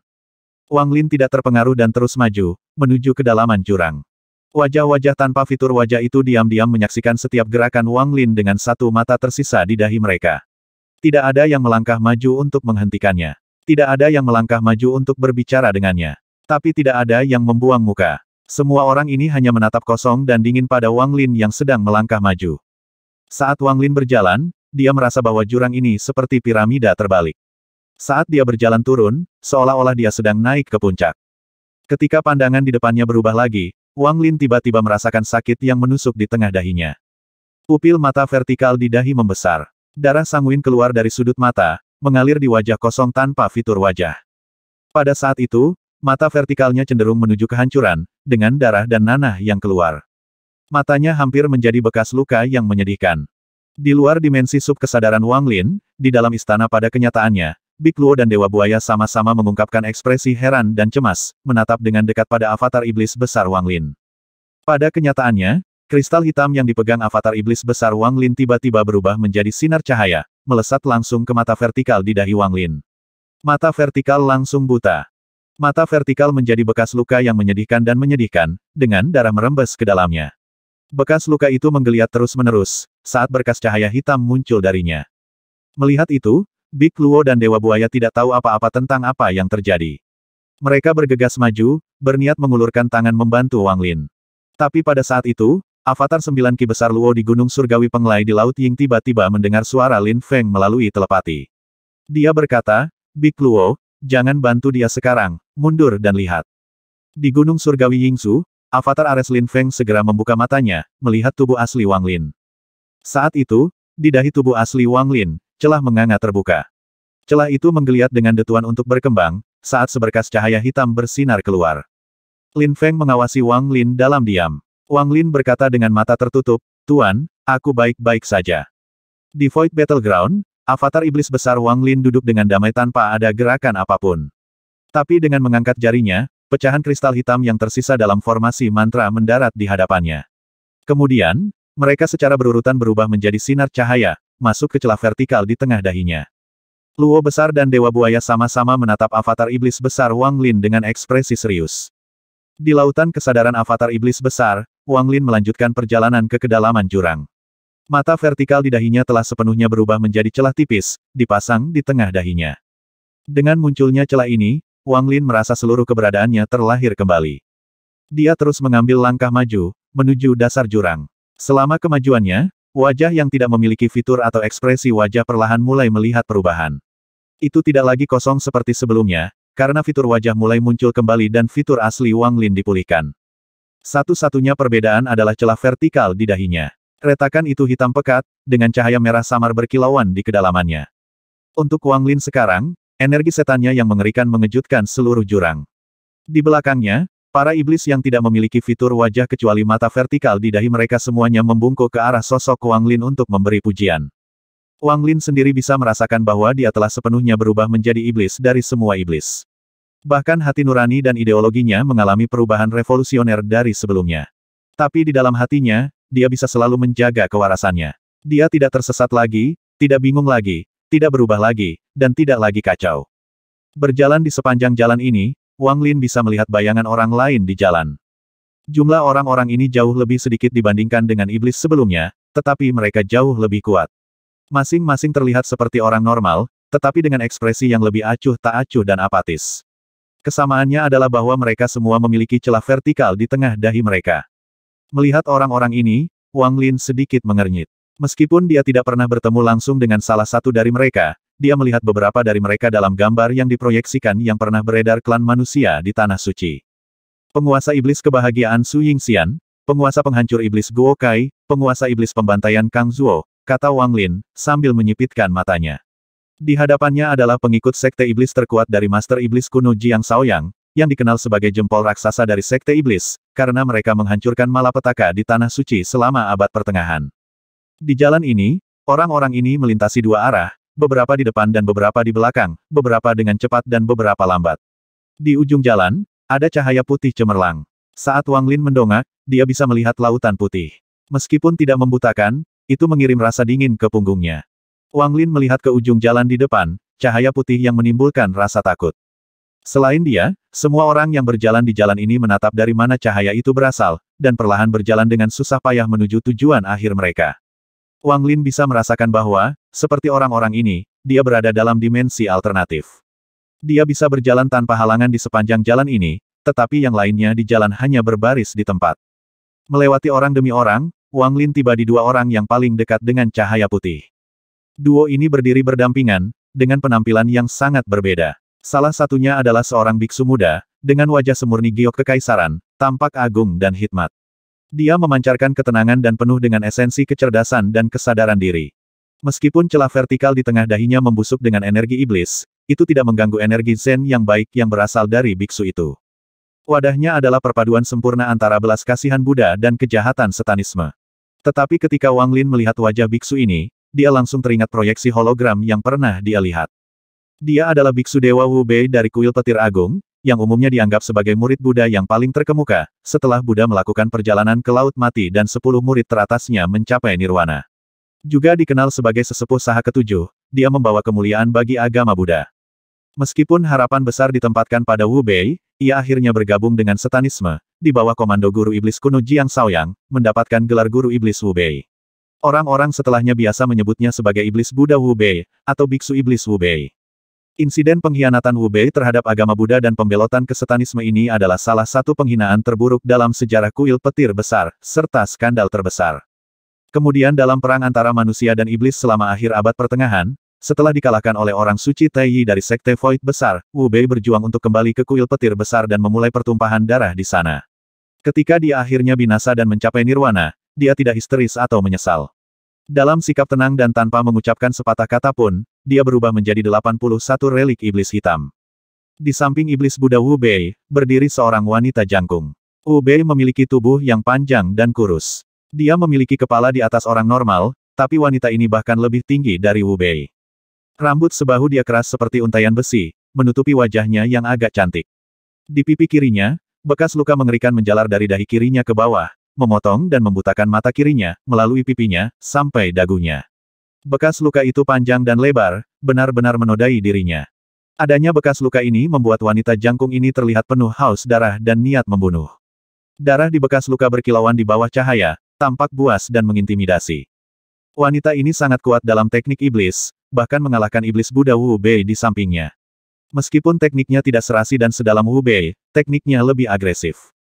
Wang Lin tidak terpengaruh dan terus maju, menuju kedalaman jurang. Wajah-wajah tanpa fitur wajah itu diam-diam menyaksikan setiap gerakan Wang Lin dengan satu mata tersisa di dahi mereka. Tidak ada yang melangkah maju untuk menghentikannya. Tidak ada yang melangkah maju untuk berbicara dengannya. Tapi tidak ada yang membuang muka. Semua orang ini hanya menatap kosong dan dingin pada Wang Lin yang sedang melangkah maju. Saat Wang Lin berjalan, dia merasa bahwa jurang ini seperti piramida terbalik. Saat dia berjalan turun, seolah-olah dia sedang naik ke puncak. Ketika pandangan di depannya berubah lagi, Wang Lin tiba-tiba merasakan sakit yang menusuk di tengah dahinya. Upil mata vertikal di dahi membesar. Darah sanguin keluar dari sudut mata, mengalir di wajah kosong tanpa fitur wajah. Pada saat itu, mata vertikalnya cenderung menuju kehancuran, dengan darah dan nanah yang keluar. Matanya hampir menjadi bekas luka yang menyedihkan. Di luar dimensi sub kesadaran Wang Lin, di dalam istana pada kenyataannya, Big Luo dan Dewa Buaya sama-sama mengungkapkan ekspresi heran dan cemas, menatap dengan dekat pada avatar iblis besar Wang Lin. Pada kenyataannya, kristal hitam yang dipegang avatar iblis besar Wang Lin tiba-tiba berubah menjadi sinar cahaya, melesat langsung ke mata vertikal di dahi Wang Lin. Mata vertikal langsung buta. Mata vertikal menjadi bekas luka yang menyedihkan dan menyedihkan, dengan darah merembes ke dalamnya. Bekas luka itu menggeliat terus-menerus, saat berkas cahaya hitam muncul darinya. Melihat itu, Big Luo dan Dewa Buaya tidak tahu apa-apa tentang apa yang terjadi. Mereka bergegas maju, berniat mengulurkan tangan membantu Wang Lin. Tapi pada saat itu, avatar sembilan ki besar Luo di Gunung Surgawi Penglai di Laut Ying tiba-tiba mendengar suara Lin Feng melalui telepati. Dia berkata, Big Luo, jangan bantu dia sekarang, mundur dan lihat. Di Gunung Surgawi Yingsu, avatar Ares Lin Feng segera membuka matanya, melihat tubuh asli Wang Lin. Saat itu, di dahi tubuh asli Wang Lin, Celah menganga terbuka. Celah itu menggeliat dengan detuan untuk berkembang, saat seberkas cahaya hitam bersinar keluar. Lin Feng mengawasi Wang Lin dalam diam. Wang Lin berkata dengan mata tertutup, Tuan, aku baik-baik saja. Di Void Battleground, avatar iblis besar Wang Lin duduk dengan damai tanpa ada gerakan apapun. Tapi dengan mengangkat jarinya, pecahan kristal hitam yang tersisa dalam formasi mantra mendarat di hadapannya. Kemudian, mereka secara berurutan berubah menjadi sinar cahaya, masuk ke celah vertikal di tengah dahinya. Luo besar dan Dewa Buaya sama-sama menatap avatar iblis besar Wang Lin dengan ekspresi serius. Di lautan kesadaran avatar iblis besar, Wang Lin melanjutkan perjalanan ke kedalaman jurang. Mata vertikal di dahinya telah sepenuhnya berubah menjadi celah tipis, dipasang di tengah dahinya. Dengan munculnya celah ini, Wang Lin merasa seluruh keberadaannya terlahir kembali. Dia terus mengambil langkah maju, menuju dasar jurang. Selama kemajuannya, Wajah yang tidak memiliki fitur atau ekspresi wajah perlahan mulai melihat perubahan. Itu tidak lagi kosong seperti sebelumnya, karena fitur wajah mulai muncul kembali dan fitur asli Wang Lin dipulihkan. Satu-satunya perbedaan adalah celah vertikal di dahinya. Retakan itu hitam pekat, dengan cahaya merah samar berkilauan di kedalamannya. Untuk Wang Lin sekarang, energi setannya yang mengerikan mengejutkan seluruh jurang. Di belakangnya, Para iblis yang tidak memiliki fitur wajah kecuali mata vertikal di dahi mereka semuanya membungkuk ke arah sosok Wang Lin untuk memberi pujian. Wang Lin sendiri bisa merasakan bahwa dia telah sepenuhnya berubah menjadi iblis dari semua iblis. Bahkan hati nurani dan ideologinya mengalami perubahan revolusioner dari sebelumnya. Tapi di dalam hatinya, dia bisa selalu menjaga kewarasannya. Dia tidak tersesat lagi, tidak bingung lagi, tidak berubah lagi, dan tidak lagi kacau. Berjalan di sepanjang jalan ini, Wang Lin bisa melihat bayangan orang lain di jalan. Jumlah orang-orang ini jauh lebih sedikit dibandingkan dengan iblis sebelumnya, tetapi mereka jauh lebih kuat. Masing-masing terlihat seperti orang normal, tetapi dengan ekspresi yang lebih acuh tak acuh dan apatis. Kesamaannya adalah bahwa mereka semua memiliki celah vertikal di tengah dahi mereka. Melihat orang-orang ini, Wang Lin sedikit mengernyit. Meskipun dia tidak pernah bertemu langsung dengan salah satu dari mereka, dia melihat beberapa dari mereka dalam gambar yang diproyeksikan yang pernah beredar klan manusia di Tanah Suci. Penguasa Iblis Kebahagiaan Su Yingxian, penguasa penghancur Iblis Guo Kai, penguasa Iblis Pembantaian Kang Zuo, kata Wang Lin, sambil menyipitkan matanya. Di hadapannya adalah pengikut Sekte Iblis terkuat dari Master Iblis kuno Jiang Shaoyang yang dikenal sebagai jempol raksasa dari Sekte Iblis, karena mereka menghancurkan malapetaka di Tanah Suci selama abad pertengahan. Di jalan ini, orang-orang ini melintasi dua arah, beberapa di depan dan beberapa di belakang, beberapa dengan cepat dan beberapa lambat. Di ujung jalan, ada cahaya putih cemerlang. Saat Wang Lin mendongak, dia bisa melihat lautan putih. Meskipun tidak membutakan, itu mengirim rasa dingin ke punggungnya. Wang Lin melihat ke ujung jalan di depan, cahaya putih yang menimbulkan rasa takut. Selain dia, semua orang yang berjalan di jalan ini menatap dari mana cahaya itu berasal, dan perlahan berjalan dengan susah payah menuju tujuan akhir mereka. Wang Lin bisa merasakan bahwa, seperti orang-orang ini, dia berada dalam dimensi alternatif. Dia bisa berjalan tanpa halangan di sepanjang jalan ini, tetapi yang lainnya di jalan hanya berbaris di tempat. Melewati orang demi orang, Wang Lin tiba di dua orang yang paling dekat dengan cahaya putih. Duo ini berdiri berdampingan, dengan penampilan yang sangat berbeda. Salah satunya adalah seorang biksu muda, dengan wajah semurni giok kekaisaran, tampak agung dan hikmat. Dia memancarkan ketenangan dan penuh dengan esensi kecerdasan dan kesadaran diri. Meskipun celah vertikal di tengah dahinya membusuk dengan energi iblis, itu tidak mengganggu energi Zen yang baik yang berasal dari biksu itu. Wadahnya adalah perpaduan sempurna antara belas kasihan Buddha dan kejahatan setanisme. Tetapi ketika Wang Lin melihat wajah biksu ini, dia langsung teringat proyeksi hologram yang pernah dia lihat. Dia adalah biksu Dewa Wu Bei dari kuil petir agung, yang umumnya dianggap sebagai murid Buddha yang paling terkemuka, setelah Buddha melakukan perjalanan ke Laut Mati dan sepuluh murid teratasnya mencapai nirwana. Juga dikenal sebagai sesepuh saha ketujuh, dia membawa kemuliaan bagi agama Buddha. Meskipun harapan besar ditempatkan pada Wu Bei, ia akhirnya bergabung dengan setanisme, di bawah komando guru iblis kuno Jiang Saoyang, mendapatkan gelar guru iblis Wu Bei. Orang-orang setelahnya biasa menyebutnya sebagai iblis Buddha Wu Bei, atau biksu iblis Wu Bei. Insiden pengkhianatan Wubei terhadap agama Buddha dan pembelotan kesetanisme ini adalah salah satu penghinaan terburuk dalam sejarah kuil petir besar, serta skandal terbesar. Kemudian dalam perang antara manusia dan iblis selama akhir abad pertengahan, setelah dikalahkan oleh orang suci Taiyi dari sekte Void besar, Wubei berjuang untuk kembali ke kuil petir besar dan memulai pertumpahan darah di sana. Ketika dia akhirnya binasa dan mencapai nirwana, dia tidak histeris atau menyesal. Dalam sikap tenang dan tanpa mengucapkan sepatah kata pun, dia berubah menjadi 81 relik iblis hitam. Di samping iblis Buddha Wu Bei, berdiri seorang wanita jangkung. Wu Bei memiliki tubuh yang panjang dan kurus. Dia memiliki kepala di atas orang normal, tapi wanita ini bahkan lebih tinggi dari Wu Bei. Rambut sebahu dia keras seperti untaian besi, menutupi wajahnya yang agak cantik. Di pipi kirinya, bekas luka mengerikan menjalar dari dahi kirinya ke bawah, memotong dan membutakan mata kirinya, melalui pipinya, sampai dagunya. Bekas luka itu panjang dan lebar, benar-benar menodai dirinya. Adanya bekas luka ini membuat wanita jangkung ini terlihat penuh haus darah dan niat membunuh. Darah di bekas luka berkilauan di bawah cahaya, tampak buas dan mengintimidasi. Wanita ini sangat kuat dalam teknik iblis, bahkan mengalahkan iblis Buddha Wu Bei di sampingnya. Meskipun tekniknya tidak serasi dan sedalam Wu Bei, tekniknya lebih agresif.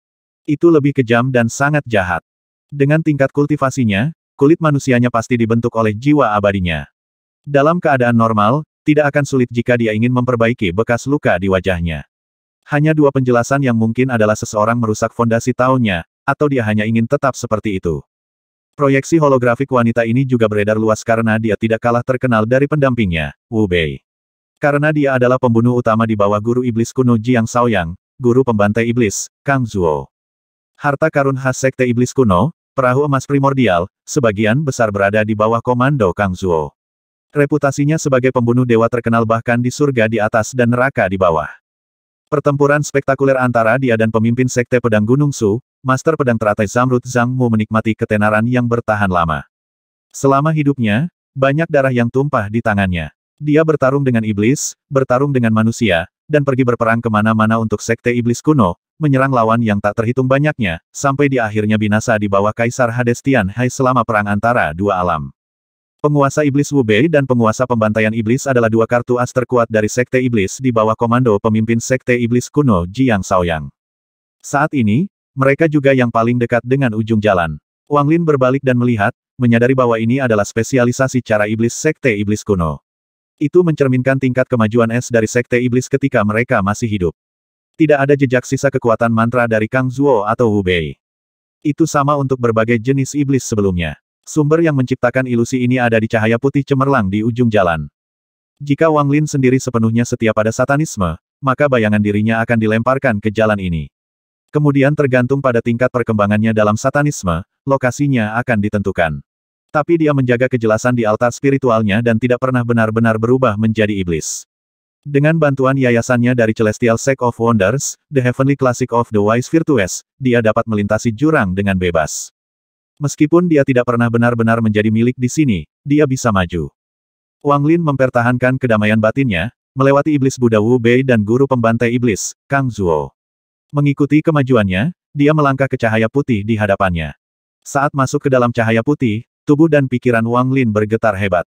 Itu lebih kejam dan sangat jahat. Dengan tingkat kultivasinya, kulit manusianya pasti dibentuk oleh jiwa abadinya. Dalam keadaan normal, tidak akan sulit jika dia ingin memperbaiki bekas luka di wajahnya. Hanya dua penjelasan yang mungkin adalah seseorang merusak fondasi taunya, atau dia hanya ingin tetap seperti itu. Proyeksi holografik wanita ini juga beredar luas karena dia tidak kalah terkenal dari pendampingnya, Wu Bei. Karena dia adalah pembunuh utama di bawah guru iblis kuno Jiang Shaoyang, guru pembantai iblis, Kang Zuo. Harta karun khas Sekte Iblis kuno, perahu emas primordial, sebagian besar berada di bawah komando Kang Zuo. Reputasinya sebagai pembunuh dewa terkenal bahkan di surga di atas dan neraka di bawah. Pertempuran spektakuler antara dia dan pemimpin Sekte Pedang Gunung Su, Master Pedang Teratai Zamrud Zhang Mu menikmati ketenaran yang bertahan lama. Selama hidupnya, banyak darah yang tumpah di tangannya. Dia bertarung dengan iblis, bertarung dengan manusia, dan pergi berperang kemana-mana untuk Sekte Iblis Kuno, menyerang lawan yang tak terhitung banyaknya, sampai di akhirnya binasa di bawah Kaisar Hades Hai selama perang antara dua alam. Penguasa Iblis Wu Bei dan penguasa pembantaian Iblis adalah dua kartu as terkuat dari Sekte Iblis di bawah komando pemimpin Sekte Iblis Kuno Jiang Saoyang. Saat ini, mereka juga yang paling dekat dengan ujung jalan. Wang Lin berbalik dan melihat, menyadari bahwa ini adalah spesialisasi cara Iblis Sekte Iblis Kuno. Itu mencerminkan tingkat kemajuan es dari Sekte Iblis ketika mereka masih hidup. Tidak ada jejak sisa kekuatan mantra dari Kang Zuo atau Wu Bei. Itu sama untuk berbagai jenis iblis sebelumnya. Sumber yang menciptakan ilusi ini ada di cahaya putih cemerlang di ujung jalan. Jika Wang Lin sendiri sepenuhnya setia pada satanisme, maka bayangan dirinya akan dilemparkan ke jalan ini. Kemudian tergantung pada tingkat perkembangannya dalam satanisme, lokasinya akan ditentukan. Tapi dia menjaga kejelasan di altar spiritualnya dan tidak pernah benar-benar berubah menjadi iblis. Dengan bantuan yayasannya dari Celestial Sect of Wonders, The Heavenly Classic of the Wise Virtues, dia dapat melintasi jurang dengan bebas. Meskipun dia tidak pernah benar-benar menjadi milik di sini, dia bisa maju. Wang Lin mempertahankan kedamaian batinnya, melewati iblis Buddha Wu Bei dan guru pembantai iblis, Kang Zuo. Mengikuti kemajuannya, dia melangkah ke cahaya putih di hadapannya. Saat masuk ke dalam cahaya putih, Tubuh dan pikiran Wang Lin bergetar hebat.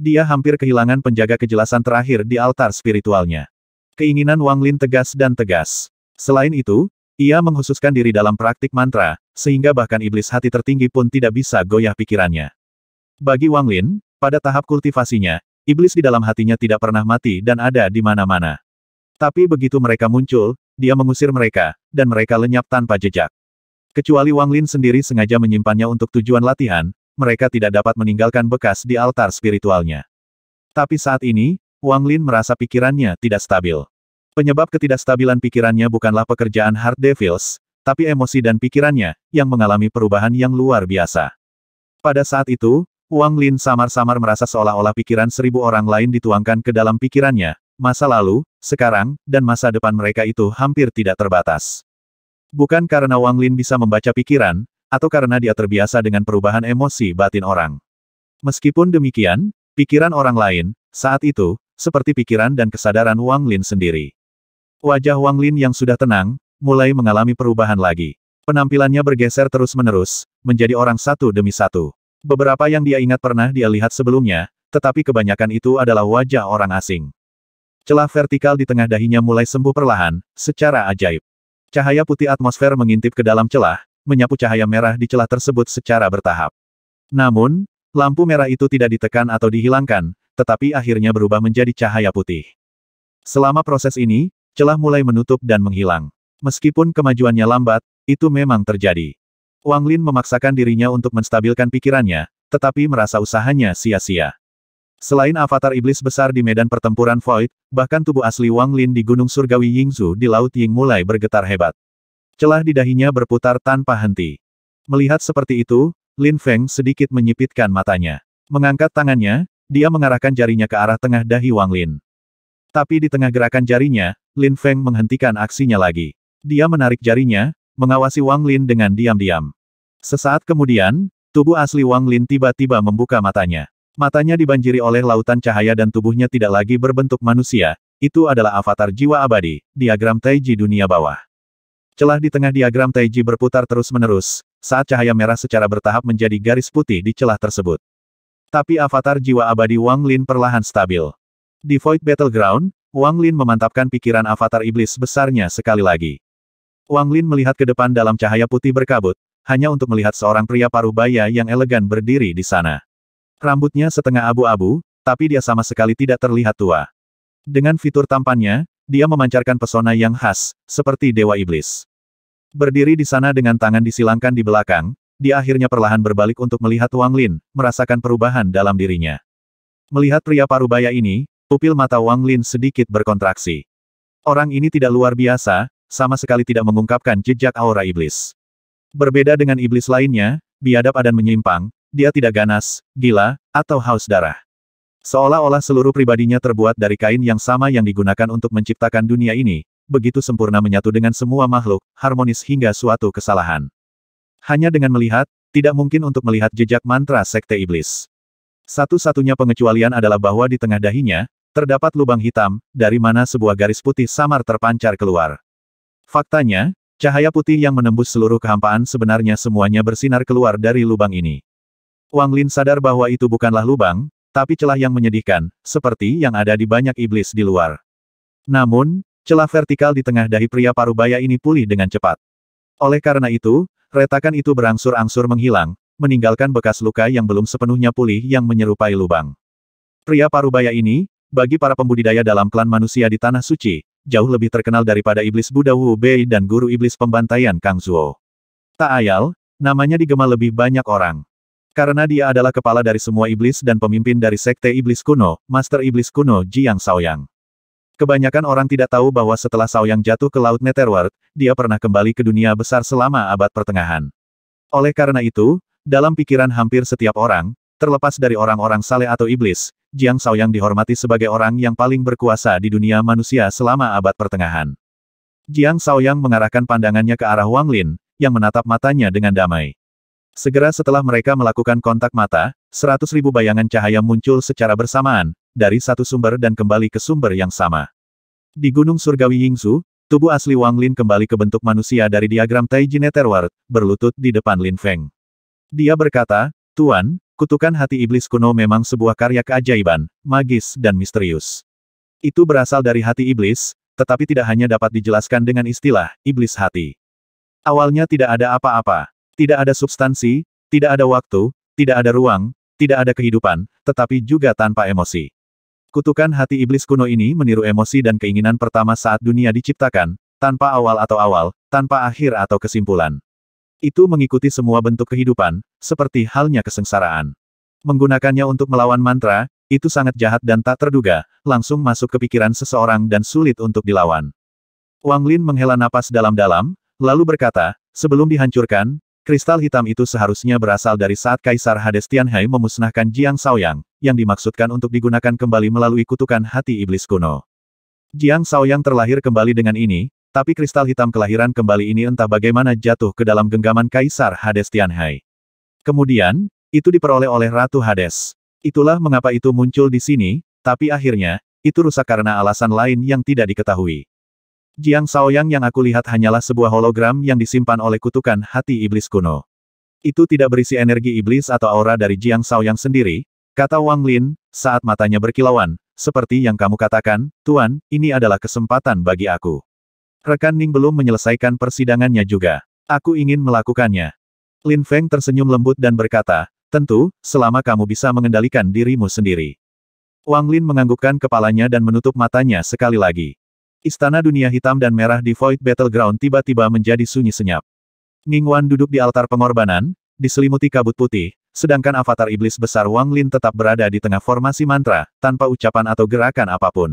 Dia hampir kehilangan penjaga kejelasan terakhir di altar spiritualnya. Keinginan Wang Lin tegas dan tegas. Selain itu, ia menghususkan diri dalam praktik mantra, sehingga bahkan iblis hati tertinggi pun tidak bisa goyah pikirannya. Bagi Wang Lin, pada tahap kultivasinya, iblis di dalam hatinya tidak pernah mati dan ada di mana-mana. Tapi begitu mereka muncul, dia mengusir mereka, dan mereka lenyap tanpa jejak. Kecuali Wang Lin sendiri sengaja menyimpannya untuk tujuan latihan, mereka tidak dapat meninggalkan bekas di altar spiritualnya. Tapi saat ini, Wang Lin merasa pikirannya tidak stabil. Penyebab ketidakstabilan pikirannya bukanlah pekerjaan Hard Devils, tapi emosi dan pikirannya, yang mengalami perubahan yang luar biasa. Pada saat itu, Wang Lin samar-samar merasa seolah-olah pikiran seribu orang lain dituangkan ke dalam pikirannya, masa lalu, sekarang, dan masa depan mereka itu hampir tidak terbatas. Bukan karena Wang Lin bisa membaca pikiran, atau karena dia terbiasa dengan perubahan emosi batin orang. Meskipun demikian, pikiran orang lain, saat itu, seperti pikiran dan kesadaran Wang Lin sendiri. Wajah Wang Lin yang sudah tenang, mulai mengalami perubahan lagi. Penampilannya bergeser terus-menerus, menjadi orang satu demi satu. Beberapa yang dia ingat pernah dia lihat sebelumnya, tetapi kebanyakan itu adalah wajah orang asing. Celah vertikal di tengah dahinya mulai sembuh perlahan, secara ajaib. Cahaya putih atmosfer mengintip ke dalam celah, menyapu cahaya merah di celah tersebut secara bertahap. Namun, lampu merah itu tidak ditekan atau dihilangkan, tetapi akhirnya berubah menjadi cahaya putih. Selama proses ini, celah mulai menutup dan menghilang. Meskipun kemajuannya lambat, itu memang terjadi. Wang Lin memaksakan dirinya untuk menstabilkan pikirannya, tetapi merasa usahanya sia-sia. Selain avatar iblis besar di medan pertempuran Void, bahkan tubuh asli Wang Lin di Gunung Surgawi Yingzu di Laut Ying mulai bergetar hebat. Celah di dahinya berputar tanpa henti. Melihat seperti itu, Lin Feng sedikit menyipitkan matanya. Mengangkat tangannya, dia mengarahkan jarinya ke arah tengah dahi Wang Lin. Tapi di tengah gerakan jarinya, Lin Feng menghentikan aksinya lagi. Dia menarik jarinya, mengawasi Wang Lin dengan diam-diam. Sesaat kemudian, tubuh asli Wang Lin tiba-tiba membuka matanya. Matanya dibanjiri oleh lautan cahaya dan tubuhnya tidak lagi berbentuk manusia, itu adalah avatar jiwa abadi, diagram Taiji dunia bawah. Celah di tengah diagram Taiji berputar terus-menerus, saat cahaya merah secara bertahap menjadi garis putih di celah tersebut. Tapi avatar jiwa abadi Wang Lin perlahan stabil. Di Void Battleground, Wang Lin memantapkan pikiran avatar iblis besarnya sekali lagi. Wang Lin melihat ke depan dalam cahaya putih berkabut, hanya untuk melihat seorang pria paruh baya yang elegan berdiri di sana. Rambutnya setengah abu-abu, tapi dia sama sekali tidak terlihat tua. Dengan fitur tampannya, dia memancarkan pesona yang khas, seperti Dewa Iblis. Berdiri di sana dengan tangan disilangkan di belakang, dia akhirnya perlahan berbalik untuk melihat Wang Lin, merasakan perubahan dalam dirinya. Melihat pria parubaya ini, pupil mata Wang Lin sedikit berkontraksi. Orang ini tidak luar biasa, sama sekali tidak mengungkapkan jejak aura iblis. Berbeda dengan iblis lainnya, biadab dan menyimpang, dia tidak ganas, gila, atau haus darah. Seolah-olah seluruh pribadinya terbuat dari kain yang sama yang digunakan untuk menciptakan dunia ini, begitu sempurna menyatu dengan semua makhluk, harmonis hingga suatu kesalahan. Hanya dengan melihat, tidak mungkin untuk melihat jejak mantra sekte iblis. Satu-satunya pengecualian adalah bahwa di tengah dahinya, terdapat lubang hitam, dari mana sebuah garis putih samar terpancar keluar. Faktanya, cahaya putih yang menembus seluruh kehampaan sebenarnya semuanya bersinar keluar dari lubang ini. Wang Lin sadar bahwa itu bukanlah lubang, tapi celah yang menyedihkan, seperti yang ada di banyak iblis di luar. Namun, celah vertikal di tengah dahi pria parubaya ini pulih dengan cepat. Oleh karena itu, retakan itu berangsur-angsur menghilang, meninggalkan bekas luka yang belum sepenuhnya pulih yang menyerupai lubang. Pria parubaya ini, bagi para pembudidaya dalam klan manusia di Tanah Suci, jauh lebih terkenal daripada iblis Buddha Wu Bei dan guru iblis pembantaian Kang Zuo. Tak ayal, namanya digema lebih banyak orang. Karena dia adalah kepala dari semua iblis dan pemimpin dari sekte iblis kuno, Master Iblis kuno Jiang Saoyang. Kebanyakan orang tidak tahu bahwa setelah Saoyang jatuh ke Laut Netherworld, dia pernah kembali ke dunia besar selama abad pertengahan. Oleh karena itu, dalam pikiran hampir setiap orang, terlepas dari orang-orang saleh atau iblis, Jiang Saoyang dihormati sebagai orang yang paling berkuasa di dunia manusia selama abad pertengahan. Jiang Saoyang mengarahkan pandangannya ke arah Wang Lin, yang menatap matanya dengan damai. Segera setelah mereka melakukan kontak mata, seratus ribu bayangan cahaya muncul secara bersamaan, dari satu sumber dan kembali ke sumber yang sama. Di Gunung Surgawi Yingzu, tubuh asli Wang Lin kembali ke bentuk manusia dari diagram Taiji Terward, berlutut di depan Lin Feng. Dia berkata, Tuan, kutukan hati iblis kuno memang sebuah karya keajaiban, magis dan misterius. Itu berasal dari hati iblis, tetapi tidak hanya dapat dijelaskan dengan istilah, iblis hati. Awalnya tidak ada apa-apa, tidak ada substansi, tidak ada waktu, tidak ada ruang, tidak ada kehidupan, tetapi juga tanpa emosi. Kutukan hati iblis kuno ini meniru emosi dan keinginan pertama saat dunia diciptakan, tanpa awal atau awal, tanpa akhir atau kesimpulan. Itu mengikuti semua bentuk kehidupan, seperti halnya kesengsaraan. Menggunakannya untuk melawan mantra, itu sangat jahat dan tak terduga, langsung masuk ke pikiran seseorang dan sulit untuk dilawan. Wang Lin menghela napas dalam-dalam, lalu berkata, sebelum dihancurkan, Kristal hitam itu seharusnya berasal dari saat Kaisar Hades Tianhai memusnahkan Jiang Saoyang, yang dimaksudkan untuk digunakan kembali melalui kutukan hati iblis kuno. Jiang Saoyang terlahir kembali dengan ini, tapi kristal hitam kelahiran kembali ini entah bagaimana jatuh ke dalam genggaman Kaisar Hades Tianhai. Kemudian, itu diperoleh oleh Ratu Hades. Itulah mengapa itu muncul di sini, tapi akhirnya, itu rusak karena alasan lain yang tidak diketahui. Jiang Shaoyang yang aku lihat hanyalah sebuah hologram yang disimpan oleh kutukan hati iblis kuno. Itu tidak berisi energi iblis atau aura dari Jiang Shaoyang sendiri, kata Wang Lin, saat matanya berkilauan, seperti yang kamu katakan, Tuan, ini adalah kesempatan bagi aku. Rekan Ning belum menyelesaikan persidangannya juga. Aku ingin melakukannya. Lin Feng tersenyum lembut dan berkata, tentu, selama kamu bisa mengendalikan dirimu sendiri. Wang Lin menganggukkan kepalanya dan menutup matanya sekali lagi. Istana dunia hitam dan merah di Void Battleground tiba-tiba menjadi sunyi senyap. Ning Wan duduk di altar pengorbanan, diselimuti kabut putih, sedangkan avatar iblis besar Wang Lin tetap berada di tengah formasi mantra, tanpa ucapan atau gerakan apapun.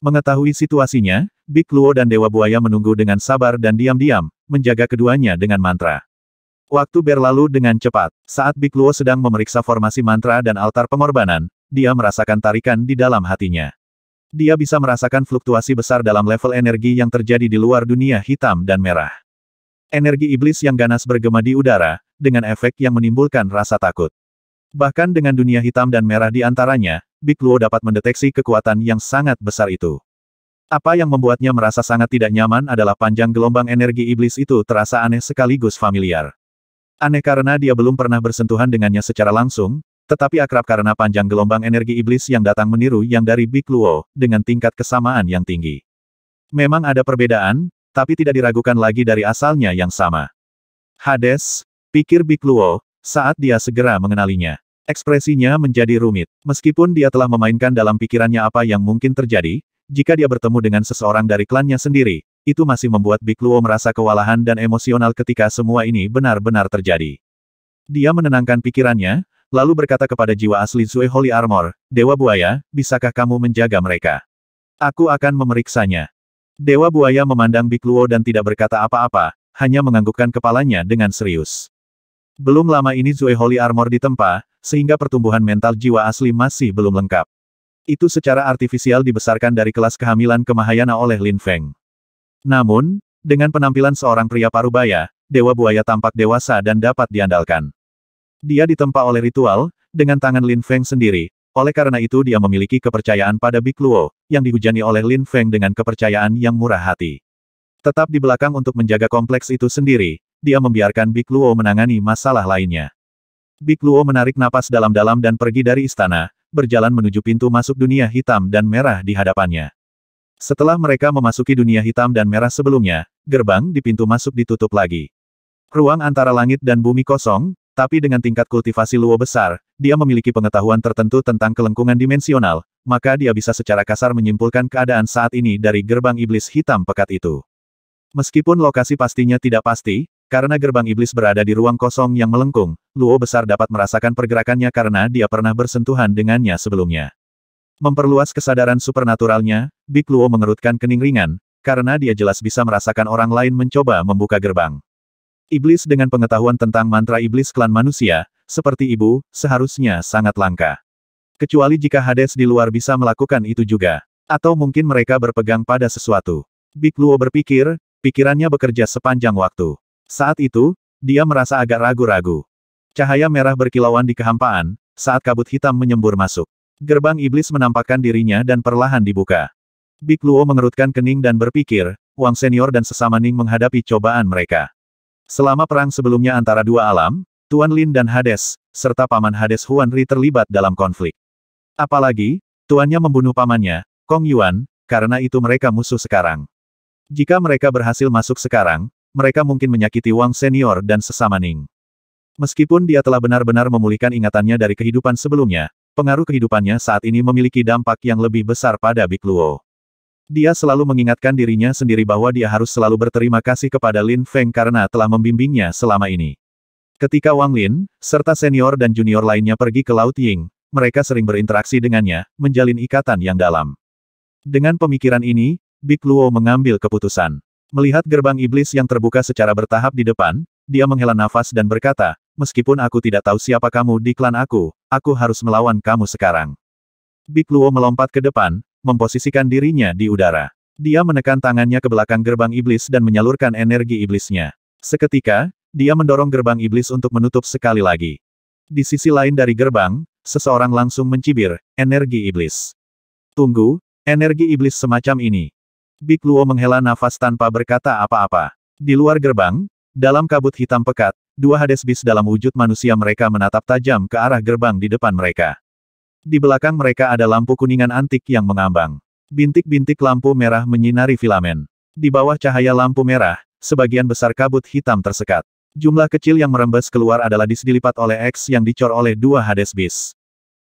Mengetahui situasinya, Big Luo dan Dewa Buaya menunggu dengan sabar dan diam-diam, menjaga keduanya dengan mantra. Waktu berlalu dengan cepat, saat Big Luo sedang memeriksa formasi mantra dan altar pengorbanan, dia merasakan tarikan di dalam hatinya. Dia bisa merasakan fluktuasi besar dalam level energi yang terjadi di luar dunia hitam dan merah. Energi iblis yang ganas bergema di udara, dengan efek yang menimbulkan rasa takut. Bahkan dengan dunia hitam dan merah di antaranya, Big Luo dapat mendeteksi kekuatan yang sangat besar itu. Apa yang membuatnya merasa sangat tidak nyaman adalah panjang gelombang energi iblis itu terasa aneh sekaligus familiar. Aneh karena dia belum pernah bersentuhan dengannya secara langsung, tetapi akrab karena panjang gelombang energi iblis yang datang meniru yang dari Big Luo, dengan tingkat kesamaan yang tinggi. Memang ada perbedaan, tapi tidak diragukan lagi dari asalnya yang sama. Hades, pikir Big Luo, saat dia segera mengenalinya. Ekspresinya menjadi rumit. Meskipun dia telah memainkan dalam pikirannya apa yang mungkin terjadi, jika dia bertemu dengan seseorang dari klannya sendiri, itu masih membuat Big Luo merasa kewalahan dan emosional ketika semua ini benar-benar terjadi. Dia menenangkan pikirannya, lalu berkata kepada jiwa asli Zue Holy Armor, Dewa Buaya, bisakah kamu menjaga mereka? Aku akan memeriksanya. Dewa Buaya memandang Big Luo dan tidak berkata apa-apa, hanya menganggukkan kepalanya dengan serius. Belum lama ini Zue Holy Armor ditempa, sehingga pertumbuhan mental jiwa asli masih belum lengkap. Itu secara artifisial dibesarkan dari kelas kehamilan ke Mahayana oleh Lin Feng. Namun, dengan penampilan seorang pria parubaya, Dewa Buaya tampak dewasa dan dapat diandalkan. Dia ditempa oleh ritual, dengan tangan Lin Feng sendiri. Oleh karena itu dia memiliki kepercayaan pada Big Luo, yang dihujani oleh Lin Feng dengan kepercayaan yang murah hati. Tetap di belakang untuk menjaga kompleks itu sendiri, dia membiarkan Big Luo menangani masalah lainnya. Big Luo menarik napas dalam-dalam dan pergi dari istana, berjalan menuju pintu masuk dunia hitam dan merah di hadapannya. Setelah mereka memasuki dunia hitam dan merah sebelumnya, gerbang di pintu masuk ditutup lagi. Ruang antara langit dan bumi kosong, tapi dengan tingkat kultivasi Luo besar, dia memiliki pengetahuan tertentu tentang kelengkungan dimensional, maka dia bisa secara kasar menyimpulkan keadaan saat ini dari gerbang iblis hitam pekat itu. Meskipun lokasi pastinya tidak pasti, karena gerbang iblis berada di ruang kosong yang melengkung, Luo besar dapat merasakan pergerakannya karena dia pernah bersentuhan dengannya sebelumnya. Memperluas kesadaran supernaturalnya, Big Luo mengerutkan kening ringan, karena dia jelas bisa merasakan orang lain mencoba membuka gerbang. Iblis dengan pengetahuan tentang mantra iblis klan manusia, seperti ibu, seharusnya sangat langka. Kecuali jika Hades di luar bisa melakukan itu juga. Atau mungkin mereka berpegang pada sesuatu. Big Luo berpikir, pikirannya bekerja sepanjang waktu. Saat itu, dia merasa agak ragu-ragu. Cahaya merah berkilauan di kehampaan, saat kabut hitam menyembur masuk. Gerbang iblis menampakkan dirinya dan perlahan dibuka. Big Luo mengerutkan kening dan berpikir, Wang Senior dan sesama Ning menghadapi cobaan mereka. Selama perang sebelumnya antara dua alam, Tuan Lin dan Hades, serta paman Hades Huan Ri terlibat dalam konflik. Apalagi, tuannya membunuh pamannya, Kong Yuan, karena itu mereka musuh sekarang. Jika mereka berhasil masuk sekarang, mereka mungkin menyakiti Wang Senior dan sesama Ning. Meskipun dia telah benar-benar memulihkan ingatannya dari kehidupan sebelumnya, pengaruh kehidupannya saat ini memiliki dampak yang lebih besar pada Big Luo. Dia selalu mengingatkan dirinya sendiri bahwa dia harus selalu berterima kasih kepada Lin Feng karena telah membimbingnya selama ini. Ketika Wang Lin, serta senior dan junior lainnya pergi ke Laut Ying, mereka sering berinteraksi dengannya, menjalin ikatan yang dalam. Dengan pemikiran ini, Big Luo mengambil keputusan. Melihat gerbang iblis yang terbuka secara bertahap di depan, dia menghela nafas dan berkata, meskipun aku tidak tahu siapa kamu di klan aku, aku harus melawan kamu sekarang. Big Luo melompat ke depan, memposisikan dirinya di udara. Dia menekan tangannya ke belakang gerbang iblis dan menyalurkan energi iblisnya. Seketika, dia mendorong gerbang iblis untuk menutup sekali lagi. Di sisi lain dari gerbang, seseorang langsung mencibir, energi iblis. Tunggu, energi iblis semacam ini. Big Luo menghela nafas tanpa berkata apa-apa. Di luar gerbang, dalam kabut hitam pekat, dua Hades Bis dalam wujud manusia mereka menatap tajam ke arah gerbang di depan mereka. Di belakang mereka ada lampu kuningan antik yang mengambang. Bintik-bintik lampu merah menyinari filamen. Di bawah cahaya lampu merah, sebagian besar kabut hitam tersekat. Jumlah kecil yang merembes keluar adalah disdilipat oleh X yang dicor oleh dua Hades bis.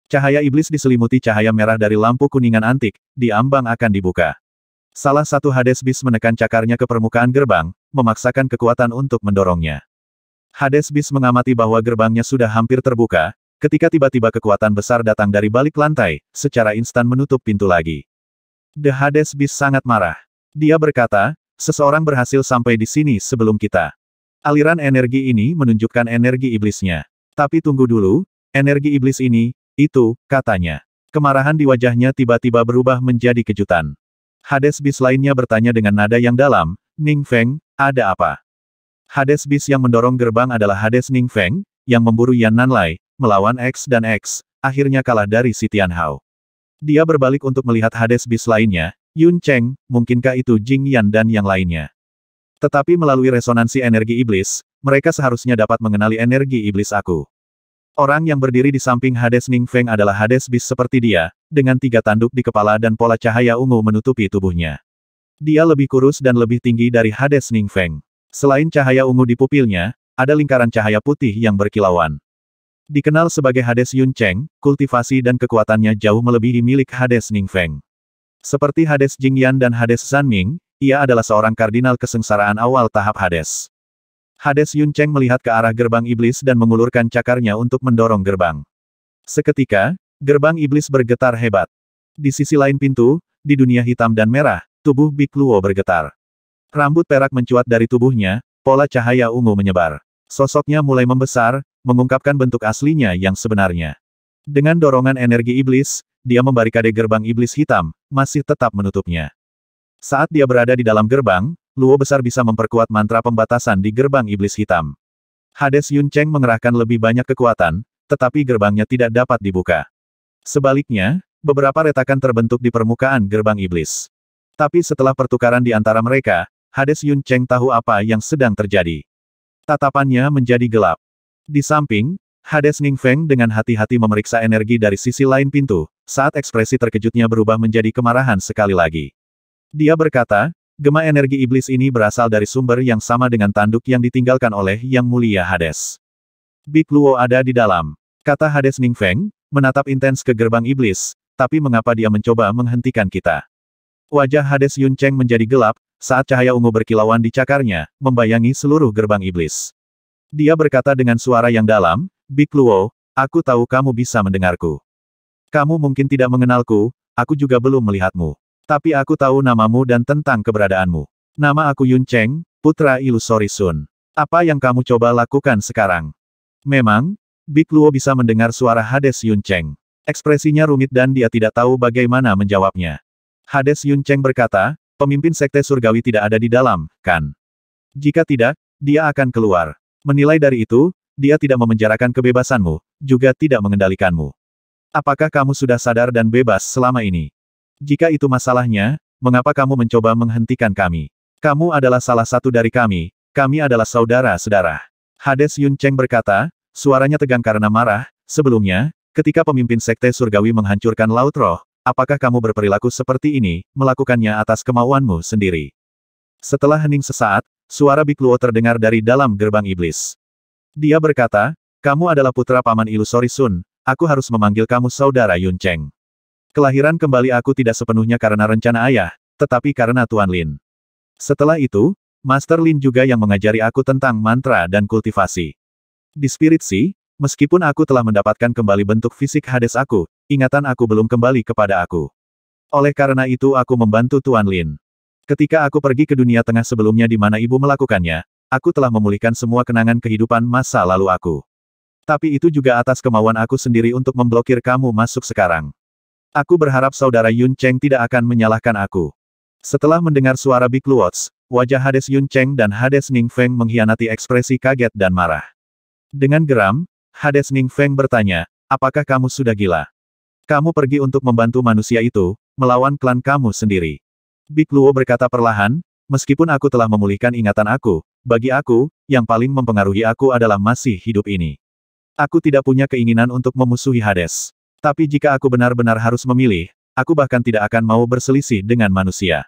Cahaya iblis diselimuti cahaya merah dari lampu kuningan antik, diambang akan dibuka. Salah satu Hades bis menekan cakarnya ke permukaan gerbang, memaksakan kekuatan untuk mendorongnya. Hades bis mengamati bahwa gerbangnya sudah hampir terbuka, Ketika tiba-tiba kekuatan besar datang dari balik lantai, secara instan menutup pintu lagi. The Hades Beast sangat marah. Dia berkata, seseorang berhasil sampai di sini sebelum kita. Aliran energi ini menunjukkan energi iblisnya. Tapi tunggu dulu, energi iblis ini, itu, katanya. Kemarahan di wajahnya tiba-tiba berubah menjadi kejutan. Hades bis lainnya bertanya dengan nada yang dalam, Ning Feng, ada apa? Hades bis yang mendorong gerbang adalah Hades Ning Feng, yang memburu Yan Nanlai, melawan X dan X, akhirnya kalah dari si Tianhao. Dia berbalik untuk melihat Hades bis lainnya, Yun Cheng, mungkinkah itu Jing Yan dan yang lainnya. Tetapi melalui resonansi energi iblis, mereka seharusnya dapat mengenali energi iblis aku. Orang yang berdiri di samping Hades Ning Feng adalah Hades bis seperti dia, dengan tiga tanduk di kepala dan pola cahaya ungu menutupi tubuhnya. Dia lebih kurus dan lebih tinggi dari Hades Ning Feng. Selain cahaya ungu di pupilnya, ada lingkaran cahaya putih yang berkilauan. Dikenal sebagai Hades Yun Cheng, kultivasi dan kekuatannya jauh melebihi milik Hades Ning Feng. Seperti Hades Jing Yan dan Hades Ming, ia adalah seorang kardinal kesengsaraan awal tahap Hades. Hades Yun Cheng melihat ke arah gerbang iblis dan mengulurkan cakarnya untuk mendorong gerbang. Seketika, gerbang iblis bergetar hebat. Di sisi lain pintu, di dunia hitam dan merah, tubuh Big Luo bergetar. Rambut perak mencuat dari tubuhnya, pola cahaya ungu menyebar. Sosoknya mulai membesar, mengungkapkan bentuk aslinya yang sebenarnya. Dengan dorongan energi iblis, dia membarikade gerbang iblis hitam, masih tetap menutupnya. Saat dia berada di dalam gerbang, Luo besar bisa memperkuat mantra pembatasan di gerbang iblis hitam. Hades Yun Cheng mengerahkan lebih banyak kekuatan, tetapi gerbangnya tidak dapat dibuka. Sebaliknya, beberapa retakan terbentuk di permukaan gerbang iblis. Tapi setelah pertukaran di antara mereka, Hades Yun Cheng tahu apa yang sedang terjadi. Tatapannya menjadi gelap. Di samping, Hades Ning Feng dengan hati-hati memeriksa energi dari sisi lain pintu, saat ekspresi terkejutnya berubah menjadi kemarahan sekali lagi. Dia berkata, gema energi iblis ini berasal dari sumber yang sama dengan tanduk yang ditinggalkan oleh Yang Mulia Hades. Big Luo ada di dalam, kata Hades Ning Feng, menatap intens ke gerbang iblis, tapi mengapa dia mencoba menghentikan kita? Wajah Hades Yun Cheng menjadi gelap, saat cahaya ungu berkilauan di cakarnya, membayangi seluruh gerbang iblis. Dia berkata dengan suara yang dalam, Big Luo, aku tahu kamu bisa mendengarku. Kamu mungkin tidak mengenalku, aku juga belum melihatmu. Tapi aku tahu namamu dan tentang keberadaanmu. Nama aku Yun Cheng, putra ilusori Sun. Apa yang kamu coba lakukan sekarang? Memang, Big Luo bisa mendengar suara Hades Yun Cheng. Ekspresinya rumit dan dia tidak tahu bagaimana menjawabnya. Hades Yun Cheng berkata, pemimpin sekte surgawi tidak ada di dalam, kan? Jika tidak, dia akan keluar. Menilai dari itu, dia tidak memenjarakan kebebasanmu, juga tidak mengendalikanmu. Apakah kamu sudah sadar dan bebas selama ini? Jika itu masalahnya, mengapa kamu mencoba menghentikan kami? Kamu adalah salah satu dari kami, kami adalah saudara-saudara. Hades Yun Cheng berkata, suaranya tegang karena marah, sebelumnya, ketika pemimpin sekte surgawi menghancurkan laut roh, apakah kamu berperilaku seperti ini, melakukannya atas kemauanmu sendiri? Setelah hening sesaat, Suara Big terdengar dari dalam gerbang iblis. Dia berkata, kamu adalah putra paman ilusori Sun, aku harus memanggil kamu saudara Yun Cheng. Kelahiran kembali aku tidak sepenuhnya karena rencana ayah, tetapi karena Tuan Lin. Setelah itu, Master Lin juga yang mengajari aku tentang mantra dan kultivasi. Di Spirit Sea, meskipun aku telah mendapatkan kembali bentuk fisik Hades aku, ingatan aku belum kembali kepada aku. Oleh karena itu aku membantu Tuan Lin. Ketika aku pergi ke dunia tengah sebelumnya di mana ibu melakukannya, aku telah memulihkan semua kenangan kehidupan masa lalu aku. Tapi itu juga atas kemauan aku sendiri untuk memblokir kamu masuk sekarang. Aku berharap saudara Yun Cheng tidak akan menyalahkan aku. Setelah mendengar suara Big Luots, wajah Hades Yun Cheng dan Hades Ning Feng mengkhianati ekspresi kaget dan marah. Dengan geram, Hades Ning Feng bertanya, apakah kamu sudah gila? Kamu pergi untuk membantu manusia itu, melawan klan kamu sendiri. Big Luo berkata perlahan, meskipun aku telah memulihkan ingatan aku, bagi aku, yang paling mempengaruhi aku adalah masih hidup ini. Aku tidak punya keinginan untuk memusuhi Hades. Tapi jika aku benar-benar harus memilih, aku bahkan tidak akan mau berselisih dengan manusia.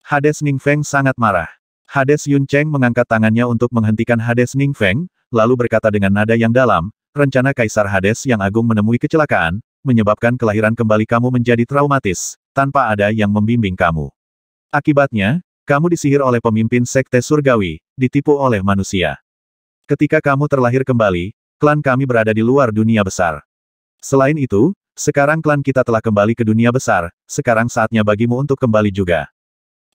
Hades Ning Feng sangat marah. Hades Yun Cheng mengangkat tangannya untuk menghentikan Hades Ning Feng, lalu berkata dengan nada yang dalam, rencana Kaisar Hades yang agung menemui kecelakaan, menyebabkan kelahiran kembali kamu menjadi traumatis, tanpa ada yang membimbing kamu. Akibatnya, kamu disihir oleh pemimpin sekte surgawi, ditipu oleh manusia. Ketika kamu terlahir kembali, klan kami berada di luar dunia besar. Selain itu, sekarang klan kita telah kembali ke dunia besar, sekarang saatnya bagimu untuk kembali juga.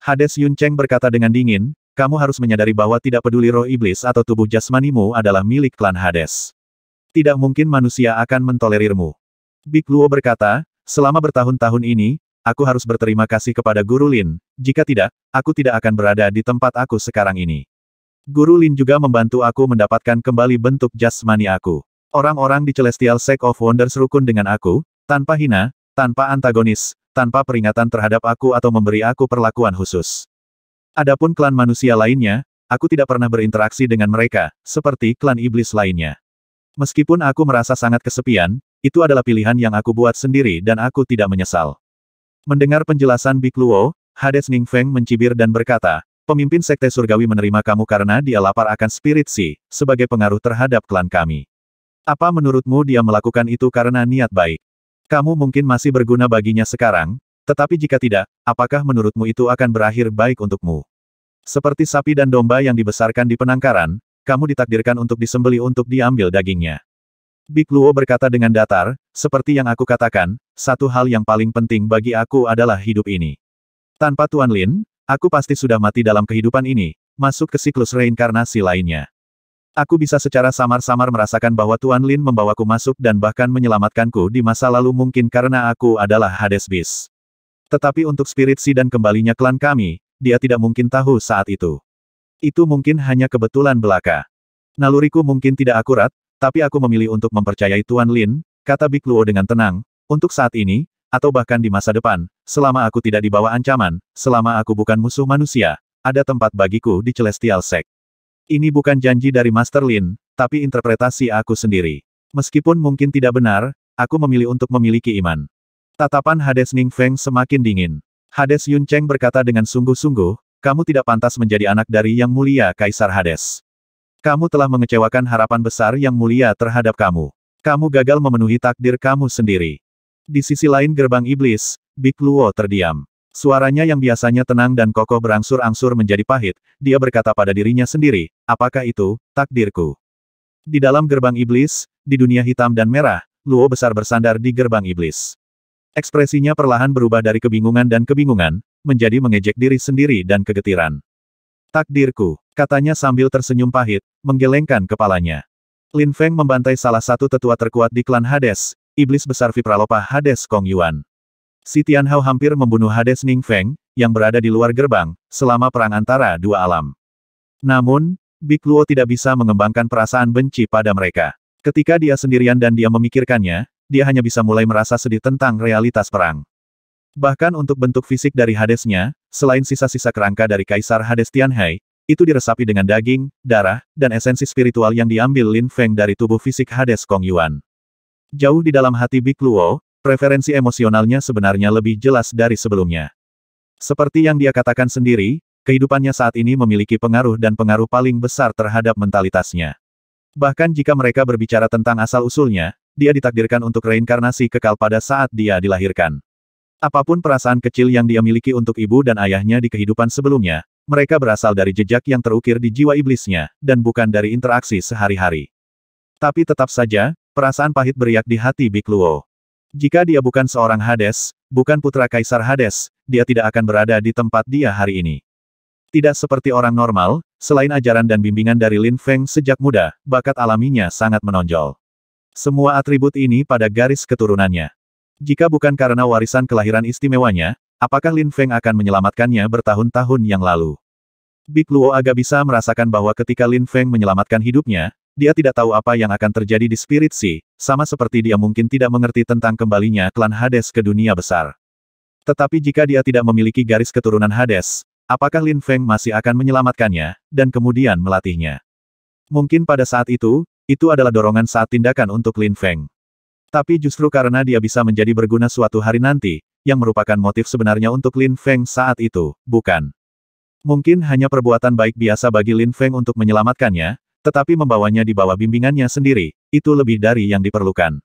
Hades Yun Cheng berkata dengan dingin, kamu harus menyadari bahwa tidak peduli roh iblis atau tubuh jasmanimu adalah milik klan Hades. Tidak mungkin manusia akan mentolerirmu. Big Luo berkata, selama bertahun-tahun ini, aku harus berterima kasih kepada Guru Lin, jika tidak, aku tidak akan berada di tempat aku sekarang ini. Guru Lin juga membantu aku mendapatkan kembali bentuk jasmani aku. Orang-orang di Celestial Sect of Wonders rukun dengan aku, tanpa hina, tanpa antagonis, tanpa peringatan terhadap aku atau memberi aku perlakuan khusus. Adapun klan manusia lainnya, aku tidak pernah berinteraksi dengan mereka, seperti klan iblis lainnya. Meskipun aku merasa sangat kesepian, itu adalah pilihan yang aku buat sendiri dan aku tidak menyesal. Mendengar penjelasan Big Luo, Hades Ning Feng mencibir dan berkata, pemimpin Sekte Surgawi menerima kamu karena dia lapar akan spirit si, sebagai pengaruh terhadap klan kami. Apa menurutmu dia melakukan itu karena niat baik? Kamu mungkin masih berguna baginya sekarang, tetapi jika tidak, apakah menurutmu itu akan berakhir baik untukmu? Seperti sapi dan domba yang dibesarkan di penangkaran, kamu ditakdirkan untuk disembeli untuk diambil dagingnya. Big Luo berkata dengan datar, seperti yang aku katakan, satu hal yang paling penting bagi aku adalah hidup ini. Tanpa Tuan Lin, aku pasti sudah mati dalam kehidupan ini, masuk ke siklus reinkarnasi lainnya. Aku bisa secara samar-samar merasakan bahwa Tuan Lin membawaku masuk dan bahkan menyelamatkanku di masa lalu mungkin karena aku adalah Hades Beast. Tetapi untuk spirit si dan kembalinya klan kami, dia tidak mungkin tahu saat itu. Itu mungkin hanya kebetulan belaka. Naluriku mungkin tidak akurat, tapi aku memilih untuk mempercayai Tuan Lin, kata Big Luo dengan tenang, untuk saat ini, atau bahkan di masa depan, selama aku tidak dibawa ancaman, selama aku bukan musuh manusia, ada tempat bagiku di Celestial Sect. Ini bukan janji dari Master Lin, tapi interpretasi aku sendiri. Meskipun mungkin tidak benar, aku memilih untuk memiliki iman. Tatapan Hades Ning Feng semakin dingin. Hades Yun Cheng berkata dengan sungguh-sungguh, kamu tidak pantas menjadi anak dari Yang Mulia Kaisar Hades. Kamu telah mengecewakan harapan besar yang mulia terhadap kamu. Kamu gagal memenuhi takdir kamu sendiri. Di sisi lain gerbang iblis, Big Luo terdiam. Suaranya yang biasanya tenang dan kokoh berangsur-angsur menjadi pahit, dia berkata pada dirinya sendiri, apakah itu, takdirku? Di dalam gerbang iblis, di dunia hitam dan merah, Luo besar bersandar di gerbang iblis. Ekspresinya perlahan berubah dari kebingungan dan kebingungan, menjadi mengejek diri sendiri dan kegetiran. Takdirku. Katanya sambil tersenyum pahit, menggelengkan kepalanya. Lin Feng membantai salah satu tetua terkuat di klan Hades, iblis besar Vipralopa Hades Kong Yuan. Si Tianhao hampir membunuh Hades Ning Feng, yang berada di luar gerbang, selama perang antara dua alam. Namun, Big Luo tidak bisa mengembangkan perasaan benci pada mereka. Ketika dia sendirian dan dia memikirkannya, dia hanya bisa mulai merasa sedih tentang realitas perang. Bahkan untuk bentuk fisik dari Hadesnya, selain sisa-sisa kerangka dari Kaisar Hades Tianhai, itu diresapi dengan daging, darah, dan esensi spiritual yang diambil Lin Feng dari tubuh fisik Hades Kong Yuan. Jauh di dalam hati Big Luo, preferensi emosionalnya sebenarnya lebih jelas dari sebelumnya. Seperti yang dia katakan sendiri, kehidupannya saat ini memiliki pengaruh dan pengaruh paling besar terhadap mentalitasnya. Bahkan jika mereka berbicara tentang asal-usulnya, dia ditakdirkan untuk reinkarnasi kekal pada saat dia dilahirkan. Apapun perasaan kecil yang dia miliki untuk ibu dan ayahnya di kehidupan sebelumnya, mereka berasal dari jejak yang terukir di jiwa iblisnya, dan bukan dari interaksi sehari-hari. Tapi tetap saja, perasaan pahit beriak di hati Big Luo. Jika dia bukan seorang Hades, bukan putra Kaisar Hades, dia tidak akan berada di tempat dia hari ini. Tidak seperti orang normal, selain ajaran dan bimbingan dari Lin Feng sejak muda, bakat alaminya sangat menonjol. Semua atribut ini pada garis keturunannya. Jika bukan karena warisan kelahiran istimewanya, Apakah Lin Feng akan menyelamatkannya bertahun-tahun yang lalu? Big Luo agak bisa merasakan bahwa ketika Lin Feng menyelamatkan hidupnya, dia tidak tahu apa yang akan terjadi di Spirit Sea, sama seperti dia mungkin tidak mengerti tentang kembalinya klan Hades ke dunia besar. Tetapi jika dia tidak memiliki garis keturunan Hades, apakah Lin Feng masih akan menyelamatkannya, dan kemudian melatihnya? Mungkin pada saat itu, itu adalah dorongan saat tindakan untuk Lin Feng. Tapi justru karena dia bisa menjadi berguna suatu hari nanti, yang merupakan motif sebenarnya untuk Lin Feng saat itu, bukan. Mungkin hanya perbuatan baik biasa bagi Lin Feng untuk menyelamatkannya, tetapi membawanya di bawah bimbingannya sendiri, itu lebih dari yang diperlukan.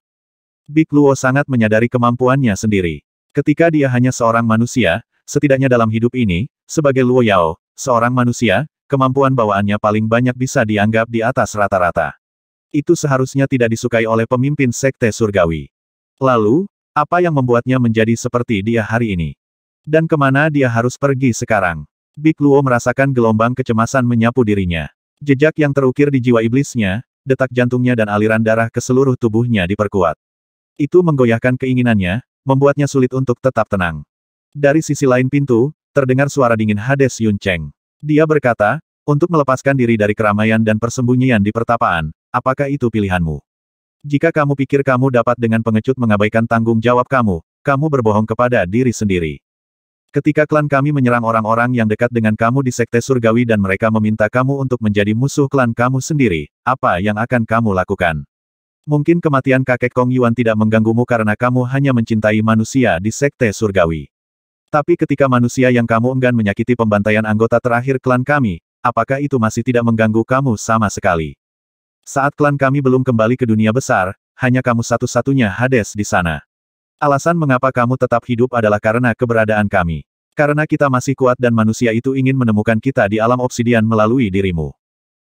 Big Luo sangat menyadari kemampuannya sendiri. Ketika dia hanya seorang manusia, setidaknya dalam hidup ini, sebagai Luo Yao, seorang manusia, kemampuan bawaannya paling banyak bisa dianggap di atas rata-rata itu seharusnya tidak disukai oleh pemimpin Sekte Surgawi. Lalu, apa yang membuatnya menjadi seperti dia hari ini? Dan kemana dia harus pergi sekarang? Big Luo merasakan gelombang kecemasan menyapu dirinya. Jejak yang terukir di jiwa iblisnya, detak jantungnya dan aliran darah ke seluruh tubuhnya diperkuat. Itu menggoyahkan keinginannya, membuatnya sulit untuk tetap tenang. Dari sisi lain pintu, terdengar suara dingin Hades Yun Cheng. Dia berkata, untuk melepaskan diri dari keramaian dan persembunyian di pertapaan, apakah itu pilihanmu? Jika kamu pikir kamu dapat dengan pengecut mengabaikan tanggung jawab kamu, kamu berbohong kepada diri sendiri. Ketika klan kami menyerang orang-orang yang dekat dengan kamu di Sekte Surgawi dan mereka meminta kamu untuk menjadi musuh klan kamu sendiri, apa yang akan kamu lakukan? Mungkin kematian kakek Kong Yuan tidak mengganggumu karena kamu hanya mencintai manusia di Sekte Surgawi. Tapi ketika manusia yang kamu enggan menyakiti pembantaian anggota terakhir klan kami, apakah itu masih tidak mengganggu kamu sama sekali? Saat klan kami belum kembali ke dunia besar, hanya kamu satu-satunya Hades di sana. Alasan mengapa kamu tetap hidup adalah karena keberadaan kami. Karena kita masih kuat dan manusia itu ingin menemukan kita di alam obsidian melalui dirimu.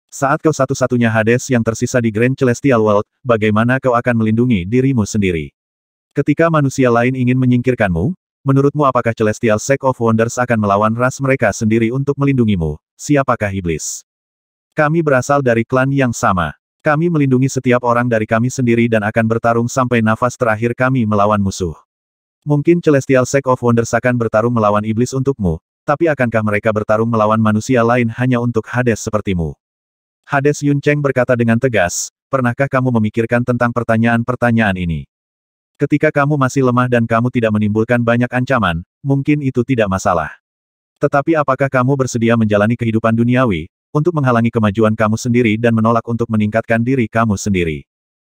Saat kau satu-satunya Hades yang tersisa di Grand Celestial World, bagaimana kau akan melindungi dirimu sendiri? Ketika manusia lain ingin menyingkirkanmu, menurutmu apakah Celestial Sect of Wonders akan melawan ras mereka sendiri untuk melindungimu? Siapakah iblis? Kami berasal dari klan yang sama. Kami melindungi setiap orang dari kami sendiri dan akan bertarung sampai nafas terakhir kami melawan musuh. Mungkin Celestial Sect of Wonders akan bertarung melawan iblis untukmu, tapi akankah mereka bertarung melawan manusia lain hanya untuk Hades sepertimu? Hades Yun Cheng berkata dengan tegas, pernahkah kamu memikirkan tentang pertanyaan-pertanyaan ini? Ketika kamu masih lemah dan kamu tidak menimbulkan banyak ancaman, mungkin itu tidak masalah. Tetapi apakah kamu bersedia menjalani kehidupan duniawi, untuk menghalangi kemajuan kamu sendiri dan menolak untuk meningkatkan diri kamu sendiri?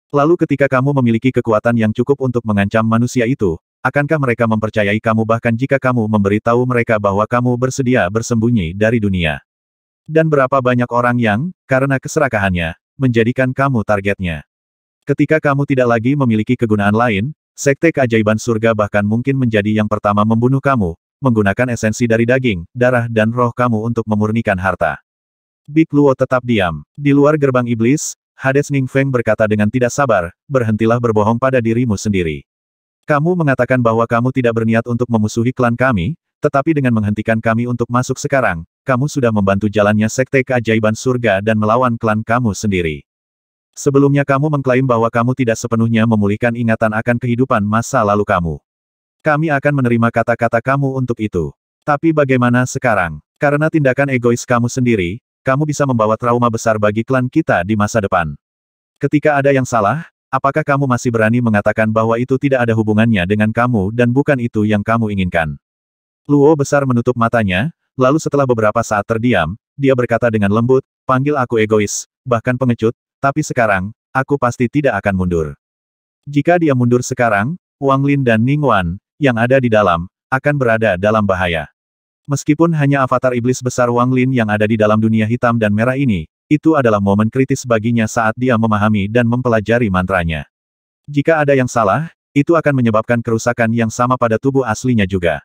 Lalu ketika kamu memiliki kekuatan yang cukup untuk mengancam manusia itu, akankah mereka mempercayai kamu bahkan jika kamu memberitahu mereka bahwa kamu bersedia bersembunyi dari dunia? Dan berapa banyak orang yang, karena keserakahannya, menjadikan kamu targetnya? Ketika kamu tidak lagi memiliki kegunaan lain, sekte keajaiban surga bahkan mungkin menjadi yang pertama membunuh kamu, menggunakan esensi dari daging, darah dan roh kamu untuk memurnikan harta. Big Luo tetap diam. Di luar gerbang iblis, Hades Ning Feng berkata dengan tidak sabar, berhentilah berbohong pada dirimu sendiri. Kamu mengatakan bahwa kamu tidak berniat untuk memusuhi klan kami, tetapi dengan menghentikan kami untuk masuk sekarang, kamu sudah membantu jalannya sekte keajaiban surga dan melawan klan kamu sendiri. Sebelumnya kamu mengklaim bahwa kamu tidak sepenuhnya memulihkan ingatan akan kehidupan masa lalu kamu. Kami akan menerima kata-kata kamu untuk itu. Tapi bagaimana sekarang? Karena tindakan egois kamu sendiri, kamu bisa membawa trauma besar bagi klan kita di masa depan. Ketika ada yang salah, apakah kamu masih berani mengatakan bahwa itu tidak ada hubungannya dengan kamu dan bukan itu yang kamu inginkan? Luo besar menutup matanya, lalu setelah beberapa saat terdiam, dia berkata dengan lembut, panggil aku egois, bahkan pengecut, tapi sekarang, aku pasti tidak akan mundur. Jika dia mundur sekarang, Wang Lin dan Ning Wan, yang ada di dalam, akan berada dalam bahaya. Meskipun hanya avatar iblis besar Wang Lin yang ada di dalam dunia hitam dan merah ini, itu adalah momen kritis baginya saat dia memahami dan mempelajari mantranya. Jika ada yang salah, itu akan menyebabkan kerusakan yang sama pada tubuh aslinya juga.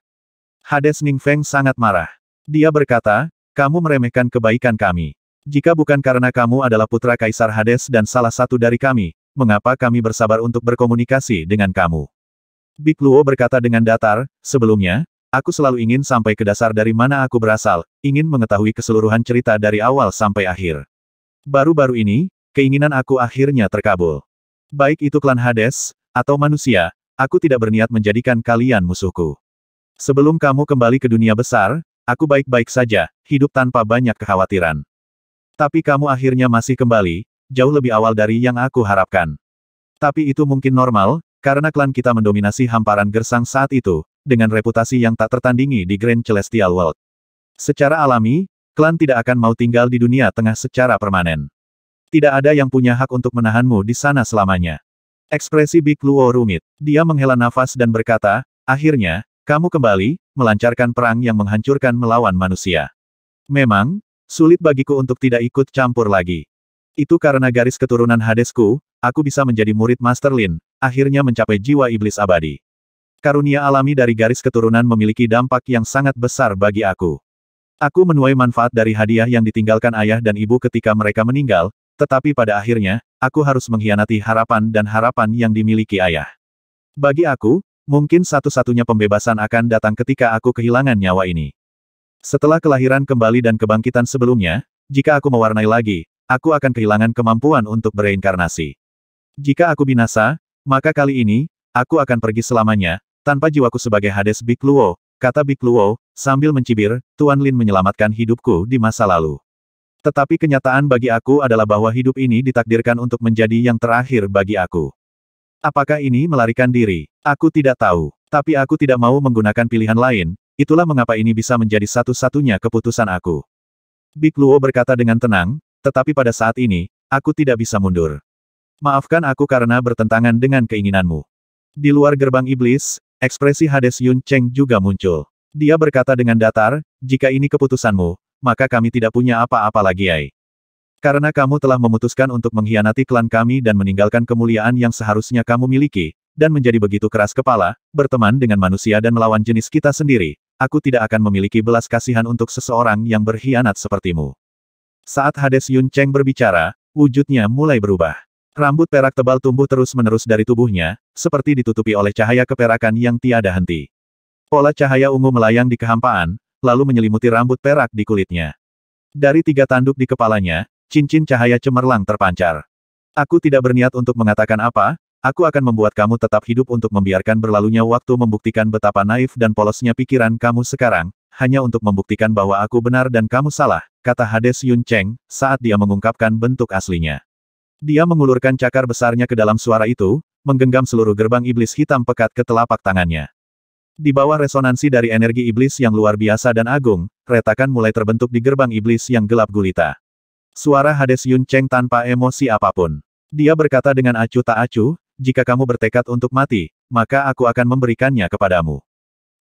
Hades Ning Feng sangat marah. Dia berkata, kamu meremehkan kebaikan kami. Jika bukan karena kamu adalah putra Kaisar Hades dan salah satu dari kami, mengapa kami bersabar untuk berkomunikasi dengan kamu? Big Luo berkata dengan datar, sebelumnya, aku selalu ingin sampai ke dasar dari mana aku berasal, ingin mengetahui keseluruhan cerita dari awal sampai akhir. Baru-baru ini, keinginan aku akhirnya terkabul. Baik itu klan Hades, atau manusia, aku tidak berniat menjadikan kalian musuhku. Sebelum kamu kembali ke dunia besar, aku baik-baik saja, hidup tanpa banyak kekhawatiran. Tapi kamu akhirnya masih kembali, jauh lebih awal dari yang aku harapkan. Tapi itu mungkin normal, karena klan kita mendominasi hamparan gersang saat itu, dengan reputasi yang tak tertandingi di Grand Celestial World. Secara alami, klan tidak akan mau tinggal di dunia tengah secara permanen. Tidak ada yang punya hak untuk menahanmu di sana selamanya. Ekspresi Big Luo rumit. Dia menghela nafas dan berkata, akhirnya, kamu kembali, melancarkan perang yang menghancurkan melawan manusia. Memang, Sulit bagiku untuk tidak ikut campur lagi. Itu karena garis keturunan Hadesku, aku bisa menjadi murid Master Lin, akhirnya mencapai jiwa iblis abadi. Karunia alami dari garis keturunan memiliki dampak yang sangat besar bagi aku. Aku menuai manfaat dari hadiah yang ditinggalkan ayah dan ibu ketika mereka meninggal, tetapi pada akhirnya, aku harus mengkhianati harapan dan harapan yang dimiliki ayah. Bagi aku, mungkin satu-satunya pembebasan akan datang ketika aku kehilangan nyawa ini. Setelah kelahiran kembali dan kebangkitan sebelumnya, jika aku mewarnai lagi, aku akan kehilangan kemampuan untuk bereinkarnasi. Jika aku binasa, maka kali ini, aku akan pergi selamanya, tanpa jiwaku sebagai Hades Big Luo, kata Big Luo, sambil mencibir, Tuan Lin menyelamatkan hidupku di masa lalu. Tetapi kenyataan bagi aku adalah bahwa hidup ini ditakdirkan untuk menjadi yang terakhir bagi aku. Apakah ini melarikan diri? Aku tidak tahu. Tapi aku tidak mau menggunakan pilihan lain, itulah mengapa ini bisa menjadi satu-satunya keputusan aku. Big Luo berkata dengan tenang, tetapi pada saat ini, aku tidak bisa mundur. Maafkan aku karena bertentangan dengan keinginanmu. Di luar gerbang iblis, ekspresi Hades Yun Cheng juga muncul. Dia berkata dengan datar, jika ini keputusanmu, maka kami tidak punya apa-apa lagi Ai. Karena kamu telah memutuskan untuk mengkhianati klan kami dan meninggalkan kemuliaan yang seharusnya kamu miliki, dan menjadi begitu keras kepala, berteman dengan manusia dan melawan jenis kita sendiri, aku tidak akan memiliki belas kasihan untuk seseorang yang berkhianat sepertimu. Saat Hades Yun Cheng berbicara, wujudnya mulai berubah. Rambut perak tebal tumbuh terus-menerus dari tubuhnya, seperti ditutupi oleh cahaya keperakan yang tiada henti. Pola cahaya ungu melayang di kehampaan, lalu menyelimuti rambut perak di kulitnya. Dari tiga tanduk di kepalanya, cincin cahaya cemerlang terpancar. Aku tidak berniat untuk mengatakan apa, Aku akan membuat kamu tetap hidup untuk membiarkan berlalunya waktu membuktikan betapa naif dan polosnya pikiran kamu sekarang, hanya untuk membuktikan bahwa aku benar dan kamu salah, kata Hades Yun Cheng, saat dia mengungkapkan bentuk aslinya. Dia mengulurkan cakar besarnya ke dalam suara itu, menggenggam seluruh gerbang iblis hitam pekat ke telapak tangannya. Di bawah resonansi dari energi iblis yang luar biasa dan agung, retakan mulai terbentuk di gerbang iblis yang gelap gulita. Suara Hades Yun Cheng tanpa emosi apapun. Dia berkata dengan acuh tak acuh, jika kamu bertekad untuk mati, maka aku akan memberikannya kepadamu.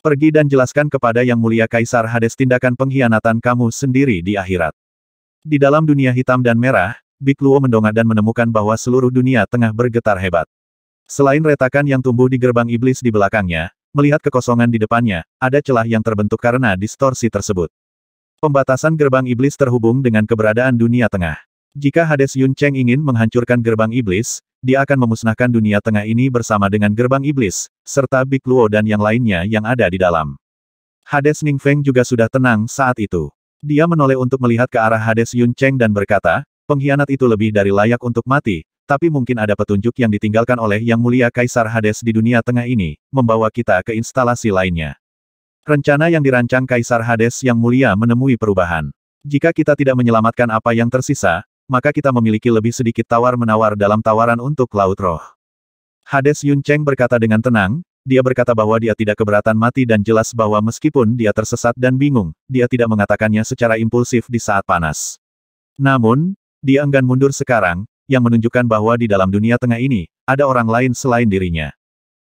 Pergi dan jelaskan kepada Yang Mulia Kaisar Hades tindakan pengkhianatan kamu sendiri di akhirat. Di dalam dunia hitam dan merah, Big Luo mendongak dan menemukan bahwa seluruh dunia tengah bergetar hebat. Selain retakan yang tumbuh di gerbang iblis di belakangnya, melihat kekosongan di depannya, ada celah yang terbentuk karena distorsi tersebut. Pembatasan gerbang iblis terhubung dengan keberadaan dunia tengah. Jika Hades Yun Cheng ingin menghancurkan gerbang iblis, dia akan memusnahkan dunia tengah ini bersama dengan gerbang iblis, serta Big Luo dan yang lainnya yang ada di dalam. Hades Ning Feng juga sudah tenang saat itu. Dia menoleh untuk melihat ke arah Hades Yun Cheng dan berkata, pengkhianat itu lebih dari layak untuk mati, tapi mungkin ada petunjuk yang ditinggalkan oleh Yang Mulia Kaisar Hades di dunia tengah ini, membawa kita ke instalasi lainnya. Rencana yang dirancang Kaisar Hades Yang Mulia menemui perubahan. Jika kita tidak menyelamatkan apa yang tersisa, maka kita memiliki lebih sedikit tawar-menawar dalam tawaran untuk Laut Roh. Hades Yun Cheng berkata dengan tenang, dia berkata bahwa dia tidak keberatan mati dan jelas bahwa meskipun dia tersesat dan bingung, dia tidak mengatakannya secara impulsif di saat panas. Namun, dia enggan mundur sekarang, yang menunjukkan bahwa di dalam dunia tengah ini, ada orang lain selain dirinya.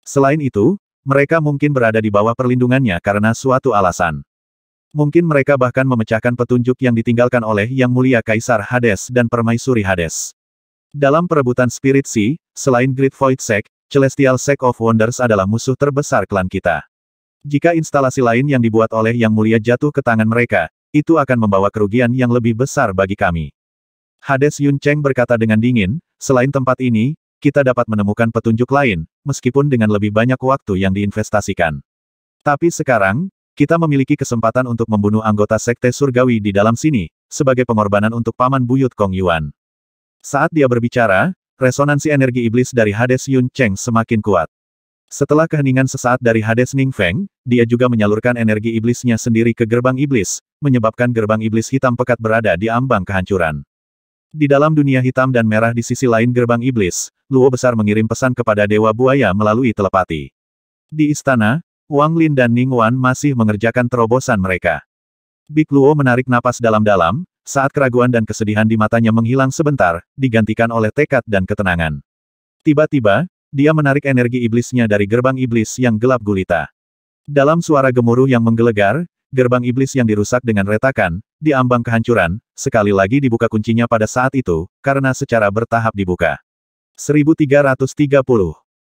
Selain itu, mereka mungkin berada di bawah perlindungannya karena suatu alasan. Mungkin mereka bahkan memecahkan petunjuk yang ditinggalkan oleh Yang Mulia Kaisar Hades dan Permaisuri Hades. Dalam perebutan Spirit Sea, selain Great Void Sect, Celestial Sect of Wonders adalah musuh terbesar klan kita. Jika instalasi lain yang dibuat oleh Yang Mulia jatuh ke tangan mereka, itu akan membawa kerugian yang lebih besar bagi kami. Hades Yun Cheng berkata dengan dingin, selain tempat ini, kita dapat menemukan petunjuk lain, meskipun dengan lebih banyak waktu yang diinvestasikan. Tapi sekarang, kita memiliki kesempatan untuk membunuh anggota Sekte Surgawi di dalam sini, sebagai pengorbanan untuk Paman Buyut Kong Yuan. Saat dia berbicara, resonansi energi iblis dari Hades Yun Cheng semakin kuat. Setelah keheningan sesaat dari Hades Ning Feng, dia juga menyalurkan energi iblisnya sendiri ke gerbang iblis, menyebabkan gerbang iblis hitam pekat berada di ambang kehancuran. Di dalam dunia hitam dan merah di sisi lain gerbang iblis, Luo Besar mengirim pesan kepada Dewa Buaya melalui telepati. Di istana, Wang Lin dan Ning Wan masih mengerjakan terobosan mereka. Big Luo menarik napas dalam-dalam, saat keraguan dan kesedihan di matanya menghilang sebentar, digantikan oleh tekad dan ketenangan. Tiba-tiba, dia menarik energi iblisnya dari gerbang iblis yang gelap gulita. Dalam suara gemuruh yang menggelegar, gerbang iblis yang dirusak dengan retakan, diambang kehancuran, sekali lagi dibuka kuncinya pada saat itu, karena secara bertahap dibuka. 1330